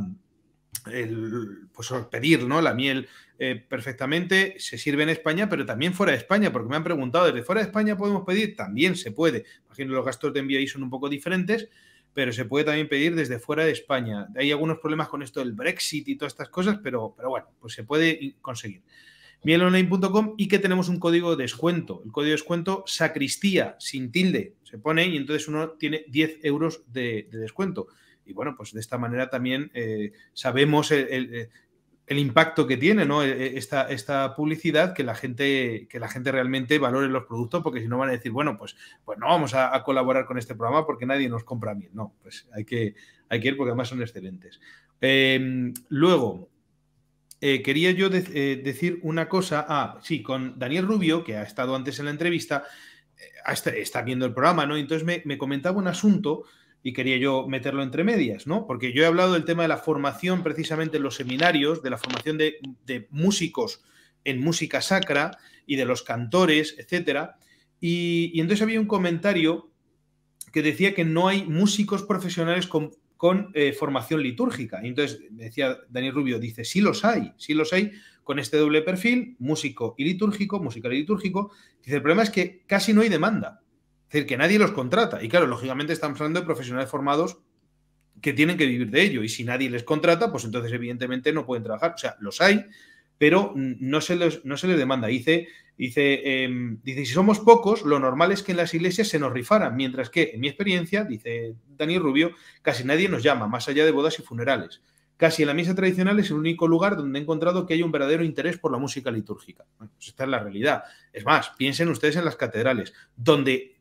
El, pues pedir ¿no? la miel eh, perfectamente se sirve en España, pero también fuera de España, porque me han preguntado, ¿desde fuera de España podemos pedir? También se puede. Imagino los gastos de envío ahí son un poco diferentes, pero se puede también pedir desde fuera de España. Hay algunos problemas con esto del Brexit y todas estas cosas, pero, pero bueno, pues se puede conseguir. Mielonline.com y que tenemos un código de descuento. El código de descuento sacristía, sin tilde, se pone y entonces uno tiene 10 euros de, descuento. Y bueno, pues de esta manera también eh, sabemos el, eh, el impacto que tiene ¿no? E, e, esta, esta publicidad, que la, gente, que la gente realmente valore los productos, porque si no van a decir, bueno, pues, pues no vamos a, colaborar con este programa porque nadie nos compra bien. No, pues hay que, hay que ir porque además son excelentes. Em, luego, eh, quería yo eh, decir una cosa. Ah, sí, con Daniel Rubio, que ha estado antes en la entrevista, eh, está, está viendo el programa, ¿no? Entonces me, me comentaba un asunto y quería yo meterlo entre medias, ¿no? Porque yo he hablado del tema de la formación precisamente en los seminarios, de la formación de, músicos en música sacra y de los cantores, etcétera. Y, entonces había un comentario que decía que no hay músicos profesionales con, eh, formación litúrgica. Y entonces decía Daniel Rubio, dice, sí los hay, sí los hay con este doble perfil, músico y litúrgico, musical y litúrgico. Dice, el problema es que casi no hay demanda. Es decir, que nadie los contrata. Y claro, lógicamente estamos hablando de profesionales formados que tienen que vivir de ello. Y si nadie les contrata, pues entonces evidentemente no pueden trabajar. O sea, los hay, pero no se les, no se demanda. Dice, dice, em, dice, si somos pocos, lo normal es que en las iglesias se nos rifaran, mientras que, en mi experiencia, dice Daniel Rubio, casi nadie nos llama, más allá de bodas y funerales. Casi en la misa tradicional es el único lugar donde he encontrado que hay un verdadero interés por la música litúrgica. Pues esta es la realidad. Es más, piensen ustedes en las catedrales, donde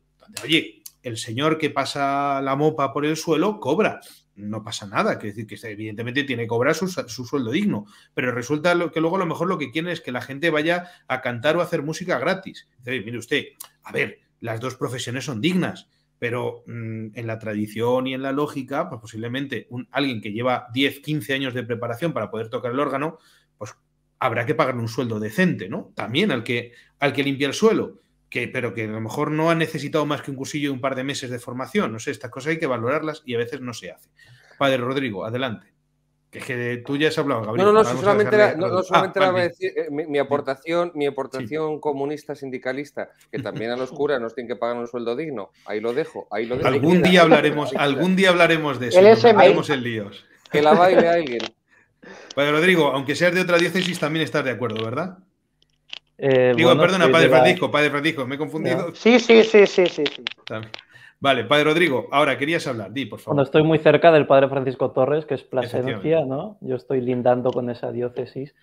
oye, el señor que pasa la mopa por el suelo cobra. No pasa nada, quiere decir que evidentemente tiene que cobrar su, sueldo digno, pero resulta que luego a lo mejor lo que quiere es que la gente vaya a cantar o a hacer música gratis. mire usted, a ver, las dos profesiones son dignas, pero mm, en la tradición y en la lógica, pues posiblemente alguien que lleva 10, 15 años de preparación para poder tocar el órgano, pues habrá que pagarle un sueldo decente, ¿no? También al que, al que limpia el suelo que, pero que a lo mejor no ha necesitado más que un cursillo y un par de meses de formación. No sé, estas cosas hay que valorarlas y a veces no se hace. Padre Rodrigo, adelante. Que que tú ya has hablado, Gabriel. No, no, solamente, no, ah, decir, eh, mi, aportación, mi aportación comunista sindicalista, que también a los curas nos tienen que pagar un sueldo digno. Ahí lo dejo, ahí lo Algún día hablaremos, algún día hablaremos de eso. El Que la baile alguien. Padre Rodrigo, aunque seas de otra diócesis, también estás de acuerdo, ¿verdad? Eh, Digo, perdona, eh, Padre Francisco, Padre Francisco, me he confundido. Sí, sí, sí, sí, sí. Vale, Padre Rodrigo, ahora querías hablar, di, por favor. Bueno, estoy muy cerca del Padre Francisco Torres, que es Plasencia, ¿no? Yo estoy lindando con esa diócesis,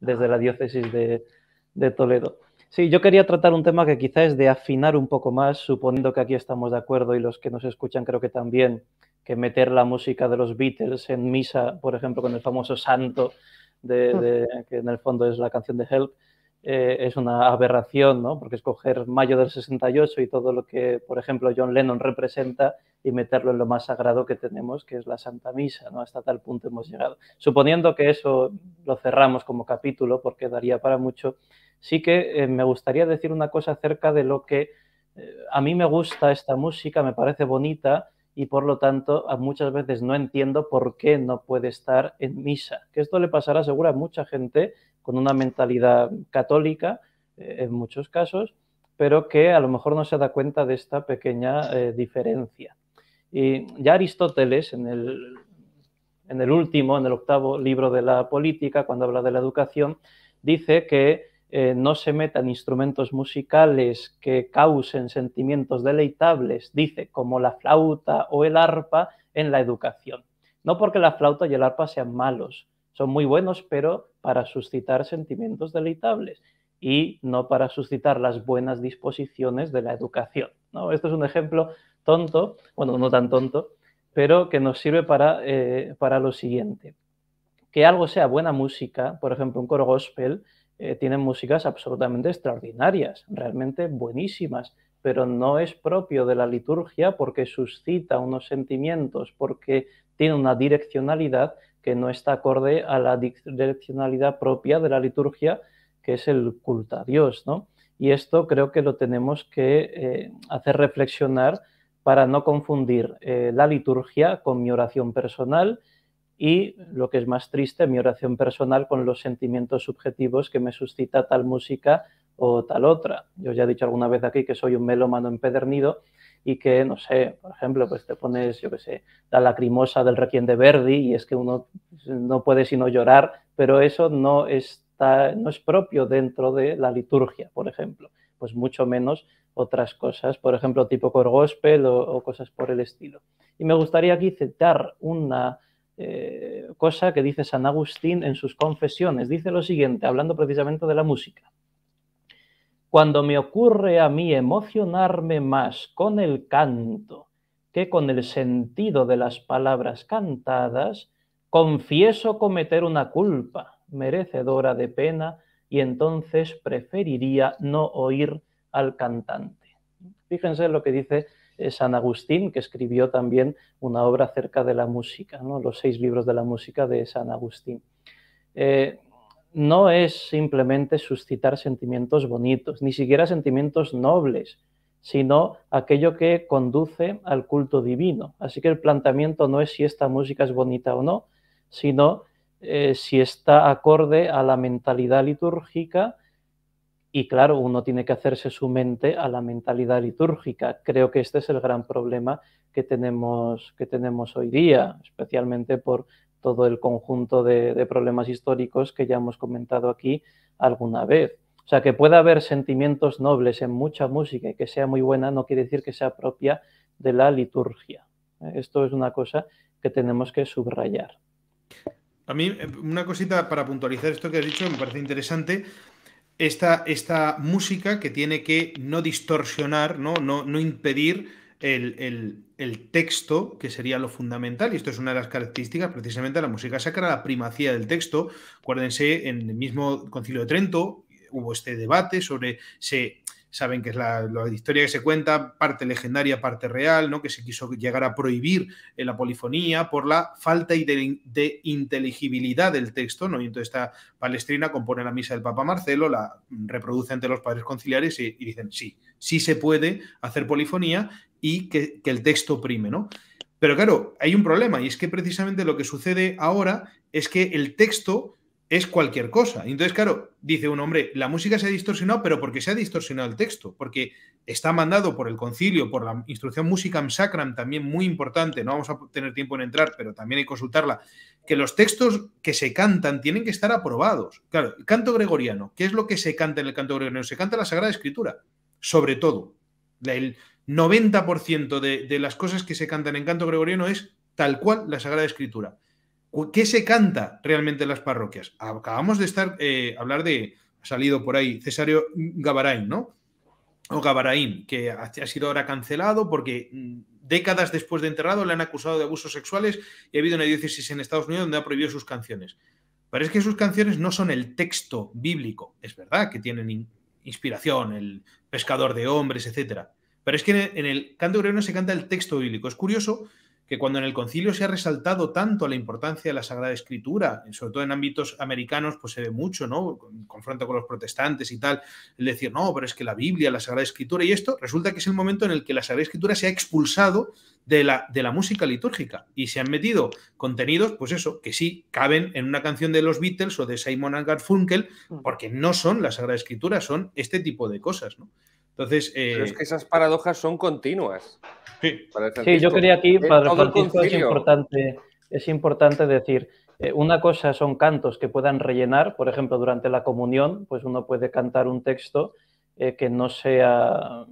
desde la diócesis de, Toledo. Sí, yo quería tratar un tema que quizás es de afinar un poco más, suponiendo que aquí estamos de acuerdo y los que nos escuchan creo que también, que meter la música de los Beatles en misa, por ejemplo, con el famoso santo, de, que en el fondo es la canción de Help, eh, es una aberración, ¿no? Porque escoger mayo del 68 y todo lo que, por ejemplo, John Lennon representa y meterlo en lo más sagrado que tenemos, que es la Santa Misa, ¿no? Hasta tal punto hemos llegado. Suponiendo que eso lo cerramos como capítulo, porque daría para mucho, sí que eh, me gustaría decir una cosa acerca de lo que eh, a mí me gusta esta música, me parece bonita y por lo tanto muchas veces no entiendo por qué no puede estar en misa. Que esto le pasará seguro a mucha gente con una mentalidad católica eh, en muchos casos, pero que a lo mejor no se da cuenta de esta pequeña eh, diferencia. Y ya Aristóteles, en el, último, en el octavo libro de la política, cuando habla de la educación, dice que eh, no se metan instrumentos musicales que causen sentimientos deleitables, dice, como la flauta o el arpa en la educación. No porque la flauta y el arpa sean malos, son muy buenos, pero para suscitar sentimientos deleitables y no para suscitar las buenas disposiciones de la educación. ¿no? Esto es un ejemplo tonto, bueno, no tan tonto, pero que nos sirve para, eh, lo siguiente. Que algo sea buena música, por ejemplo, un coro gospel, eh, tienen músicas absolutamente extraordinarias, realmente buenísimas, pero no es propio de la liturgia porque suscita unos sentimientos, porque tiene una direccionalidad que no está acorde a la direccionalidad propia de la liturgia, que es el culto a Dios, Y esto creo que lo tenemos que eh, hacer reflexionar para no confundir eh, la liturgia con mi oración personal y, lo que es más triste, mi oración personal con los sentimientos subjetivos que me suscita tal música o tal otra. Yo ya he dicho alguna vez aquí que soy un melómano empedernido y que, no sé, por ejemplo, pues te pones, yo que sé, la lacrimosa del requiem de Verdi y es que uno no puede sino llorar, pero eso no, está, no es propio dentro de la liturgia, por ejemplo, pues mucho menos otras cosas, por ejemplo, tipo corgospel o, cosas por el estilo. Y me gustaría aquí citar una eh, cosa que dice San Agustín en sus confesiones. Dice lo siguiente, hablando precisamente de la música cuando me ocurre a mí emocionarme más con el canto que con el sentido de las palabras cantadas, confieso cometer una culpa merecedora de pena y entonces preferiría no oír al cantante. Fíjense lo que dice eh, San Agustín, que escribió también una obra acerca de la música, los seis libros de la música de San Agustín. Eh, no es simplemente suscitar sentimientos bonitos, ni siquiera sentimientos nobles, sino aquello que conduce al culto divino. Así que el planteamiento no es si esta música es bonita o no, sino eh, si está acorde a la mentalidad litúrgica. Y claro, uno tiene que hacerse su mente a la mentalidad litúrgica. Creo que este es el gran problema que tenemos, que tenemos hoy día, especialmente por todo el conjunto de, problemas históricos que ya hemos comentado aquí alguna vez. O sea, que pueda haber sentimientos nobles en mucha música y que sea muy buena no quiere decir que sea propia de la liturgia. Esto es una cosa que tenemos que subrayar. A mí, eh, una cosita para puntualizar esto que has dicho, me parece interesante. Esta, esta música que tiene que no distorsionar, no, no, no impedir el, texto, que sería lo fundamental, y esto es una de las características precisamente de la música sacra, la primacía del texto. Acuérdense, en el mismo Concilio de Trento hubo este debate sobre se saben que es la, historia que se cuenta, parte legendaria, parte real, ¿no? que se quiso llegar a prohibir eh, la polifonía por la falta de, inteligibilidad del texto. ¿no? Y entonces esta palestrina compone la misa del Papa Marcelo, la reproduce ante los padres conciliares y, y dicen, sí, sí se puede hacer polifonía y que, el texto prime, ¿no? Pero claro, hay un problema y es que precisamente lo que sucede ahora es que el texto es cualquier cosa. Entonces, claro, dice un hombre, la música se ha distorsionado, pero porque se ha distorsionado el texto, porque está mandado por el concilio, por la instrucción musicam sacram, también muy importante, no vamos a tener tiempo en entrar, pero también hay que consultarla, que los textos que se cantan tienen que estar aprobados. Claro, el canto gregoriano, ¿qué es lo que se canta en el canto gregoriano? Se canta la Sagrada Escritura, sobre todo. El, 90% de, las cosas que se cantan en canto gregoriano es tal cual la Sagrada Escritura. ¿Qué se canta realmente en las parroquias? Acabamos de estar, eh, hablar de, ha salido por ahí Cesario Gabarain, ¿no? O Gabarain, que ha, sido ahora cancelado porque mm, décadas después de enterrado le han acusado de abusos sexuales y ha habido una diócesis en Estados Unidos donde ha prohibido sus canciones. Pero es que sus canciones no son el texto bíblico. Es verdad que tienen inspiración, el pescador de hombres, etcétera pero es que en el, canto gregoriano se canta el texto bíblico. Es curioso que cuando en el concilio se ha resaltado tanto la importancia de la Sagrada Escritura, sobre todo en ámbitos americanos, pues se ve mucho, ¿no? confronto con los protestantes y tal, el decir, no, pero es que la Biblia, la Sagrada Escritura y esto, resulta que es el momento en el que la Sagrada Escritura se ha expulsado de la, de la música litúrgica y se han metido contenidos, pues eso, que sí caben en una canción de los Beatles o de Simon Garfunkel, mm. porque no son la Sagrada Escritura, son este tipo de cosas, ¿no? Entonces, es eh, que esas paradojas son continuas. Sí, yo quería aquí, Padre Francisco, es importante, es importante decir, eh, una cosa son cantos que puedan rellenar, por ejemplo, durante la comunión, pues uno puede cantar un texto eh, que no sea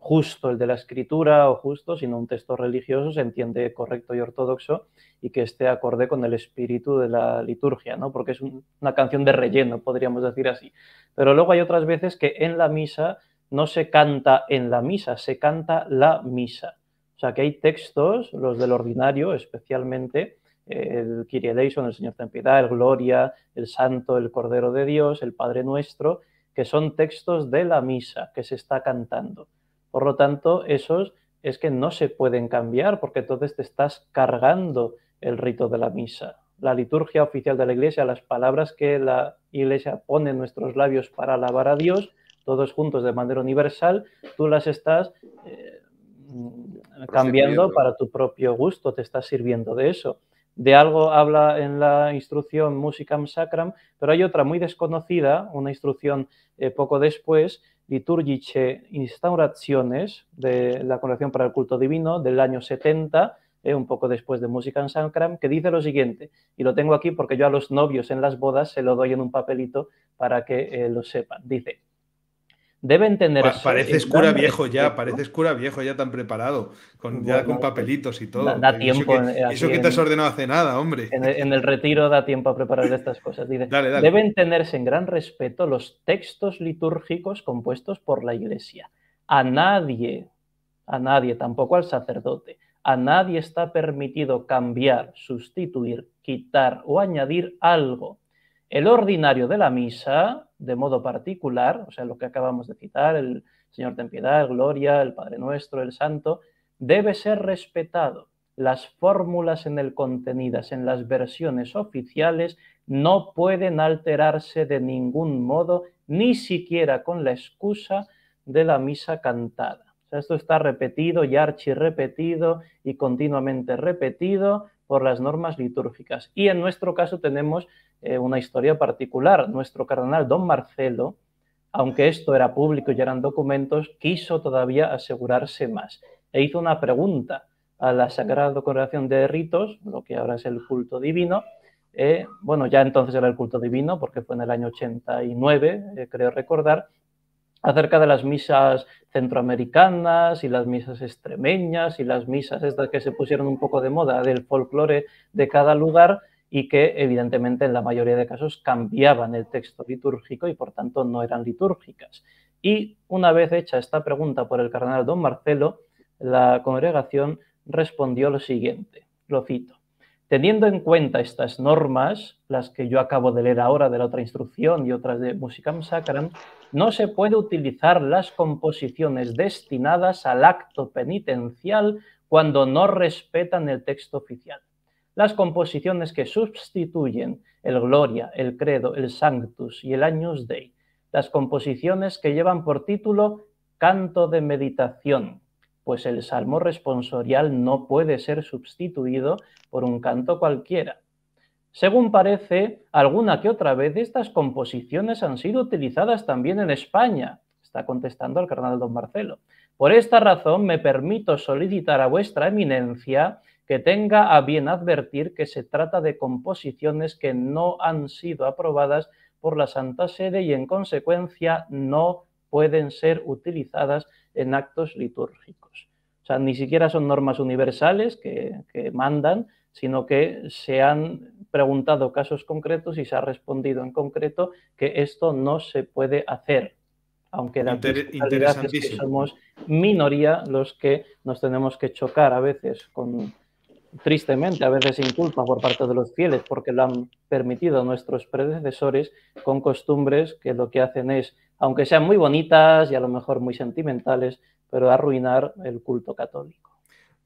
justo el de la escritura o justo, sino un texto religioso, se entiende correcto y ortodoxo y que esté acorde con el espíritu de la liturgia, ¿no? porque es una canción de relleno, podríamos decir así. Pero luego hay otras veces que en la misa no se canta en la misa, se canta la misa. O sea que hay textos, los del ordinario especialmente, eh, el Kyrie Eleison, el Señor ten piedad, el Gloria, el Santo, el Cordero de Dios, el Padre Nuestro, que son textos de la misa que se está cantando. Por lo tanto, esos es que no se pueden cambiar porque entonces te estás cargando el rito de la misa. La liturgia oficial de la Iglesia, las palabras que la Iglesia pone en nuestros labios para alabar a Dios, todos juntos de manera universal, tú las estás eh, cambiando para tu propio gusto, te estás sirviendo de eso. De algo habla en la instrucción Musicam Sacram, pero hay otra muy desconocida, una instrucción eh, poco después, Liturgice Instauraciones, de la colección para el Culto Divino, del año 70, eh, un poco después de Musicam Sacram, que dice lo siguiente, y lo tengo aquí porque yo a los novios en las bodas se lo doy en un papelito para que lo sepan. Dice, debe entender pa pareces eh, cura viejo ya, eh, pareces cura viejo ya tan preparado, con, ya con papelitos y todo. tiempo. Eh, eso que, te has ordenado hace nada, hombre. En el, retiro da tiempo a preparar estas cosas. Deben tenerse en gran respeto los textos litúrgicos compuestos por la Iglesia. A nadie, a nadie, tampoco al sacerdote, a nadie está permitido cambiar, sustituir, quitar o añadir algo. El ordinario de la misa de modo particular, o sea, lo que acabamos de citar, el Señor ten piedad, Gloria, el Padre Nuestro, el Santo, debe ser respetado. Las fórmulas en el contenidas en las versiones oficiales no pueden alterarse de ningún modo, ni siquiera con la excusa de la misa cantada. sea, esto está repetido y archi-repetido y continuamente repetido por las normas litúrgicas. Y en nuestro caso tenemos eh, una historia particular. Nuestro cardenal don Marcelo, aunque esto era público y eran documentos, quiso todavía asegurarse más e hizo una pregunta a la Sagrada Congregación de Ritos, lo que ahora es el culto divino. Eh, bueno, ya entonces era el culto divino porque fue en el año 89, eh, creo recordar, acerca de las misas centroamericanas y las misas extremeñas y las misas estas que se pusieron un poco de moda del folclore de cada lugar y que evidentemente en la mayoría de casos cambiaban el texto litúrgico y por tanto no eran litúrgicas. Y una vez hecha esta pregunta por el cardenal don Marcelo, la congregación respondió lo siguiente, lo cito. Teniendo en cuenta estas normas, las que yo acabo de leer ahora de la otra instrucción y otras de Musicam Sacram, no se puede utilizar las composiciones destinadas al acto penitencial cuando no respetan el texto oficial las composiciones que sustituyen el Gloria, el Credo, el Sanctus y el Agnus Dei, las composiciones que llevan por título Canto de Meditación, pues el salmo responsorial no puede ser sustituido por un canto cualquiera. Según parece, alguna que otra vez estas composiciones han sido utilizadas también en España, está contestando el carnal don Marcelo. Por esta razón me permito solicitar a vuestra eminencia que tenga a bien advertir que se trata de composiciones que no han sido aprobadas por la Santa Sede y en consecuencia no pueden ser utilizadas en actos litúrgicos. O sea, ni siquiera son normas universales que, mandan, sino que se han preguntado casos concretos y se ha respondido en concreto que esto no se puede hacer aunque la somos minoría los que nos tenemos que chocar a veces con, tristemente a veces sin culpa por parte de los fieles, porque lo han permitido nuestros predecesores con costumbres que lo que hacen es, aunque sean muy bonitas y a lo mejor muy sentimentales, pero arruinar el culto católico.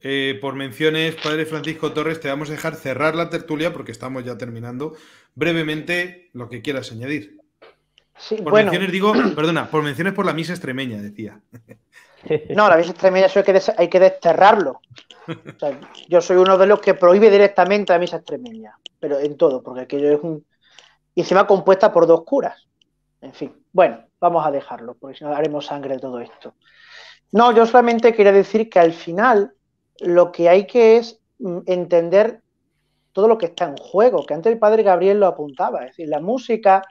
Eh, por menciones, Padre Francisco Torres, te vamos a dejar cerrar la tertulia porque estamos ya terminando. Brevemente, lo que quieras añadir. Sí, por menciones, digo, perdona, por menciones por la misa extremeña, decía. No, la misa extremeña hay que, hay que desterrarlo. yo soy uno de los que prohíbe directamente la misa extremeña, pero en todo, porque aquello es un. Y encima compuesta por dos curas. En fin, bueno, vamos a dejarlo, porque si no haremos sangre de todo esto. No, yo solamente quería decir que al final lo que hay que es mm, entender todo lo que está en juego, que antes el padre Gabriel lo apuntaba, es decir, la música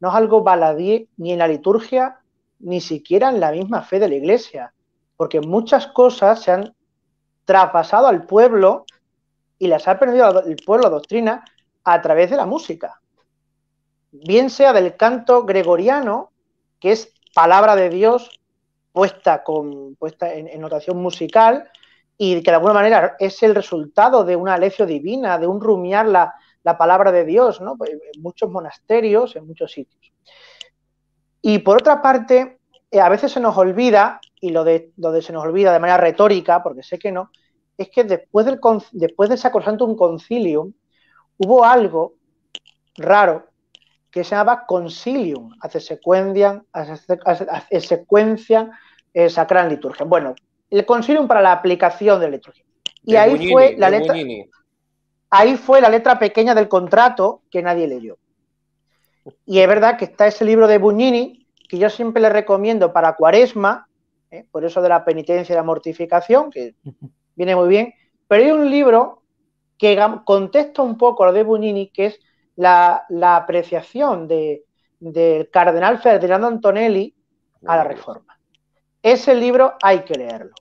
no es algo baladí ni en la liturgia, ni siquiera en la misma fe de la iglesia porque muchas cosas se han traspasado al pueblo y las ha perdido el pueblo doctrina a través de la música. Bien sea del canto gregoriano, que es palabra de Dios puesta, con, puesta en, notación musical, y que de alguna manera es el resultado de una lección divina, de un rumiar la, la palabra de Dios, ¿no? Pues, en muchos monasterios, en muchos sitios. Y por otra parte, eh, a veces se nos olvida y lo de donde se nos olvida de manera retórica, porque sé que no, es que después del después un un Concilium hubo algo raro que se llamaba Concilium, hace secuencia, hace secuencia eh, sacral liturgia. Bueno, el Concilium para la aplicación de liturgia. Y ahí fue la letra Ahí fue la letra pequeña del contrato que nadie leyó. Y es verdad que está ese libro de Buñini, que yo siempre le recomiendo para Cuaresma, ¿eh? por eso de la penitencia y la mortificación, que viene muy bien, pero hay un libro que contesta un poco lo de Bunini, que es la, apreciación del cardenal Ferdinando Antonelli a la reforma. Ese libro hay que leerlo.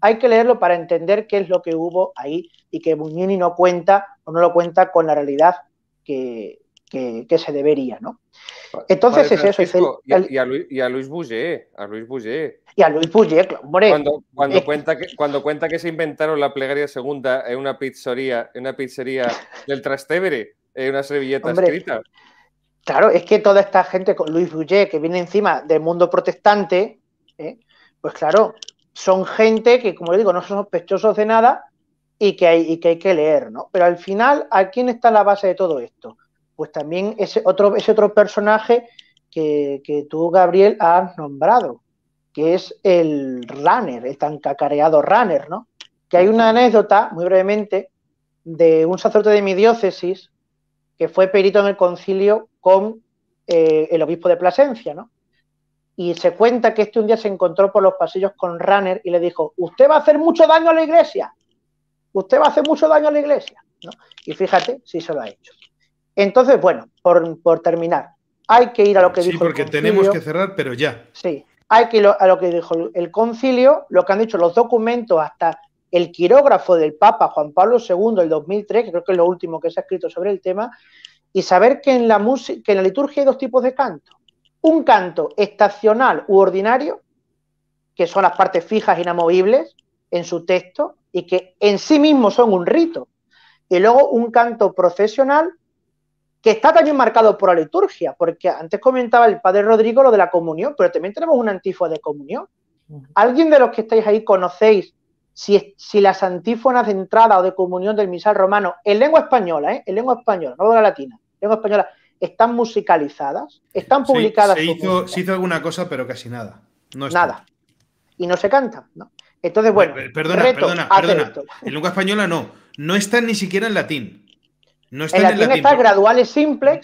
Hay que leerlo para entender qué es lo que hubo ahí y que Buñini no cuenta o no lo cuenta con la realidad que, que se debería. ¿no? Entonces es eso. Y, a, Luis, Bouger. a Y a Luis Bouger, hombre. Cuando, eh. cuenta que, cuando cuenta que se inventaron la plegaria segunda en una pizzería, en una pizzería del Trastevere, en una servilleta escrita. Claro, es que toda esta gente con Luis Bouger que viene encima del mundo protestante, ¿eh? pues claro, son gente que, como le digo, no son sospechosos de nada y que, hay, y que hay que leer, ¿no? Pero al final, ¿a quién está la base de todo esto? pues también ese otro, ese otro personaje que, tú, Gabriel, has nombrado, que es el runner, el tan cacareado runner, ¿no? Que hay una anécdota, muy brevemente, de un sacerdote de mi diócesis que fue perito en el concilio con eh, el obispo de Plasencia, ¿no? Y se cuenta que este un día se encontró por los pasillos con Runner y le dijo, usted va a hacer mucho daño a la iglesia, usted va a hacer mucho daño a la iglesia, ¿no? Y fíjate si se lo ha hecho. Entonces, bueno, por, terminar, hay que ir a lo que dijo. Sí, porque tenemos que cerrar, pero ya. Sí, hay que ir a lo que dijo el concilio, lo que han dicho los documentos hasta el quirógrafo del Papa Juan Pablo II del 2003, que creo que es lo último que se ha escrito sobre el tema, y saber que en la que en la liturgia hay dos tipos de canto. Un canto estacional u ordinario, que son las partes fijas inamovibles en su texto y que en sí mismo son un rito. Y luego un canto profesional está también marcado por la liturgia, porque antes comentaba el padre Rodrigo lo de la comunión, pero también tenemos una antífona de comunión. ¿Alguien de los que estáis ahí conocéis si, las antífonas de entrada o de comunión del misal romano, en lengua española, eh, en lengua española, no de la latina, en lengua española, están musicalizadas, están publicadas. Se, se, hizo, alguna cosa, pero casi nada. nada. Y no se canta, ¿no? Entonces, bueno. Perdona, perdona, perdona. En lengua española no. No están ni siquiera en latín. No está en está el gradual es simple,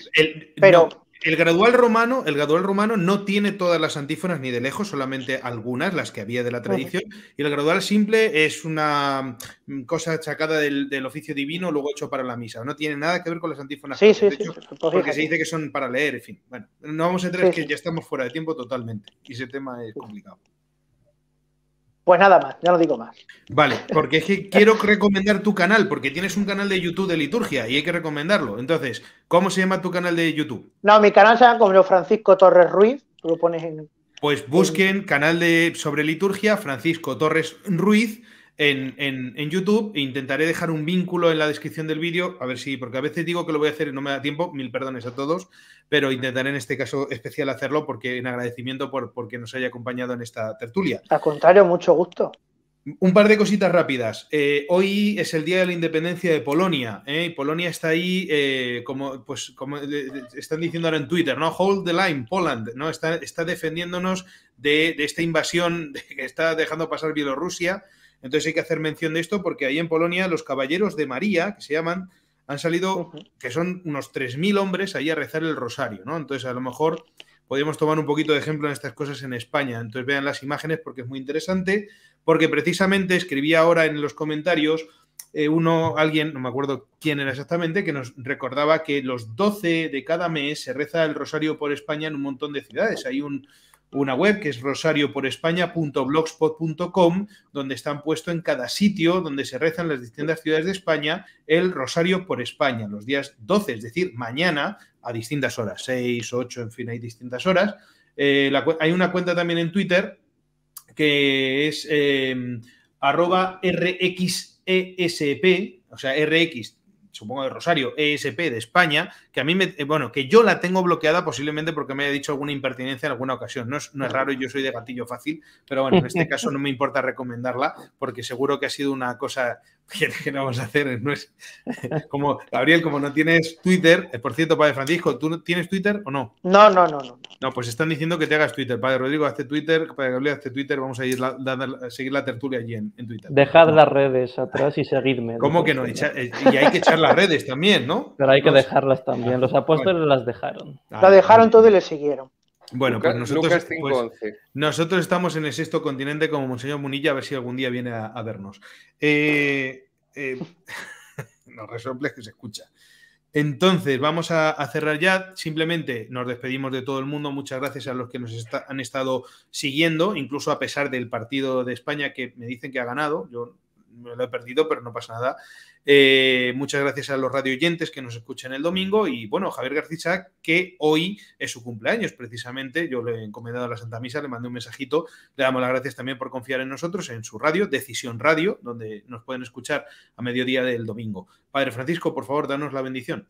pero... el gradual romano, el gradual romano no tiene todas las antífonas ni de lejos, solamente algunas, las que había de la tradición. Y el gradual simple es una mm, cosa achacada del, oficio divino, luego hecho para la misa. No tiene nada que ver con las antífonas. Sí, sí, porque se dice que son para leer, en fin. Bueno, no vamos a entrar, es que ya estamos fuera de tiempo totalmente. Y ese tema es complicado. Pues nada más, ya no digo más. Vale, porque es que quiero recomendar tu canal, porque tienes un canal de YouTube de liturgia y hay que recomendarlo. Entonces, ¿cómo se llama tu canal de YouTube? No, mi canal se llama como Francisco Torres Ruiz, tú lo pones en... Pues busquen canal de sobre liturgia Francisco Torres Ruiz en, YouTube. E intentaré dejar un vínculo en la descripción del vídeo, a ver si, porque a veces digo que lo voy a hacer y no me da tiempo, mil perdones a todos, pero intentaré en este caso especial hacerlo porque en agradecimiento por que nos haya acompañado en esta tertulia. Al contrario, mucho gusto. Un par de cositas rápidas. Eh, hoy es el Día de la Independencia de Polonia. Y ¿eh? Polonia está ahí, eh, como, pues, como están diciendo ahora en Twitter, ¿no? Hold the line, Poland, ¿no? Está, defendiéndonos de, de esta invasión que está dejando pasar Bielorrusia. Entonces hay que hacer mención de esto porque ahí en Polonia los caballeros de María, que se llaman, han salido, que son unos 3.000 hombres ahí a rezar el rosario, ¿no? Entonces a lo mejor podríamos tomar un poquito de ejemplo en estas cosas en España. Entonces vean las imágenes porque es muy interesante, porque precisamente escribí ahora en los comentarios eh, uno, alguien, no me acuerdo quién era exactamente, que nos recordaba que los 12 de cada mes se reza el rosario por España en un montón de ciudades. Hay un, una web que es rosario donde están puesto en cada sitio donde se rezan las distintas ciudades de España el Rosario por España, los días 12, es decir, mañana a distintas horas, 6, 8, en fin, hay distintas horas. Eh, hay una cuenta también en Twitter que es eh, arroba RXESP, o sea, RX supongo de Rosario, ESP de España, que a mí me, eh, bueno, que yo la tengo bloqueada posiblemente porque me haya dicho alguna impertinencia en alguna ocasión. No es, no es raro, yo soy de gatillo fácil, pero bueno, en este caso no me importa recomendarla porque seguro que ha sido una cosa ¿Qué, no vamos a hacer? No es... como, Gabriel, como no tienes Twitter, eh, por cierto, Padre Francisco, ¿tú tienes Twitter o no? No, no, no, no. No, pues están diciendo que te hagas Twitter. Padre Rodrigo, hazte Twitter, Padre Gabriel, hace Twitter, vamos a, ir seguir la tertulia allí en, Twitter. Dejad las redes atrás y seguidme. ¿Cómo que no? Eh, y hay que echar las redes también, ¿no? Pero hay que dejarlas también. Ah, Los apóstoles las dejaron. Ah, la dejaron todo y le siguieron. Bueno, pues, nosotros, pues nosotros, estamos en el sexto continente como Monseñor Munilla, a ver si algún día viene a, vernos. Eh, eh, no eh, que se escucha. Entonces, vamos a, cerrar ya. Simplemente nos despedimos de todo el mundo. Muchas gracias a los que nos han estado siguiendo, incluso a pesar del partido de España que me dicen que ha ganado. Yo lo he perdido, pero no pasa nada. Eh, muchas gracias a los radioyentes que nos escuchan el domingo. Y bueno, Javier García, que hoy es su cumpleaños, precisamente. Yo le he encomendado a la Santa Misa, le mandé un mensajito. Le damos las gracias también por confiar en nosotros, en su radio, Decisión Radio, donde nos pueden escuchar a mediodía del domingo. Padre Francisco, por favor, danos la bendición.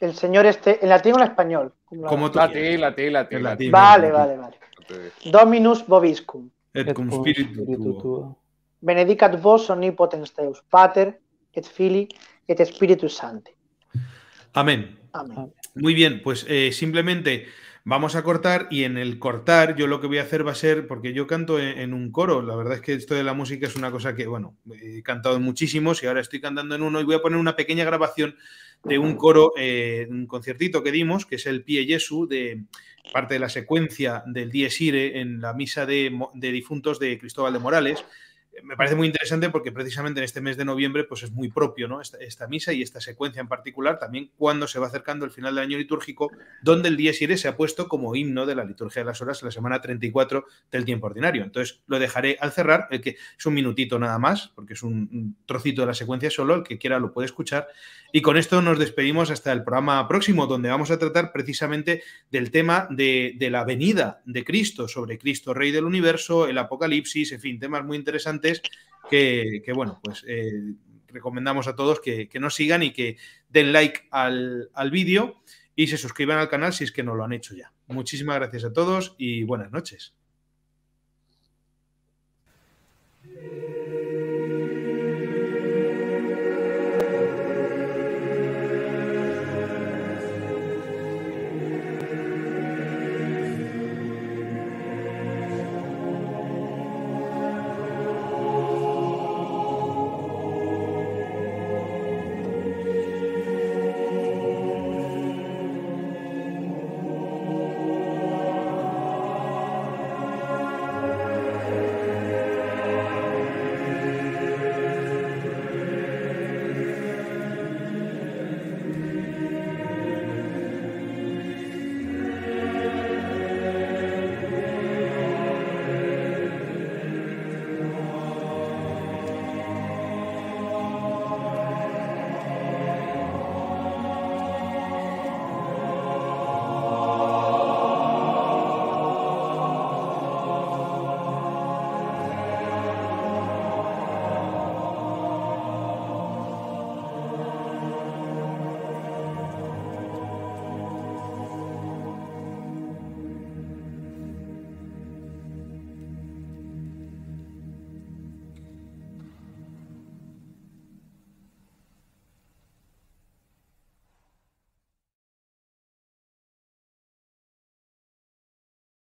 El señor este, en latín o en español. Como latín, latín, latín, Vale, vale, vale. Dominus boviscum Et cum spiritu tuo benedicat vos omnipotens Deus, Pater, et Fili, et Spiritus Sancti. Amén. Muy bien, pues eh, simplemente vamos a cortar y en el cortar yo lo que voy a hacer va a ser, porque yo canto en, un coro, la verdad es que esto de la música es una cosa que, bueno, he cantado en muchísimos y ahora estoy cantando en uno y voy a poner una pequeña grabación de un coro, eh, un conciertito que dimos, que es el Pie Jesu, de parte de la secuencia del Dies Irae en la misa de difuntos de Cristóbal de Morales, me parece muy interesante porque precisamente en este mes de noviembre pues es muy propio ¿no? esta, misa y esta secuencia en particular, también cuando se va acercando el final del año litúrgico, donde el Dies Irae se ha puesto como himno de la liturgia de las horas en la semana 34 del tiempo ordinario. Entonces lo dejaré al cerrar, que es un minutito nada más, porque es un trocito de la secuencia solo, el que quiera lo puede escuchar. Y con esto nos despedimos hasta el programa próximo, donde vamos a tratar precisamente del tema de, de la venida de Cristo, sobre Cristo Rey del Universo, el Apocalipsis, en fin, temas muy interesantes que, bueno, pues eh, recomendamos a todos que, nos sigan y que den like al vídeo y se suscriban al canal si es que no lo han hecho ya. Muchísimas gracias a todos y buenas noches.